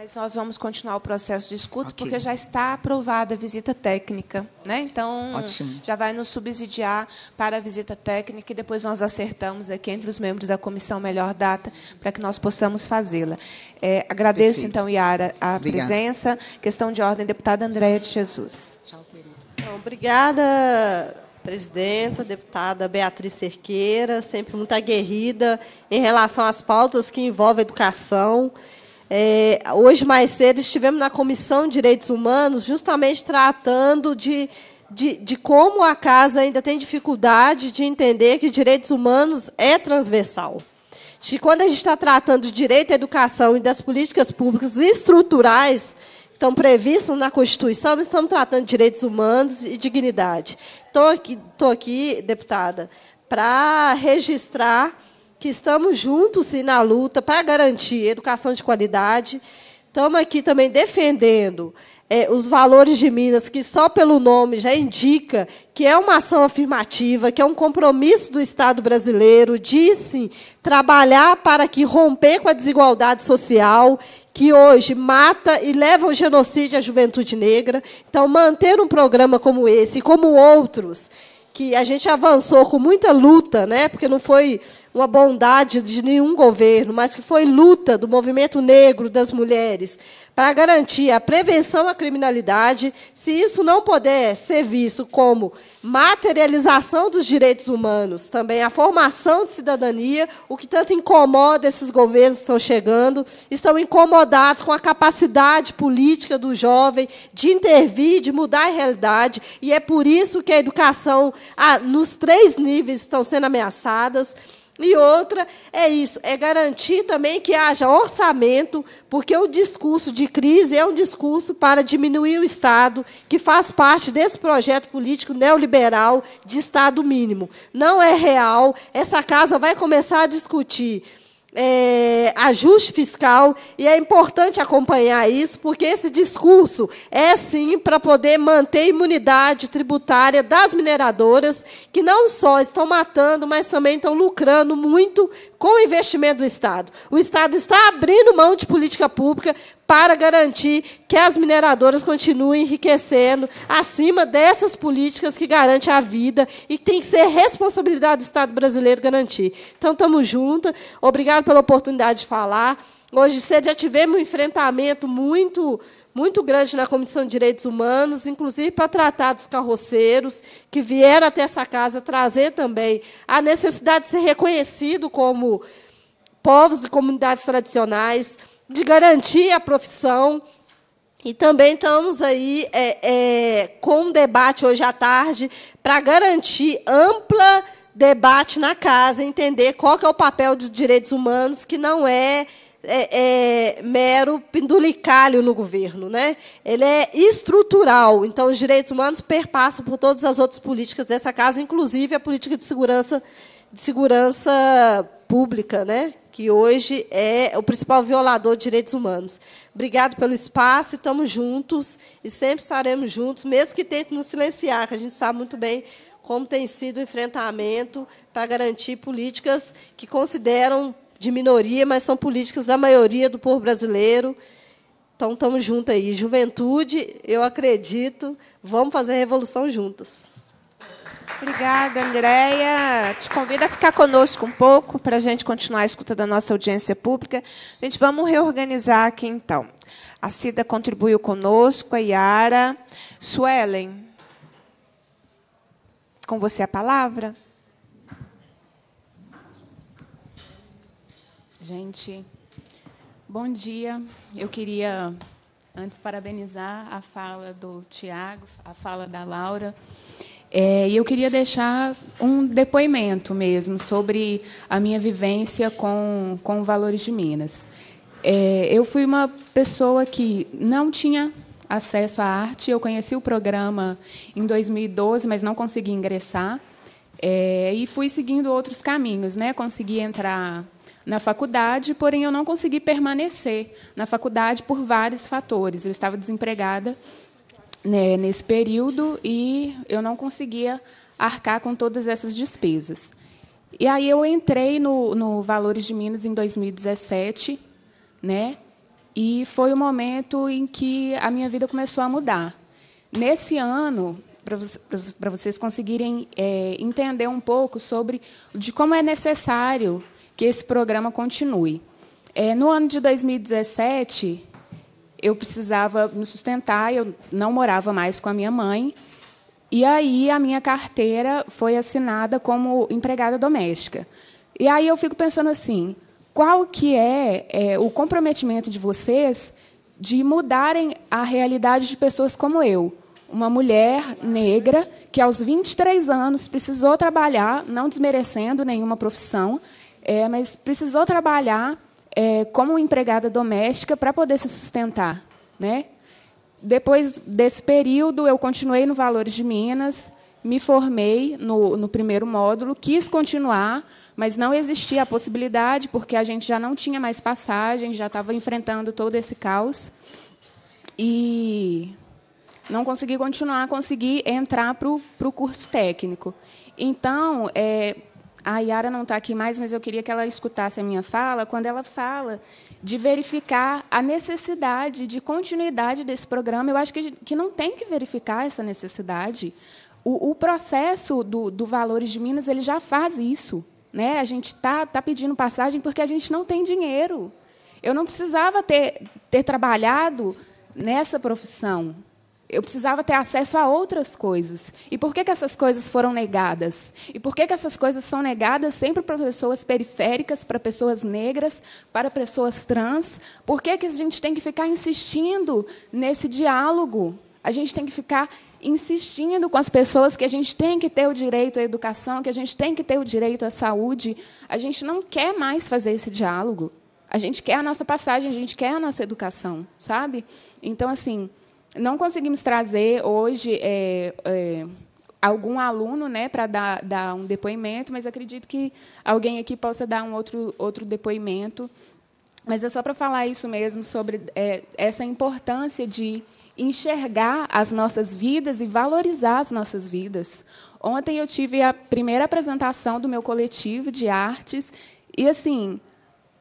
Mas nós vamos continuar o processo de escuta, okay. porque já está aprovada a visita
técnica. Né? Então, Ótimo. já vai nos subsidiar para a visita técnica e depois nós acertamos aqui entre os membros da comissão melhor data para que nós possamos fazê-la. É, agradeço, Perfeito. então, Yara, a Obrigado. presença. Questão de ordem, deputada Andréia de Jesus. Tchau, querida.
Então, obrigada presidenta, deputada Beatriz Cerqueira, sempre muito aguerrida em relação às pautas que envolvem educação. É, hoje, mais cedo, estivemos na Comissão de Direitos Humanos, justamente tratando de, de, de, como a casa ainda tem dificuldade de entender que direitos humanos é transversal. De, quando a gente está tratando de direito à educação e das políticas públicas estruturais que estão previstas na Constituição, estamos tratando de direitos humanos e dignidade. Estou aqui, aqui, deputada, para registrar que estamos juntos e na luta para garantir educação de qualidade. Estamos aqui também defendendo é, os valores de Minas, que só pelo nome já indica que é uma ação afirmativa, que é um compromisso do Estado brasileiro de sim trabalhar para que romper com a desigualdade social que hoje mata e leva ao genocídio à juventude negra. Então, manter um programa como esse, como outros, que a gente avançou com muita luta, né? porque não foi uma bondade de nenhum governo, mas que foi luta do movimento negro, das mulheres, para garantir a prevenção à criminalidade, se isso não puder ser visto como materialização dos direitos humanos, também a formação de cidadania, o que tanto incomoda esses governos que estão chegando, estão incomodados com a capacidade política do jovem de intervir, de mudar a realidade, e é por isso que a educação nos três níveis estão sendo ameaçadas. E outra é isso, é garantir também que haja orçamento, porque o discurso de crise é um discurso para diminuir o Estado, que faz parte desse projeto político neoliberal de Estado mínimo. Não é real. Essa casa vai começar a discutir é, ajuste fiscal e é importante acompanhar isso, porque esse discurso é sim para poder manter a imunidade tributária das mineradoras, que não só estão matando, mas também estão lucrando muito com o investimento do Estado. O Estado está abrindo mão de política pública para garantir que as mineradoras continuem enriquecendo acima dessas políticas que garantem a vida e que tem que ser responsabilidade do Estado brasileiro garantir. Então, estamos juntos. Obrigado pela oportunidade de falar. Hoje cedo já tivemos um enfrentamento muito muito grande na Comissão de Direitos Humanos, inclusive para tratar dos carroceiros que vieram até essa casa trazer também a necessidade de ser reconhecido como povos e comunidades tradicionais, de garantir a profissão. E também estamos aí é, é, com um debate hoje à tarde para garantir ampla debate na casa, entender qual é o papel dos direitos humanos, que não é é, é, mero penduricalho no governo, né? Ele é estrutural. Então, os direitos humanos perpassam por todas as outras políticas dessa casa, inclusive a política de segurança, de segurança pública, né? Que hoje é o principal violador de direitos humanos. Obrigado pelo espaço, estamos juntos e sempre estaremos juntos, mesmo que tente nos silenciar, que a gente sabe muito bem como tem sido o enfrentamento para garantir políticas que consideram de minoria, mas são políticas da maioria do povo brasileiro. Então, estamos juntos aí. Juventude, eu acredito, vamos fazer a revolução juntos. Obrigada, Andréia. Te convido
a ficar conosco um pouco para a gente continuar a escuta da nossa audiência pública. A gente vamos reorganizar aqui então. A Cida contribuiu conosco, a Yara. Suelen, com você a palavra. Gente, bom
dia. Eu queria antes parabenizar a fala do Tiago, a fala da Laura. É, e é, eu queria deixar um depoimento mesmo sobre a minha vivência com, com Valores de Minas. É, eu fui uma pessoa que não tinha acesso à arte. Eu conheci o programa em 2012, mas não consegui ingressar. É, e fui seguindo outros caminhos. Né? Consegui entrar na faculdade, porém eu não consegui permanecer na faculdade por vários fatores. Eu estava desempregada né, nesse período e eu não conseguia arcar com todas essas despesas. E aí eu entrei no, no Valores de Minas em 2017, né? E foi o momento em que a minha vida começou a mudar. Nesse ano, para vocês conseguirem é, entender um pouco sobre de como é necessário que esse programa continue. É, no ano de 2017, eu precisava me sustentar, eu não morava mais com a minha mãe, e aí a minha carteira foi assinada como empregada doméstica. E aí eu fico pensando assim, qual que é, é o comprometimento de vocês de mudarem a realidade de pessoas como eu? Uma mulher negra que aos 23 anos precisou trabalhar, não desmerecendo nenhuma profissão, é, mas precisou trabalhar é, como empregada doméstica para poder se sustentar. Né? Depois desse período, eu continuei no Valores de Minas, me formei no, no primeiro módulo, quis continuar, mas não existia a possibilidade, porque a gente já não tinha mais passagem, já estava enfrentando todo esse caos. E não consegui continuar, consegui entrar para o curso técnico. Então, é, a Yara não está aqui mais, mas eu queria que ela escutasse a minha fala, quando ela fala de verificar a necessidade de continuidade desse programa. Eu acho que, que não tem que verificar essa necessidade. O, o processo do, do Valores de Minas ele já faz isso. Né? A gente está tá pedindo passagem porque a gente não tem dinheiro. Eu não precisava ter, ter trabalhado nessa profissão. Eu precisava ter acesso a outras coisas. E por que, que essas coisas foram negadas? E por que, que essas coisas são negadas sempre para pessoas periféricas, para pessoas negras, para pessoas trans? Por que, que a gente tem que ficar insistindo nesse diálogo? A gente tem que ficar insistindo com as pessoas que a gente tem que ter o direito à educação, que a gente tem que ter o direito à saúde. A gente não quer mais fazer esse diálogo. A gente quer a nossa passagem, a gente quer a nossa educação, sabe? Então, assim não conseguimos trazer hoje é, é, algum aluno né, para dar, dar, um depoimento, mas acredito que alguém aqui possa dar um outro, outro depoimento. Mas é só para falar isso mesmo, sobre é, essa importância de enxergar as nossas vidas e valorizar as nossas vidas. Ontem eu tive a primeira apresentação do meu coletivo de artes, e assim,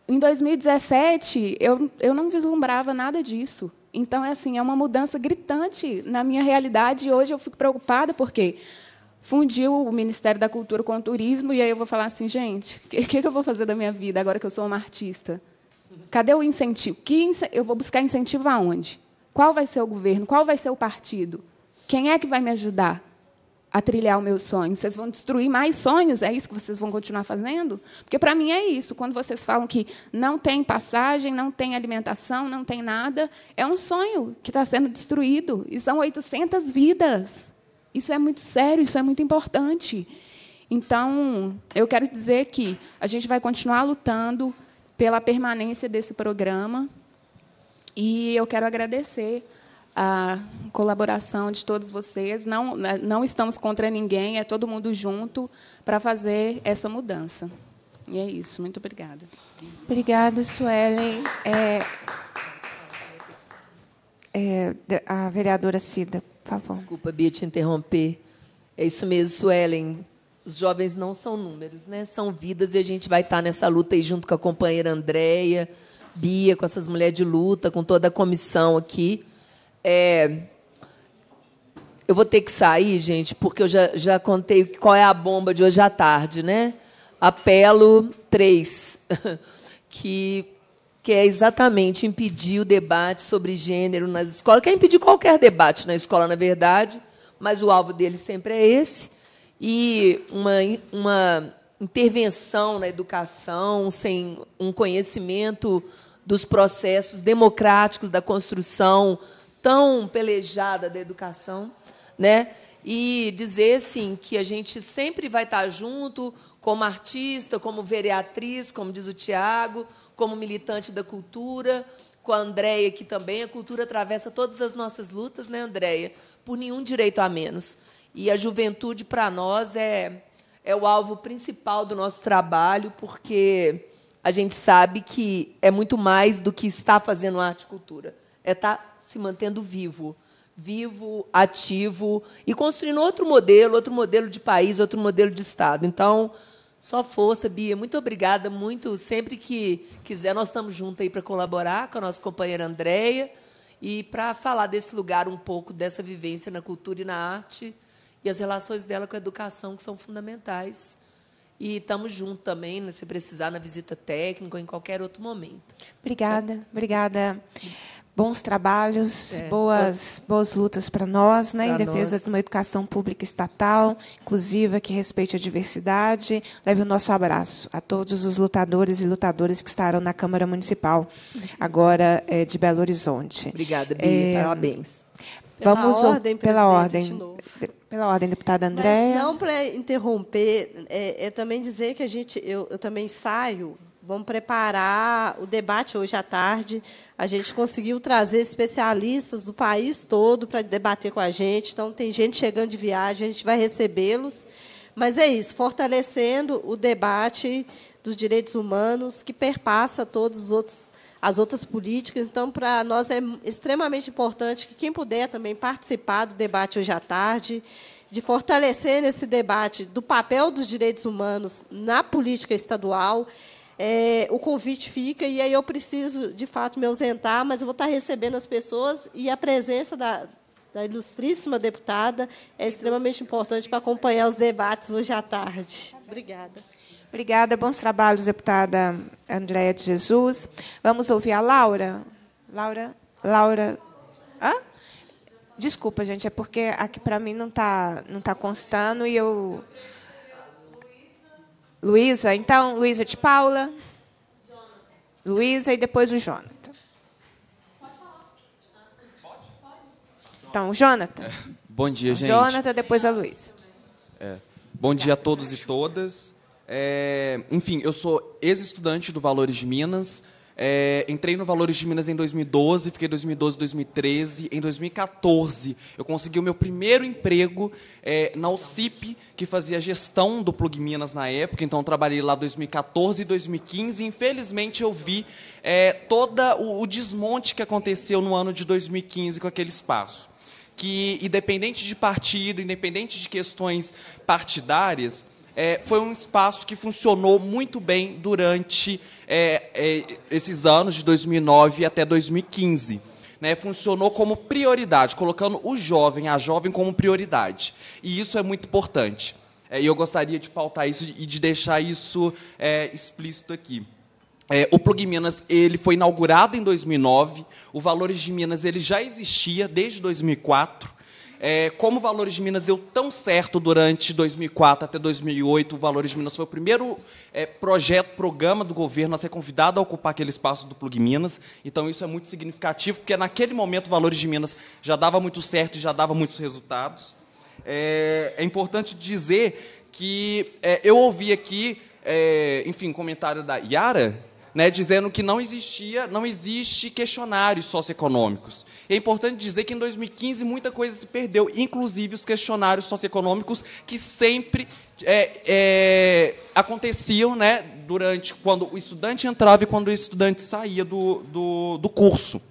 em 2017, eu, eu não vislumbrava nada disso. Então, é assim, é uma mudança gritante na minha realidade. E hoje eu fico preocupada porque fundiu o Ministério da Cultura com o turismo, e aí eu vou falar assim, gente, o que, que, eu vou fazer da minha vida agora que eu sou uma artista? Cadê o incentivo? Que eu vou buscar incentivo aonde? Qual vai ser o governo? Qual vai ser o partido? Quem é que vai me ajudar? a trilhar o meu sonho. Vocês vão destruir mais sonhos? É isso que vocês vão continuar fazendo? Porque para mim é isso. Quando vocês falam que não tem passagem, não tem alimentação, não tem nada, é um sonho que está sendo destruído. E são 800 vidas. Isso é muito sério, isso é muito importante. Então, eu quero dizer que a gente vai continuar lutando pela permanência desse programa. E eu quero agradecer a colaboração de todos vocês. Não, né, não estamos contra ninguém, é todo mundo junto para fazer essa mudança. E é isso. Muito obrigada.
Obrigada, Suelen. É, é, a vereadora Cida, por favor.
Desculpa, Bia,
te interromper. É isso mesmo, Suelen. Os jovens não são números, né? são vidas, e a gente vai estar tá nessa luta aí junto com a companheira Andréia, Bia, com essas mulheres de luta, com toda a comissão aqui. É... Eu vou ter que sair, gente, porque eu já, já contei qual é a bomba de hoje à tarde, né? Apelo 3, que, que é exatamente impedir o debate sobre gênero nas escolas. Quer impedir qualquer debate na escola, na verdade, mas o alvo dele sempre é esse. E uma, uma intervenção na educação sem um conhecimento dos processos democráticos da construção tão pelejada da educação, né? E dizer sim que a gente sempre vai estar junto como artista, como vereatriz, como diz o Tiago, como militante da cultura, com a Andréia que também. A cultura atravessa todas as nossas lutas, né, Andréia? Por nenhum direito a menos. E a juventude, para nós, é, é o alvo principal do nosso trabalho, porque a gente sabe que é muito mais do que estar fazendo arte e cultura. É estar tá se mantendo vivo, vivo, ativo e construindo outro modelo, outro modelo de país, outro modelo de Estado. Então, só força, Bia. Muito obrigada, muito. Sempre que quiser, nós estamos juntos aí para colaborar com a nossa companheira Andréia e para falar desse lugar um pouco, dessa vivência na cultura e na arte e as relações dela com a educação, que são fundamentais. E estamos juntos também, né, se precisar, na visita técnica ou em qualquer outro momento.
Obrigada, Tchau. obrigada bons trabalhos, é, boas, boas lutas para nós, né, em defesa nós. de uma educação pública estatal, inclusiva, que respeite a diversidade. Leve o nosso abraço a todos os lutadores e lutadoras que estarão na Câmara Municipal agora é, de Belo Horizonte. Obrigada, Bia, é, parabéns. Vamos pela ordem, pela ordem, pela ordem, deputada Andréia.
Não para interromper, é, é, também dizer que a gente, eu, eu também saio Vamos preparar o debate hoje à tarde. A gente conseguiu trazer especialistas do país todo para debater com a gente. Então, tem gente chegando de viagem, a gente vai recebê-los. Mas é isso, fortalecendo o debate dos direitos humanos, que perpassa todas as outras políticas. Então, para nós é extremamente importante que quem puder também participar do debate hoje à tarde, de fortalecer nesse debate do papel dos direitos humanos na política estadual é, o convite fica e aí eu preciso, de fato, me ausentar, mas eu vou estar recebendo as pessoas e a presença da, da ilustríssima deputada é extremamente importante para acompanhar os debates hoje à tarde. Obrigada.
Obrigada. Bons trabalhos, deputada Andréa de Jesus. Vamos ouvir a Laura. Laura, Laura. Hã? Desculpa, gente, é porque aqui para mim não está não tá constando e eu Luísa, então, Luísa de Paula. Jonathan. Luísa e depois o Jonathan. Pode falar. Pode? Então, Jonathan. É.
Bom dia, gente. Jonathan,
depois a Luísa.
É. Bom dia a todos e todas. É, enfim, eu sou ex-estudante do Valores de Minas. É, entrei no Valores de Minas em 2012, fiquei 2012, 2013. Em 2014, eu consegui o meu primeiro emprego é, na OCIP, que fazia gestão do Plug Minas na época. Então, trabalhei lá 2014 e 2015. Infelizmente, eu vi é, todo o, o desmonte que aconteceu no ano de 2015 com aquele espaço. Que, independente de partido, independente de questões partidárias, é, foi um espaço que funcionou muito bem durante é, é esses anos, de 2009 até 2015. Né, funcionou como prioridade, colocando o jovem, a jovem, como prioridade. E isso é muito importante. É, e eu gostaria de pautar isso e de deixar isso é, explícito aqui. É, o Plug Minas ele foi inaugurado em 2009, o Valores de Minas ele já existia desde 2004, é, como Valores de Minas deu tão certo durante 2004 até 2008, o Valores Minas foi o primeiro é, projeto, programa do governo a ser convidado a ocupar aquele espaço do Plug Minas. Então isso é muito significativo, porque naquele momento o Valores de Minas já dava muito certo e já dava muitos resultados. É, é importante dizer que é, eu ouvi aqui, é, enfim, comentário da Yara, né, dizendo que não existia, não existe questionários socioeconômicos. E é importante dizer que em 2015 muita coisa se perdeu, inclusive os questionários socioeconômicos que sempre é, é, aconteciam né, durante quando o estudante entrava e quando o estudante saía do, do, do curso.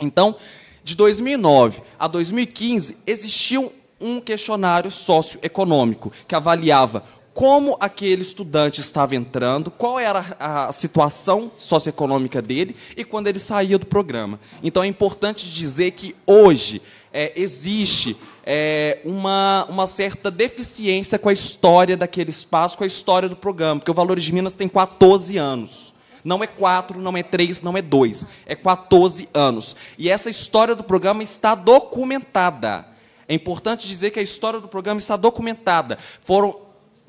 Então, de 2009 a 2015, existiam um questionário socioeconômico que avaliava como aquele estudante estava entrando, qual era a situação socioeconômica dele e quando ele saía do programa. Então é importante dizer que hoje é, existe é, uma, uma certa deficiência com a história daquele espaço, com a história do programa, porque o Valores de Minas tem 14 anos. Não é quatro, não é três, não é dois. É 14 anos. E essa história do programa está documentada. É importante dizer que a história do programa está documentada. Foram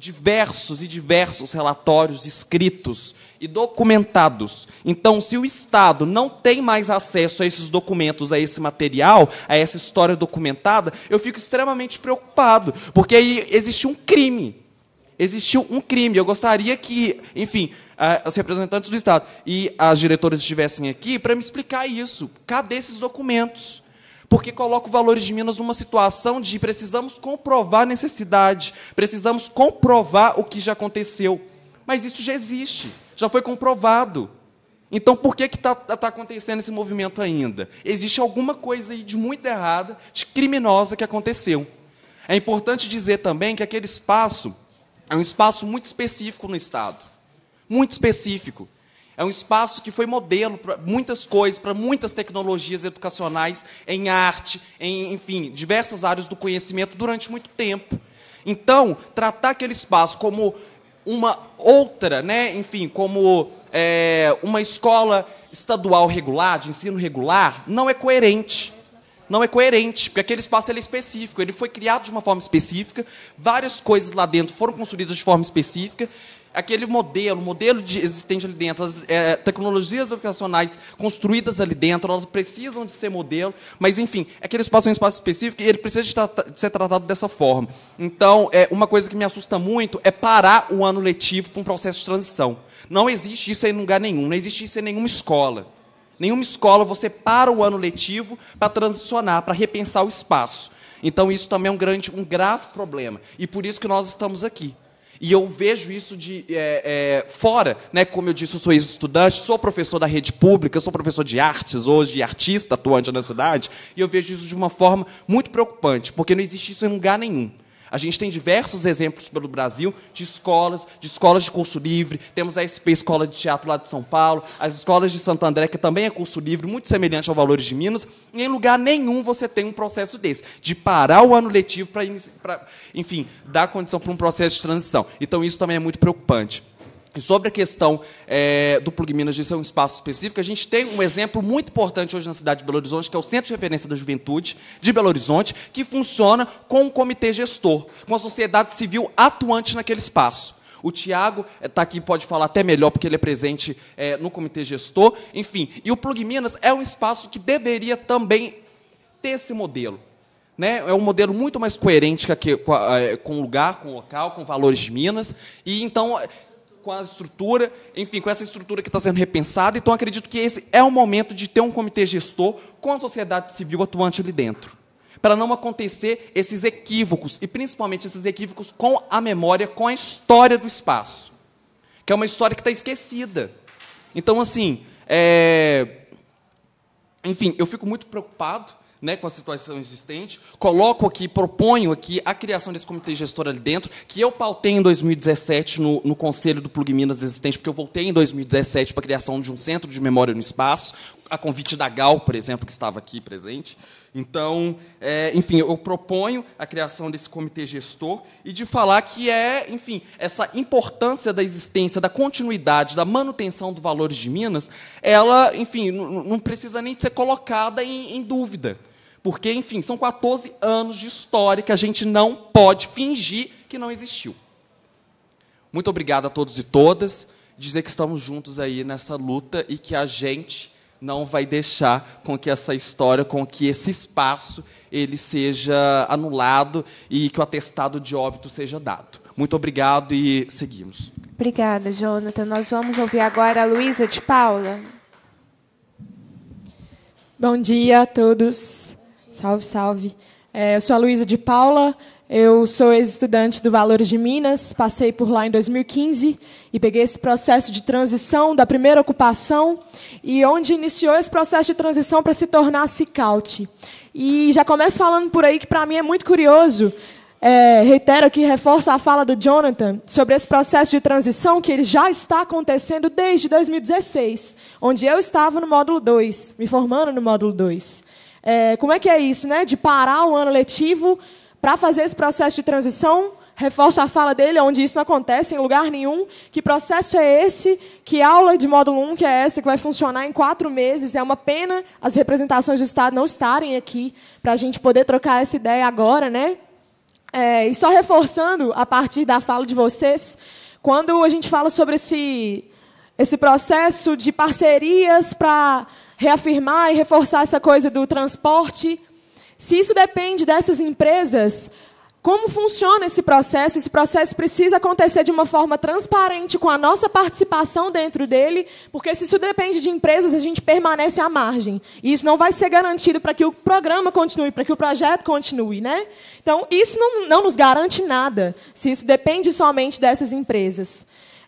diversos e diversos relatórios escritos e documentados. Então, se o Estado não tem mais acesso a esses documentos, a esse material, a essa história documentada, eu fico extremamente preocupado, porque aí existe um crime. Existiu um crime. Eu gostaria que, enfim, os representantes do Estado e as diretoras estivessem aqui para me explicar isso. Cadê esses documentos? porque coloca o Valores de Minas numa situação de precisamos comprovar necessidade, precisamos comprovar o que já aconteceu. Mas isso já existe, já foi comprovado. Então, por que está tá, tá acontecendo esse movimento ainda? Existe alguma coisa aí de muito errada, de criminosa que aconteceu. É importante dizer também que aquele espaço é um espaço muito específico no Estado. Muito específico. É um espaço que foi modelo para muitas coisas, para muitas tecnologias educacionais, em arte, em, enfim, diversas áreas do conhecimento durante muito tempo. Então, tratar aquele espaço como uma outra, né? enfim, como é, uma escola estadual regular, de ensino regular, não é coerente não é coerente, porque aquele espaço é específico, ele foi criado de uma forma específica, várias coisas lá dentro foram construídas de forma específica, aquele modelo, o modelo de existente ali dentro, as é, tecnologias educacionais construídas ali dentro, elas precisam de ser modelo, mas, enfim, aquele espaço é um espaço específico e ele precisa de, tra- de ser tratado dessa forma. Então, é, uma coisa que me assusta muito é parar o ano letivo para um processo de transição. Não existe isso em lugar nenhum, não existe isso em nenhuma escola. Nenhuma escola você para o ano letivo para transicionar, para repensar o espaço. Então, isso também é um grande, um grave problema. E por isso que nós estamos aqui. E eu vejo isso de é, é, fora, né? Como eu disse, eu sou ex-estudante, sou professor da rede pública, sou professor de artes hoje, artista atuante na cidade, e eu vejo isso de uma forma muito preocupante, porque não existe isso em lugar nenhum. A gente tem diversos exemplos pelo Brasil de escolas, de escolas de curso livre. Temos a SP Escola de Teatro lá de São Paulo, as escolas de Santo André, que também é curso livre, muito semelhante ao Valores de Minas. E em lugar nenhum você tem um processo desse, de parar o ano letivo para, enfim, dar condição para um processo de transição. Então, isso também é muito preocupante. E sobre a questão é, do Plug Minas de ser um espaço específico, a gente tem um exemplo muito importante hoje na cidade de Belo Horizonte, que é o Centro de Referência da Juventude de Belo Horizonte, que funciona com um comitê gestor, com a sociedade civil atuante naquele espaço. O Tiago está eh, aqui, pode falar até melhor, porque ele é presente é, no comitê gestor. Enfim, e o Plug Minas é um espaço que deveria também ter esse modelo. Né? É um modelo muito mais coerente com, o lugar, com o local, com valores de Minas. E então com a estrutura, enfim, com essa estrutura que está sendo repensada. Então, acredito que esse é o momento de ter um comitê gestor com a sociedade civil atuante ali dentro, para não acontecer esses equívocos, e principalmente esses equívocos com a memória, com a história do espaço, que é uma história que está esquecida. Então, assim, é... enfim, eu fico muito preocupado né, com a situação existente. Coloco aqui, proponho aqui a criação desse comitê gestor ali dentro, que eu pautei em 2017 no, no Conselho do Plug Minas existente, porque eu voltei em 2017 para a criação de um centro de memória no espaço, a convite da Gal, por exemplo, que estava aqui presente. Então, é, enfim, eu proponho a criação desse comitê gestor e de falar que é, enfim, essa importância da existência, da continuidade, da manutenção dos valores de Minas, ela, enfim, não precisa nem ser colocada em, em dúvida. Porque, enfim, são 14 anos de história que a gente não pode fingir que não existiu. Muito obrigado a todos e todas. Dizer que estamos juntos aí nessa luta e que a gente não vai deixar com que essa história, com que esse espaço, ele seja anulado e que o atestado de óbito seja dado. Muito obrigado e seguimos.
Obrigada, Jonathan. Nós vamos ouvir agora a Luísa de Paula.
Bom dia a todos. Salve, salve. É, eu sou a Luísa de Paula, eu sou ex-estudante do Valores de Minas, passei por lá em 2015 e peguei esse processo de transição da primeira ocupação e onde iniciou esse processo de transição para se tornar Cicaute. E já começo falando por aí que para mim é muito curioso é, reitero aqui, reforço a fala do Jonathan sobre esse processo de transição que ele já está acontecendo desde 2016, onde eu estava no módulo 2, me formando no módulo 2. É, como é que é isso, né? De parar o ano letivo para fazer esse processo de transição? Reforço a fala dele, onde isso não acontece em lugar nenhum. Que processo é esse? Que aula de módulo 1 que é essa que vai funcionar em quatro meses? É uma pena as representações do Estado não estarem aqui para a gente poder trocar essa ideia agora, né? É, e só reforçando a partir da fala de vocês, quando a gente fala sobre esse, esse processo de parcerias para reafirmar e reforçar essa coisa do transporte. Se isso depende dessas empresas, como funciona esse processo? Esse processo precisa acontecer de uma forma transparente com a nossa participação dentro dele, porque se isso depende de empresas, a gente permanece à margem. E isso não vai ser garantido para que o programa continue, para que o projeto continue, né? Então, isso não, não nos garante nada, se isso depende somente dessas empresas.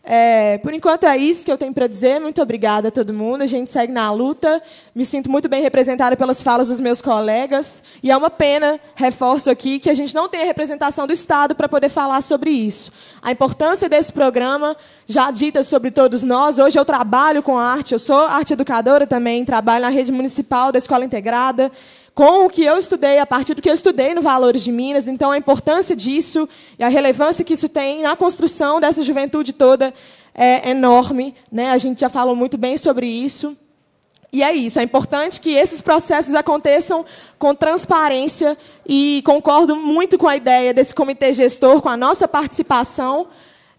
É, por enquanto é isso que eu tenho para dizer. Muito obrigada a todo mundo. A gente segue na luta. Me sinto muito bem representada pelas falas dos meus colegas. E é uma pena, reforço aqui, que a gente não tenha representação do Estado para poder falar sobre isso. A importância desse programa, já dita sobre todos nós. Hoje eu trabalho com arte, eu sou arte educadora também, trabalho na rede municipal da escola integrada com o que eu estudei, a partir do que eu estudei no Valores de Minas, então a importância disso e a relevância que isso tem na construção dessa juventude toda é enorme. Né? A gente já falou muito bem sobre isso. E é isso, é importante que esses processos aconteçam com transparência e concordo muito com a ideia desse comitê gestor, com a nossa participação,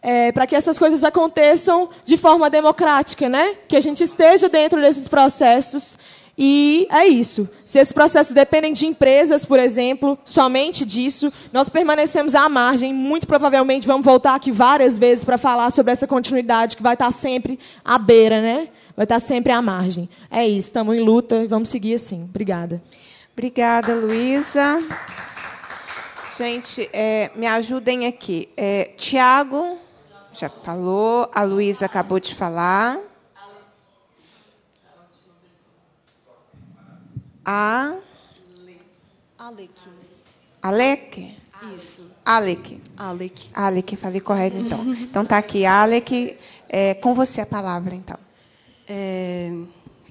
é, para que essas coisas aconteçam de forma democrática, né? que a gente esteja dentro desses processos e é isso. Se esses processos dependem de empresas, por exemplo, somente disso, nós permanecemos à margem. Muito provavelmente vamos voltar aqui várias vezes para falar sobre essa continuidade que vai estar tá sempre à beira, né? Vai estar tá sempre à margem. É isso. Estamos em luta e vamos seguir
assim. Obrigada. Obrigada, Luísa. Gente, é, me ajudem aqui. É, Tiago já falou, a Luísa acabou de falar. A. Alec. Alec? Isso. Alec. Alec. Alec, falei correto então. então tá aqui, Alec, é, com você a palavra então.
É,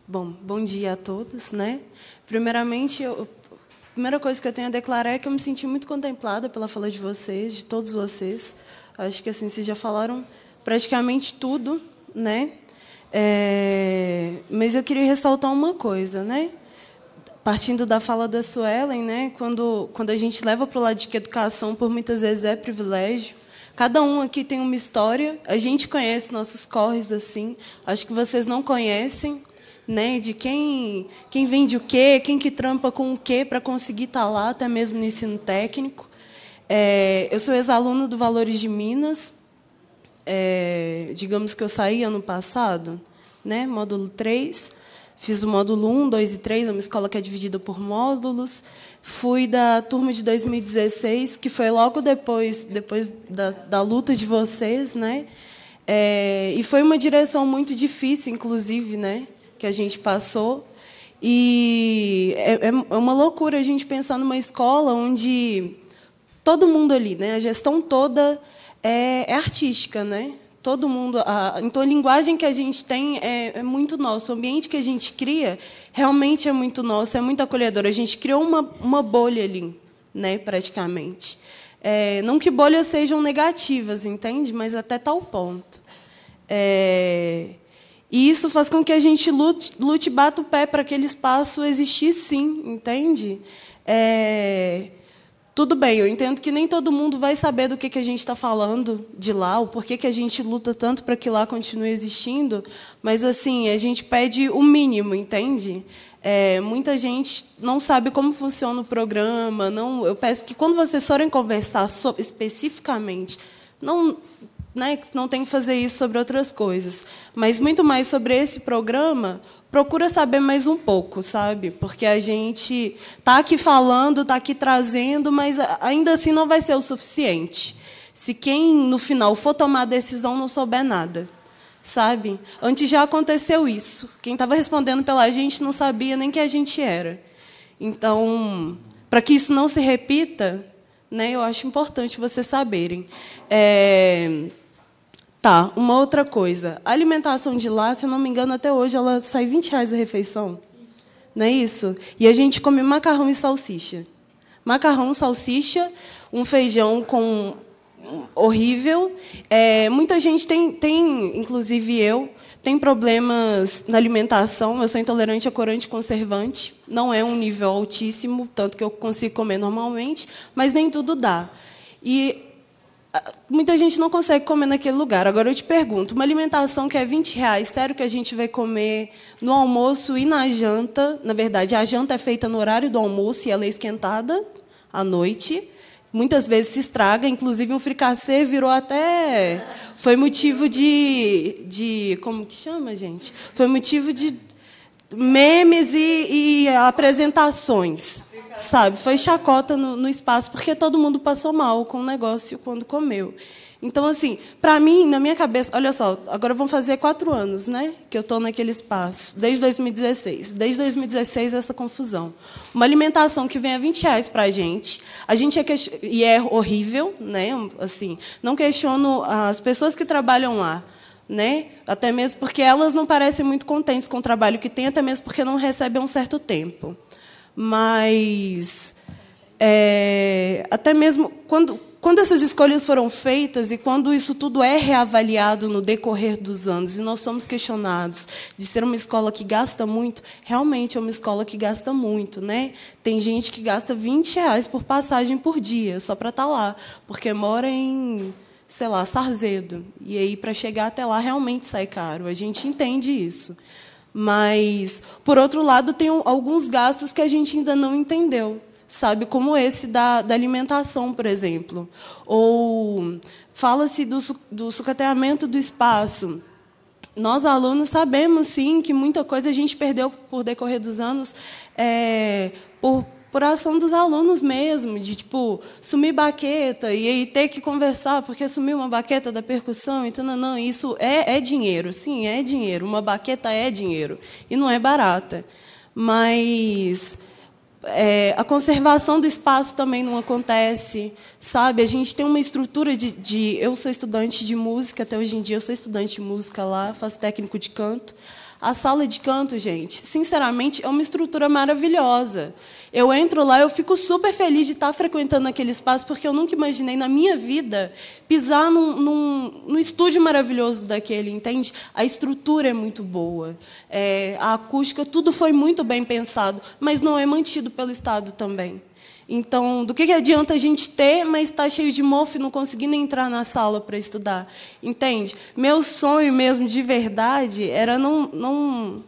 bom, bom dia a todos, né? Primeiramente, eu, a primeira coisa que eu tenho a declarar é que eu me senti muito contemplada pela fala de vocês, de todos vocês. Acho que assim vocês já falaram praticamente tudo, né? É, mas eu queria ressaltar uma coisa, né? partindo da fala da Suelen, né, quando, quando a gente leva para o lado de que educação por muitas vezes é privilégio, cada um aqui tem uma história, a gente conhece nossos corres assim, acho que vocês não conhecem, né, de quem, quem vende o quê, quem que trampa com o quê para conseguir estar tá lá, até mesmo no ensino técnico. É, eu sou ex-aluno do Valores de Minas, é, digamos que eu saí ano passado, né, módulo 3, Fiz o módulo 1, 2 e 3, uma escola que é dividida por módulos. Fui da turma de 2016, que foi logo depois, depois da, da luta de vocês, né? É, e foi uma direção muito difícil, inclusive, né? Que a gente passou. E é, é, é uma loucura a gente pensar numa escola onde todo mundo ali, né? A gestão toda é, é artística, né? todo mundo. A, então, a linguagem que a gente tem é, é, muito nosso. O ambiente que a gente cria realmente é muito nosso, é muito acolhedor. A gente criou uma, uma bolha ali, né, praticamente. É, não que bolhas sejam negativas, entende? Mas até tal ponto. É, e isso faz com que a gente lute, lute bata o pé para aquele espaço existir, sim, entende? É, tudo bem, eu entendo que nem todo mundo vai saber do que, que a gente está falando de lá, o porquê que a gente luta tanto para que lá continue existindo, mas assim, a gente pede o mínimo, entende? É, muita gente não sabe como funciona o programa. Não, eu peço que quando vocês forem conversar sobre, especificamente, não né, que não tem que fazer isso sobre outras coisas. Mas muito mais sobre esse programa, procura saber mais um pouco, sabe? Porque a gente está aqui falando, está aqui trazendo, mas ainda assim não vai ser o suficiente. Se quem no final for tomar a decisão não souber nada, sabe? Antes já aconteceu isso. Quem estava respondendo pela gente não sabia nem que a gente era. Então, para que isso não se repita, né, eu acho importante vocês saberem. É... Tá, uma outra coisa. A alimentação de lá, se eu não me engano, até hoje ela sai 20 reais a refeição. Isso. Não é isso? E a gente come macarrão e salsicha. Macarrão, salsicha, um feijão com horrível. É, muita gente tem, tem, inclusive eu, tem problemas na alimentação. Eu sou intolerante a corante conservante. Não é um nível altíssimo, tanto que eu consigo comer normalmente, mas nem tudo dá. E muita gente não consegue comer naquele lugar. Agora eu te pergunto, uma alimentação que é 20 reais, sério que a gente vai comer no almoço e na janta? Na verdade, a janta é feita no horário do almoço e ela é esquentada à noite. Muitas vezes se estraga, inclusive um fricassê virou até. Foi motivo de. de como que chama, gente? Foi motivo de memes e, e apresentações, sabe? Foi chacota no, no espaço, porque todo mundo passou mal com o negócio quando comeu. Então, assim, para mim, na minha cabeça, olha só, agora vão fazer quatro anos, né? Que eu estou naquele espaço, desde 2016. Desde 2016, essa confusão. Uma alimentação que vem a 20 reais para a gente, a gente é e é horrível, né? Assim, não questiono as pessoas que trabalham lá, né? Até mesmo porque elas não parecem muito contentes com o trabalho que têm, até mesmo porque não recebem um certo tempo. Mas é, até mesmo quando quando essas escolhas foram feitas e quando isso tudo é reavaliado no decorrer dos anos e nós somos questionados de ser uma escola que gasta muito, realmente é uma escola que gasta muito, né? Tem gente que gasta 20 reais por passagem por dia só para estar tá lá, porque mora em sei lá, Sarzedo. E aí, para chegar até lá, realmente sai caro. A gente entende isso. Mas, por outro lado, tem alguns gastos que a gente ainda não entendeu, sabe? Como esse da, da alimentação, por exemplo. Ou fala-se do, do sucateamento do espaço. Nós, alunos, sabemos, sim, que muita coisa a gente perdeu por decorrer dos anos é, por por ação dos alunos mesmo, de tipo sumir baqueta e, ter que conversar porque sumiu uma baqueta da percussão, então não, não isso é, é dinheiro, sim, é dinheiro, uma baqueta é dinheiro e não é barata, mas é, a conservação do espaço também não acontece, sabe? A gente tem uma estrutura de, de, Eu sou estudante de música, até hoje em dia eu sou estudante de música lá, faço técnico de canto. A sala de canto, gente, sinceramente, é uma estrutura maravilhosa. Eu entro lá, eu fico super feliz de estar frequentando aquele espaço, porque eu nunca imaginei na minha vida pisar num, num, num estúdio maravilhoso daquele, entende? A estrutura é muito boa, é, a acústica, tudo foi muito bem pensado, mas não é mantido pelo Estado também. Então, do que, que adianta a gente ter, mas estar tá cheio de mofo e não conseguir nem entrar na sala para estudar? Entende? Meu sonho mesmo, de verdade, era não, não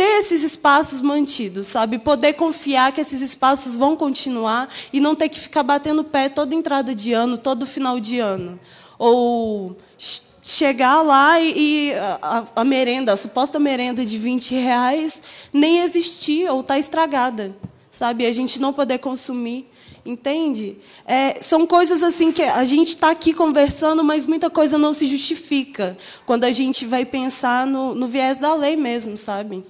ter esses espaços mantidos, sabe? Poder confiar que esses espaços vão continuar e não ter que ficar batendo pé toda entrada de ano, todo final de ano. Ou chegar lá e, a, a, merenda, a suposta merenda de 20 reais, nem existir ou estar tá estragada, sabe? A gente não poder consumir. Entende? É, são coisas assim que a gente está aqui conversando, mas muita coisa não se justifica quando a gente vai pensar no, no viés da lei mesmo, sabe?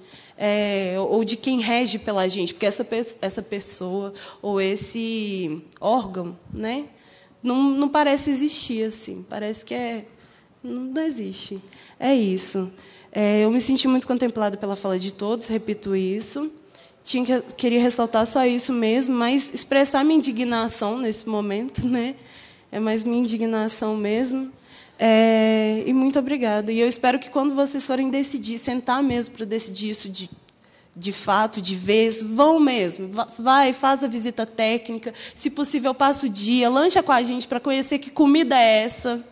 é, ou de quem rege pela gente, porque essa, essa pessoa ou esse órgão, né? Não, não parece existir assim, parece que é não existe. É isso. É, eu me senti muito contemplada pela fala de todos, repito isso. Tinha que, queria ressaltar só isso mesmo, mas expressar minha indignação nesse momento, né? É mais minha indignação mesmo. É, e muito obrigada. E eu espero que quando vocês forem decidir, sentar mesmo para decidir isso de, de fato, de vez, vão mesmo. Vai, faz a visita técnica. Se possível, passa o dia, lancha com a gente para conhecer que comida é essa.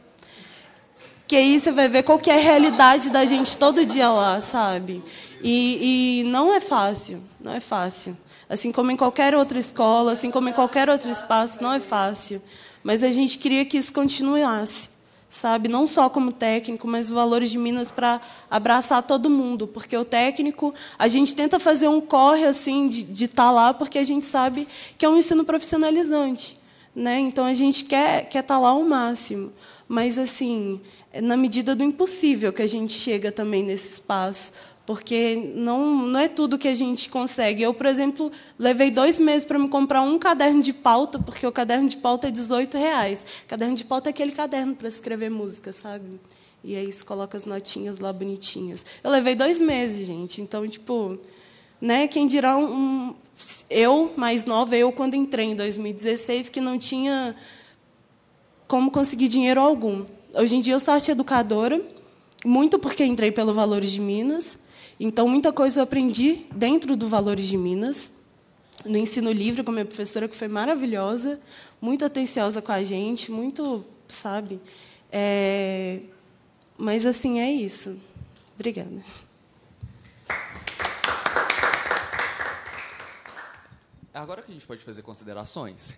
Que aí você vai ver qual que é a realidade da gente todo dia lá, sabe? E, e não é fácil, não é fácil. Assim como em qualquer outra escola, assim como em qualquer outro espaço, não é fácil. Mas a gente queria que isso continuasse sabe? Não só como técnico, mas valores de Minas para abraçar todo mundo, porque o técnico, a gente tenta fazer um corre assim de estar tá lá, porque a gente sabe que é um ensino profissionalizante, né? Então a gente quer quer estar tá lá ao máximo, mas assim, é na medida do impossível que a gente chega também nesse espaço, porque não, não é tudo que a gente consegue. Eu, por exemplo, levei dois meses para me comprar um caderno de pauta, porque o caderno de pauta é 18 reais. caderno de pauta é aquele caderno para escrever música, sabe? E aí você coloca as notinhas lá bonitinhas. Eu levei dois meses, gente. Então, tipo, né? Quem dirá um, eu mais nova, eu quando entrei em 2016, que não tinha como conseguir dinheiro algum. Hoje em dia eu sou arte educadora, muito porque entrei pelo Valores de Minas então, muita coisa eu aprendi dentro do Valores de Minas, no ensino livre com a minha professora, que foi maravilhosa, muito atenciosa com a gente, muito, sabe? É... Mas, assim, é isso. Obrigada.
Agora que a gente pode fazer considerações.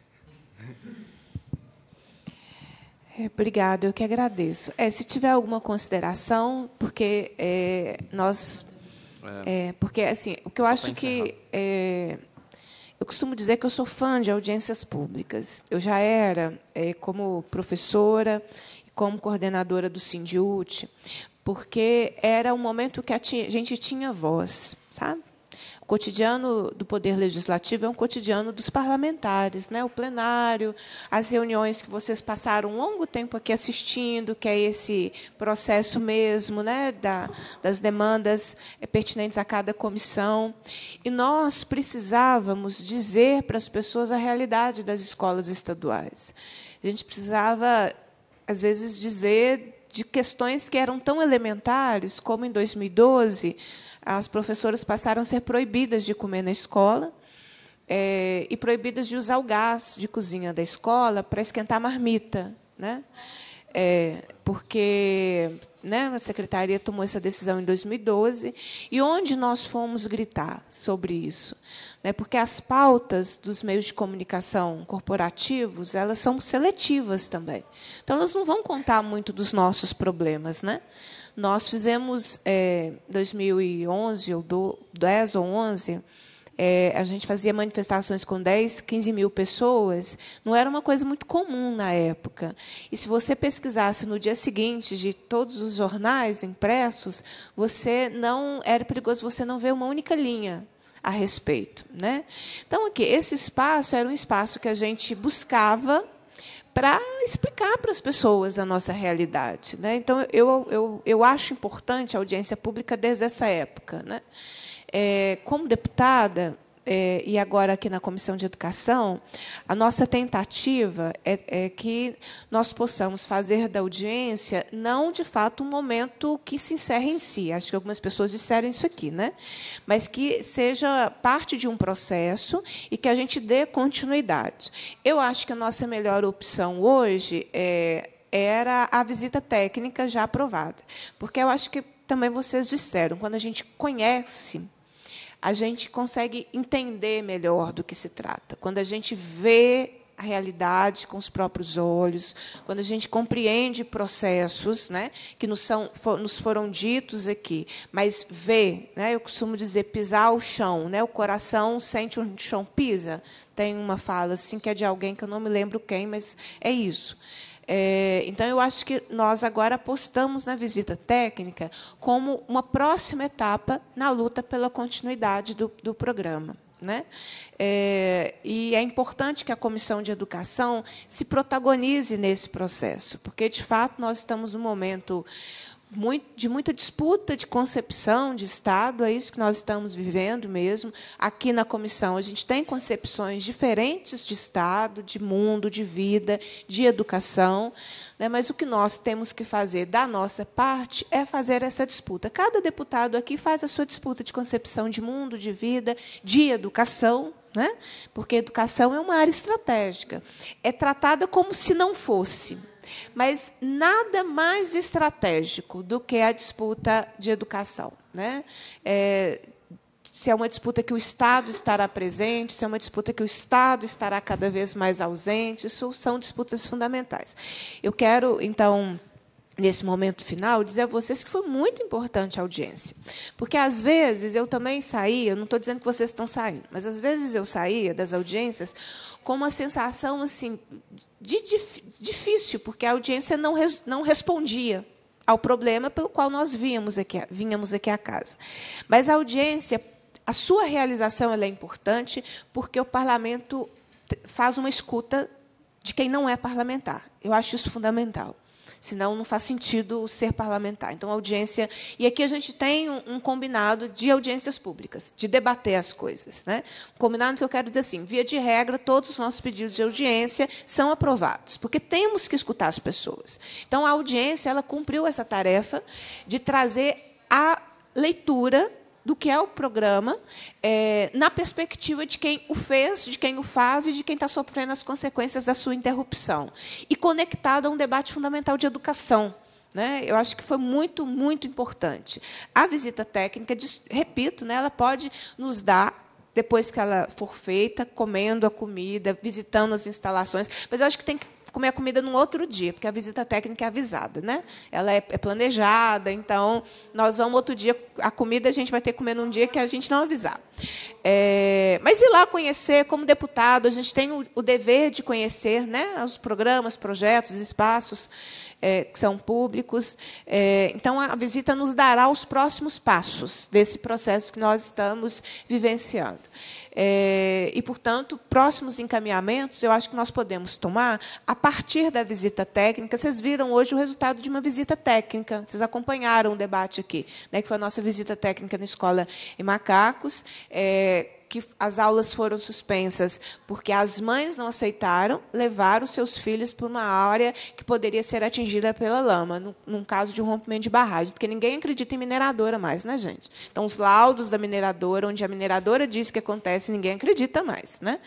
É, obrigada, eu que agradeço. É, se tiver alguma consideração, porque é, nós é. é porque, assim, o que eu Só acho que. É, eu costumo dizer que eu sou fã de audiências públicas. Eu já era é, como professora, como coordenadora do Sindiute, porque era um momento que a gente tinha voz, sabe? cotidiano do Poder Legislativo é um cotidiano dos parlamentares, né? o plenário, as reuniões que vocês passaram um longo tempo aqui assistindo, que é esse processo mesmo né? Da, das demandas eh, pertinentes a cada comissão. E nós precisávamos dizer para as pessoas a realidade das escolas estaduais. A gente precisava, às vezes, dizer de questões que eram tão elementares, como em 2012 as professoras passaram a ser proibidas de comer na escola é, e proibidas de usar o gás de cozinha da escola para esquentar a marmita. Né? É, porque né, a secretaria tomou essa decisão em 2012 e onde nós fomos gritar sobre isso, né, porque as pautas dos meios de comunicação corporativos elas são seletivas também, então elas não vão contar muito dos nossos problemas, né? Nós fizemos em é, 2011 ou do, 10 ou 11 é, a gente fazia manifestações com 10, 15 mil pessoas, não era uma coisa muito comum na época. E se você pesquisasse no dia seguinte de todos os jornais impressos, você não era perigoso você não ver uma única linha a respeito, né? Então aqui esse espaço era um espaço que a gente buscava para explicar para as pessoas a nossa realidade, né? Então eu, eu, eu acho importante a audiência pública desde essa época, né? É, como deputada, é, e agora aqui na Comissão de Educação, a nossa tentativa é, é, que nós possamos fazer da audiência não de fato um momento que se encerre em si. Acho que algumas pessoas disseram isso aqui, né? Mas que seja parte de um processo e que a gente dê continuidade. Eu acho que a nossa melhor opção hoje é, era a visita técnica já aprovada, porque eu acho que também vocês disseram quando a gente conhece a gente consegue entender melhor do que se trata. Quando a gente vê a realidade com os próprios olhos, quando a gente compreende processos né, que nos, são, for, nos foram ditos aqui, mas vê, né, eu costumo dizer, pisar o chão, né, o coração sente onde o chão pisa. Tem uma fala assim que é de alguém que eu não me lembro quem, mas é isso. É, então, eu acho que nós agora apostamos na visita técnica como uma próxima etapa na luta pela continuidade do, do programa. Né? É, e é importante que a Comissão de Educação se protagonize nesse processo, porque, de fato, nós estamos num momento de muita disputa de concepção de Estado, é isso que nós estamos vivendo mesmo. Aqui na comissão, a gente tem concepções diferentes de Estado, de mundo, de vida, de educação, né? mas o que nós temos que fazer da nossa parte é fazer essa disputa. Cada deputado aqui faz a sua disputa de concepção de mundo, de vida, de educação, né? porque educação é uma área estratégica. É tratada como se não fosse. Mas nada mais estratégico do que a disputa de educação. Né? É, se é uma disputa que o Estado estará presente, se é uma disputa que o Estado estará cada vez mais ausente, isso são disputas fundamentais. Eu quero, então nesse momento final, dizer a vocês que foi muito importante a audiência. Porque, às vezes, eu também saía, não estou dizendo que vocês estão saindo, mas, às vezes, eu saía das audiências com uma sensação assim de, difícil, porque a audiência não, res, não respondia ao problema pelo qual nós vínhamos aqui, vínhamos aqui à casa. Mas a audiência, a sua realização é importante, porque o parlamento faz uma escuta de quem não é parlamentar. Eu acho isso fundamental senão não faz sentido ser parlamentar. Então, audiência. E aqui a gente tem um, um, combinado de audiências públicas, de debater as coisas. Né? Combinado que eu quero dizer assim: via de regra, todos os nossos pedidos de audiência são aprovados, porque temos que escutar as pessoas. Então, a audiência ela cumpriu essa tarefa de trazer a leitura do que é o programa, é, na perspectiva de quem o fez, de quem o faz e de quem está sofrendo as consequências da sua interrupção. E conectado a um debate fundamental de educação. Né? Eu acho que foi muito, muito importante. A visita técnica, repito, né, ela pode nos dar depois que ela for feita, comendo a comida, visitando as instalações. Mas eu acho que tem que comer a comida num outro dia, porque a visita técnica é avisada, né? Ela é, é planejada, então nós vamos outro dia, a comida a gente vai ter que comer num dia que a gente não avisar. É, mas ir lá conhecer, como deputado, a gente tem o, o dever de conhecer né, os programas, projetos, espaços é, que são públicos. É, então, a visita nos dará os próximos passos desse processo que nós estamos vivenciando. É, e, portanto, próximos encaminhamentos eu acho que nós podemos tomar a partir da visita técnica. Vocês viram hoje o resultado de uma visita técnica, vocês acompanharam o debate aqui, né, que foi a nossa visita técnica na escola em Macacos é, que as aulas foram suspensas porque as mães não aceitaram levar os seus filhos para uma área que poderia ser atingida pela lama, no, num caso de um rompimento de barragem, porque ninguém acredita em mineradora mais, né, gente? Então, os laudos da mineradora, onde a mineradora diz que acontece, ninguém acredita mais, né?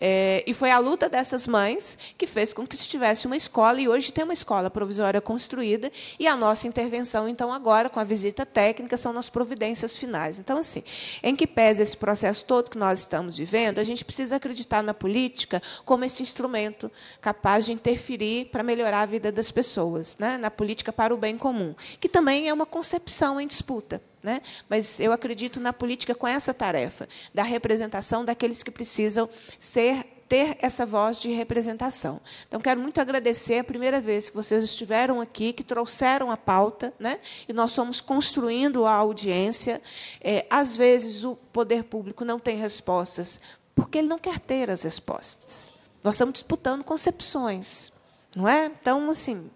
É, e foi a luta dessas mães que fez com que se tivesse uma escola, e hoje tem uma escola provisória construída, e a nossa intervenção, então, agora, com a visita técnica, são nas providências finais. Então, assim, em que pese esse processo todo que nós estamos vivendo, a gente precisa acreditar na política como esse instrumento capaz de interferir para melhorar a vida das pessoas, né? na política para o bem comum, que também é uma concepção em disputa né? mas eu acredito na política com essa tarefa, da representação daqueles que precisam ser ter essa voz de representação. Então, quero muito agradecer a primeira vez que vocês estiveram aqui, que trouxeram a pauta, né? e nós fomos construindo a audiência. É, às vezes, o poder público não tem respostas, porque ele não quer ter as respostas. Nós estamos disputando concepções, não é? Então, assim,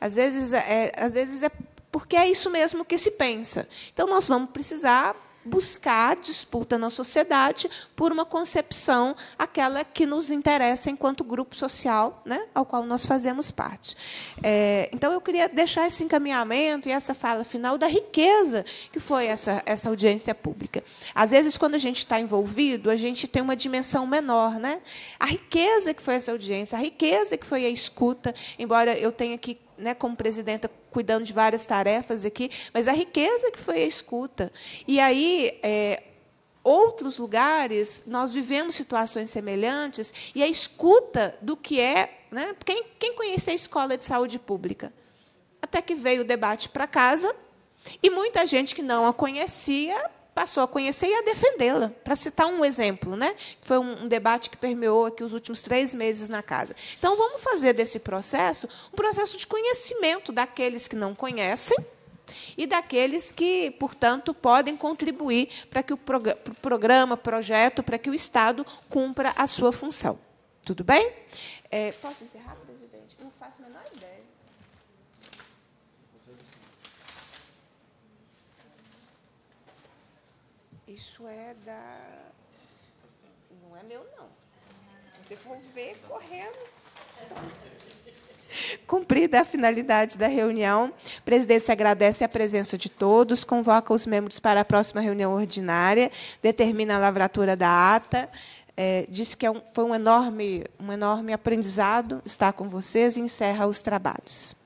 às vezes é, é às vezes é porque é isso mesmo que se pensa. Então, nós vamos precisar buscar disputa na sociedade por uma concepção aquela que nos interessa enquanto grupo social, né, ao qual nós fazemos parte. É, então eu queria deixar esse encaminhamento e essa fala final da riqueza que foi essa essa audiência pública. Às vezes quando a gente está envolvido a gente tem uma dimensão menor, né? A riqueza que foi essa audiência, a riqueza que foi a escuta, embora eu tenha que né, como presidenta, cuidando de várias tarefas aqui, mas a riqueza que foi a escuta. E aí, é, outros lugares, nós vivemos situações semelhantes, e a escuta do que é. Né, quem, quem conhece a escola de saúde pública? Até que veio o debate para casa, e muita gente que não a conhecia passou a conhecer e a defendê-la. Para citar um exemplo, né? foi um, um debate que permeou aqui os últimos três meses na casa. Então, vamos fazer desse processo um processo de conhecimento daqueles que não conhecem e daqueles que, portanto, podem contribuir para que o prog programa, projeto, para que o Estado cumpra a sua função. Tudo bem? É, posso encerrar, presidente? Não faço a menor ideia. Isso é da. Não é meu, não. devolver correndo. Cumprida a finalidade da reunião, a presidência agradece a presença de todos, convoca os membros para a próxima reunião ordinária, determina a lavratura da ata, é, diz que é um, foi um enorme, um enorme aprendizado estar com vocês e encerra os trabalhos.